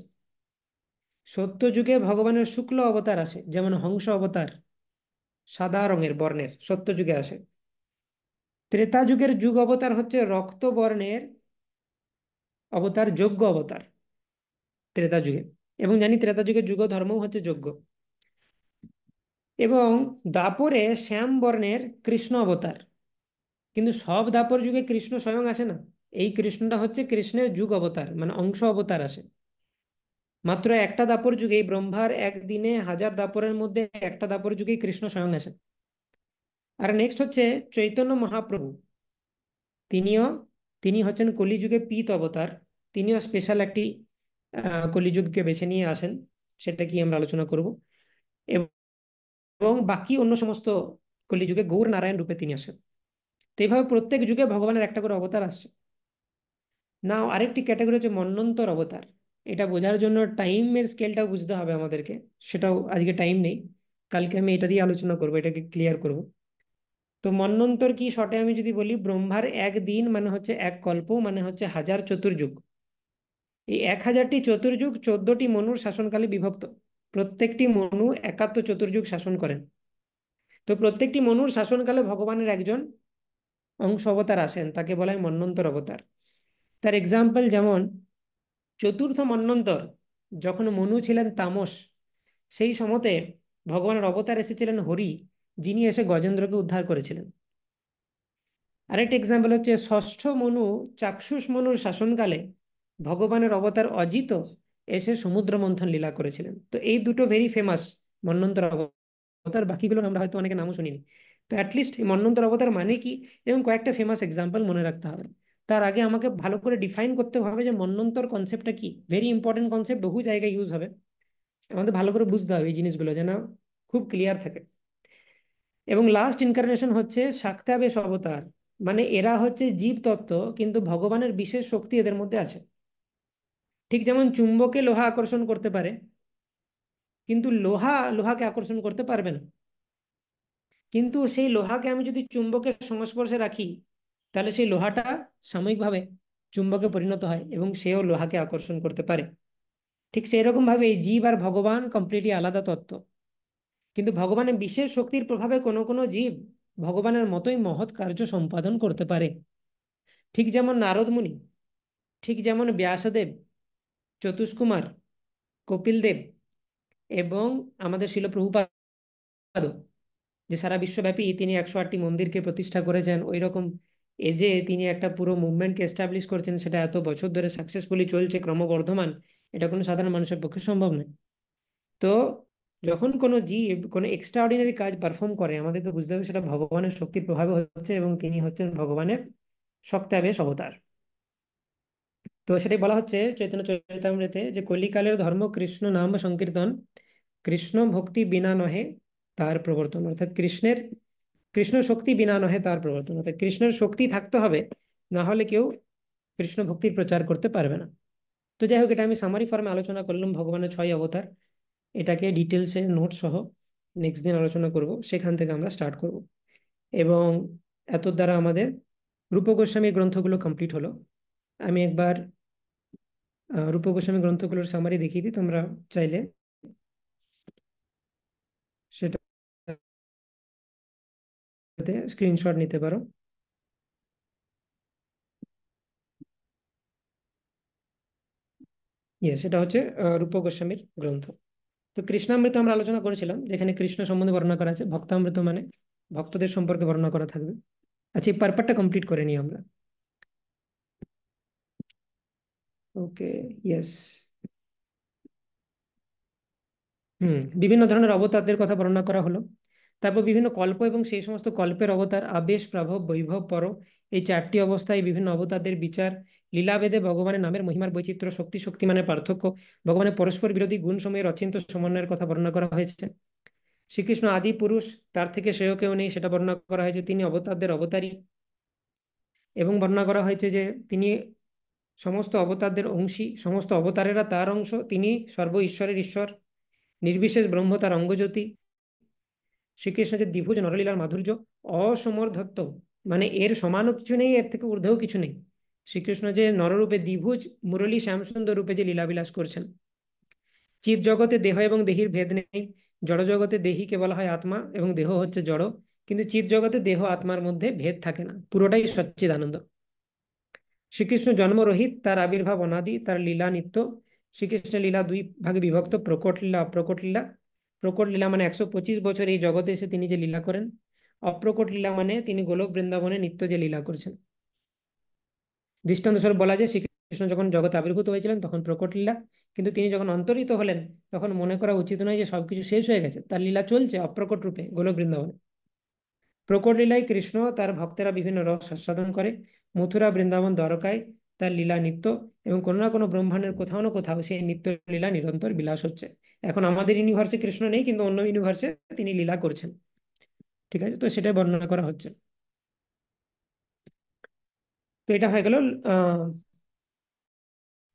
Speaker 1: সত্য যুগে ভগবানের শুক্ল অবতার আসে যেমন হংস অবতার সাদা রঙের বর্ণের সত্য যুগে আসে ত্রেতা যুগের যুগ অবতার হচ্ছে রক্তবর্ণের অবতার যোগ্য অবতার ত্রেতা যুগে এবং জানি ত্রেতা যুগের যুগ ধর্মও হচ্ছে যোগ্য এবং দাপরে শ্যাম বর্ণের কৃষ্ণ অবতার কিন্তু সব দাপর যুগে কৃষ্ণ স্বয়ং আসে না এই কৃষ্ণটা হচ্ছে কৃষ্ণের যুগ অবতার মানে অংশ অবতার আসে মাত্র একটা দাপর যুগে ব্রহ্মার একদিনে হাজার দাপরের মধ্যে একটা দাপর যুগেই কৃষ্ণ স্বয়ং আসে আর নেক্সট হচ্ছে চৈতন্য মহাপ্রভু তিনিও তিনি হচ্ছেন কলিযুগে পিত অবতার তিনিও স্পেশাল একটি কলিযুগকে বেছে নিয়ে আসেন সেটা কি আমরা আলোচনা করব এবং বাকি অন্য সমস্ত কলিযুগে গৌর নারায়ণ রূপে তিনি আসেন তো এইভাবে প্রত্যেক যুগে ভগবানের একটা করে অবতার আসছে না আরেকটি ক্যাটাগরি হচ্ছে মন্নন্তর অবতার এটা বোঝার জন্য টাইমের স্কেলটাও বুঝতে হবে আমাদেরকে সেটাও আজকে টাইম নেই কালকে আমি এটা দিয়ে আলোচনা করবো এটাকে ক্লিয়ার করবো তো মন্নন্তর কি শটে আমি যদি বলি ব্রহ্মার এক দিন মানে হচ্ছে এক কল্প মানে হচ্ছে হাজার চতুর্যুগ এই এক হাজারটি চতুর্যুগ চোদ্দটি মনুর শাসনকালে বিভক্ত প্রত্যেকটি মনু একাত্ম চতুর্যুগ শাসন করেন তো প্রত্যেকটি মনুর শাসনকালে ভগবানের একজন অংশ অবতার আসেন তাকে বলা হয় মন্নন্তর অবতার তার এক্সাম্পল যেমন চতুর্থ মন্নন্তর যখন মনু ছিলেন তামস সেই সমতে ভগবানের অবতার এসেছিলেন হরি যিনি এসে গজেন্দ্রকে উদ্ধার করেছিলেন আরেকটি এক্সাম্পল হচ্ছে ষষ্ঠ মনু চাক্ষুষ মনুর শাসনকালে ভগবানের অবতার অজিত এসে সমুদ্র মন্থন লীলা করেছিলেন তো এই দুটো ভেরি ফেমাস মন্নন্তর অবতার বাকিগুলো আমরা হয়তো অনেকে নামও শুনিনি তো অ্যাটলিস্ট এই মন্নন্তর অবতার মানে কি এবং কয়েকটা ফেমাস এক্সাম্পল মনে রাখতে হবে তার আগে আমাকে ভালো করে ডিফাইন করতে হবে যে মন্নন্তর কনসেপ্টটা কি ভেরি ইম্পর্টেন্ট কনসেপ্ট বহু জায়গায় ইউজ হবে আমাদের ভালো করে বুঝতে হবে এই জিনিসগুলো যেন খুব ক্লিয়ার থাকে এবং লাস্ট ইনকারনেশন হচ্ছে শাক্তাবেশ অবতার মানে এরা হচ্ছে জীব তত্ত্ব কিন্তু ভগবানের বিশেষ শক্তি এদের মধ্যে আছে ঠিক যেমন চুম্বকে লোহা আকর্ষণ করতে পারে কিন্তু লোহা লোহাকে আকর্ষণ করতে পারবে না কিন্তু সেই লোহাকে আমি যদি চুম্বকের সংস্পর্শে রাখি তাহলে সেই লোহাটা সাময়িকভাবে চুম্বকে পরিণত হয় এবং সেও লোহাকে আকর্ষণ করতে পারে ঠিক সেই রকমভাবে এই জীব আর ভগবান কমপ্লিটলি আলাদা তত্ত্ব কিন্তু ভগবানের বিশেষ শক্তির প্রভাবে কোনো কোনো জীব ভগবানের মতোই মহৎ কার্য সম্পাদন করতে পারে ঠিক যেমন নারদমুনি ঠিক যেমন ব্যাসদেব চতুষ্কুমার কপিলদেব এবং আমাদের শিল প্রভুপাদ যে সারা বিশ্বব্যাপী তিনি একশো আটটি মন্দিরকে প্রতিষ্ঠা করেছেন ওই রকম এ যে তিনি একটা পুরো মুভমেন্টকে এস্টাবলিশ করছেন সেটা এত বছর ধরে সাকসেসফুলি চলছে ক্রমবর্ধমান এটা কোনো সাধারণ মানুষের পক্ষে সম্ভব নয় তো যখন কোনো জীব কোনো এক্সট্রাঅর্ডিনারি কাজ পারফর্ম করে আমাদেরকে বুঝতে হবে সেটা ভগবানের শক্তির প্রভাবে হচ্ছে এবং তিনি হচ্ছেন ভগবানের শক্তাবেশ অবতার তো সেটাই বলা হচ্ছে চৈতন্য চরিতামৃতে যে কলিকালের ধর্ম কৃষ্ণ নাম সংকীর্তন কৃষ্ণ ভক্তি বিনা নহে তার প্রবর্তন অর্থাৎ কৃষ্ণের কৃষ্ণ শক্তি বিনা নহে তার প্রবর্তন অর্থাৎ কৃষ্ণের শক্তি থাকতে হবে না হলে কেউ কৃষ্ণ ভক্তির প্রচার করতে পারবে না তো যাই হোক এটা আমি সামারি ফর্মে আলোচনা করলাম ভগবানের ছয় অবতার এটাকে ডিটেলসে নোট সহ নেক্সট দিন আলোচনা করব সেখান থেকে আমরা স্টার্ট করব এবং এত দ্বারা আমাদের রূপ গোস্বামীর গ্রন্থগুলো কমপ্লিট হলো আমি একবার রূপ গোস্বামী গ্রন্থগুলোর সামারি দেখিয়ে দিই তোমরা চাইলে সেটা স্ক্রিনশট নিতে পারো ইয়ে সেটা হচ্ছে রূপ গোস্বামীর গ্রন্থ তো কৃষ্ণামৃত আমরা আলোচনা করেছিলাম যেখানে কৃষ্ণ সম্বন্ধে বর্ণনা করা আছে ভক্তামৃত মানে ভক্তদের সম্পর্কে বর্ণনা করা থাকবে আচ্ছা এই পারপারটা কমপ্লিট করে নিই আমরা ওকে ইয়েস হুম বিভিন্ন ধরনের অবতারদের কথা বর্ণনা করা হলো তারপর বিভিন্ন কল্প এবং সেই সমস্ত কল্পের অবতার আবেশ প্রভাব বৈভব পর এই চারটি অবস্থায় বিভিন্ন অবতারদের বিচার লীলাবেদে ভগবানের নামের মহিমার বৈচিত্র্য শক্তি মানে পার্থক্য ভগবানের পরস্পর বিরোধী গুণ সময়ের অচিন্ত সমন্বয়ের কথা বর্ণনা করা হয়েছে শ্রীকৃষ্ণ আদি পুরুষ তার থেকে সেও কেউ নেই সেটা বর্ণনা করা হয়েছে তিনি অবতারদের অবতারী এবং বর্ণনা করা হয়েছে যে তিনি সমস্ত অবতারদের অংশী সমস্ত অবতারেরা তার অংশ তিনি সর্ব ঈশ্বরের ঈশ্বর নির্বিশেষ ব্রহ্ম তার অঙ্গজ্যোতি শ্রীকৃষ্ণ যে দ্বিভুজ নরলীলার মাধুর্য অসমর্ধত্ব মানে এর সমানও কিছু নেই এর থেকে ঊর্ধ্বও কিছু নেই শ্রীকৃষ্ণ যে নররূপে দ্বিভুজ মুরলী শ্যামসুন্দর রূপে যে লীলাবিলাস করছেন চিত জগতে দেহ এবং দেহির ভেদ নেই জড় জগতে দেহিকে বলা হয় আত্মা এবং দেহ হচ্ছে জড় কিন্তু চিত জগতে দেহ আত্মার মধ্যে ভেদ থাকে না পুরোটাই সচ্চিদ আনন্দ শ্রীকৃষ্ণ জন্মরহিত তার আবির্ভাব অনাদি তার লীলা নিত্য শ্রীকৃষ্ণের লীলা দুই ভাগে বিভক্ত প্রকট লীলা অপ্রকট লীলা প্রকট লীলা মানে একশো পঁচিশ বছর এই জগতে এসে তিনি যে লীলা করেন অপ্রকট লীলা মানে তিনি গোলক বৃন্দাবনে নিত্য যে লীলা করছেন দৃষ্টান্ত স্বরূপ বলা যায় শ্রীকৃষ্ণ যখন জগতে আবির্ভূত হয়েছিলেন তখন প্রকট লীলা কিন্তু তিনি যখন অন্তরিত হলেন তখন মনে করা উচিত নয় যে সবকিছু শেষ হয়ে গেছে তার লীলা চলছে অপ্রকট রূপে গোলক বৃন্দাবনে প্রকট লীলায় কৃষ্ণ তার ভক্তেরা বিভিন্ন রস আস্বাদন করে মথুরা বৃন্দাবন দ্বারকায় তার লীলা নিত্য এবং কোনো না কোনো ব্রহ্মাণ্ডের কোথাও না কোথাও সেই নিত্য লীলা নিরন্তর বিলাস হচ্ছে এখন আমাদের ইউনিভার্সে কৃষ্ণ নেই কিন্তু অন্য ইউনিভার্সে তিনি লীলা করছেন ঠিক আছে তো সেটাই বর্ণনা করা হচ্ছে তো এটা হয়ে গেল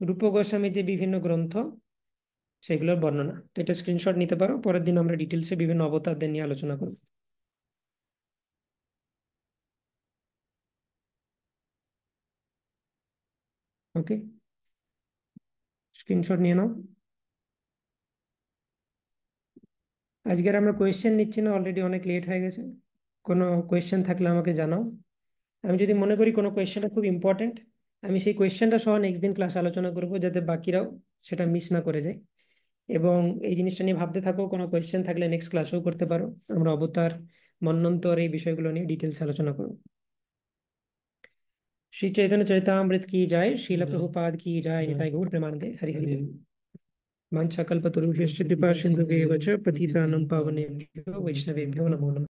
Speaker 1: রূপ গোস্বামীর যে বিভিন্ন গ্রন্থ সেগুলোর বর্ণনা তো এটা স্ক্রিনশট নিতে পারো পরের দিন আমরা ডিটেলসে বিভিন্ন অবতারদের নিয়ে আলোচনা করব ওকে স্ক্রিনশট নিয়ে নাও আজকের আমরা কোয়েশ্চেন নিচ্ছি না অলরেডি অনেক লেট হয়ে গেছে কোনো কোয়েশ্চেন থাকলে আমাকে জানাও আমি যদি মনে করি কোনো কোয়েশ্চেনটা খুব ইম্পর্টেন্ট আমি সেই কোয়েশ্চেনটা সহ নেক্সট দিন ক্লাস আলোচনা করব যাতে বাকিরাও সেটা মিস না করে যায় এবং এই জিনিসটা নিয়ে ভাবতে থাকো কোনো কোয়েশ্চেন থাকলে নেক্সট ক্লাসেও করতে পারো আমরা অবতার মন্নন্তর এই বিষয়গুলো নিয়ে ডিটেলস আলোচনা করব শ্রী চৈতন্য चरितामृत কি যায় शील प्रभुपाद কি যায় निताय गौर प्रेमानंदे हरि हरि मंचा कल्पतरुभ्यश्च कृपा सिंधु के वच पतितानं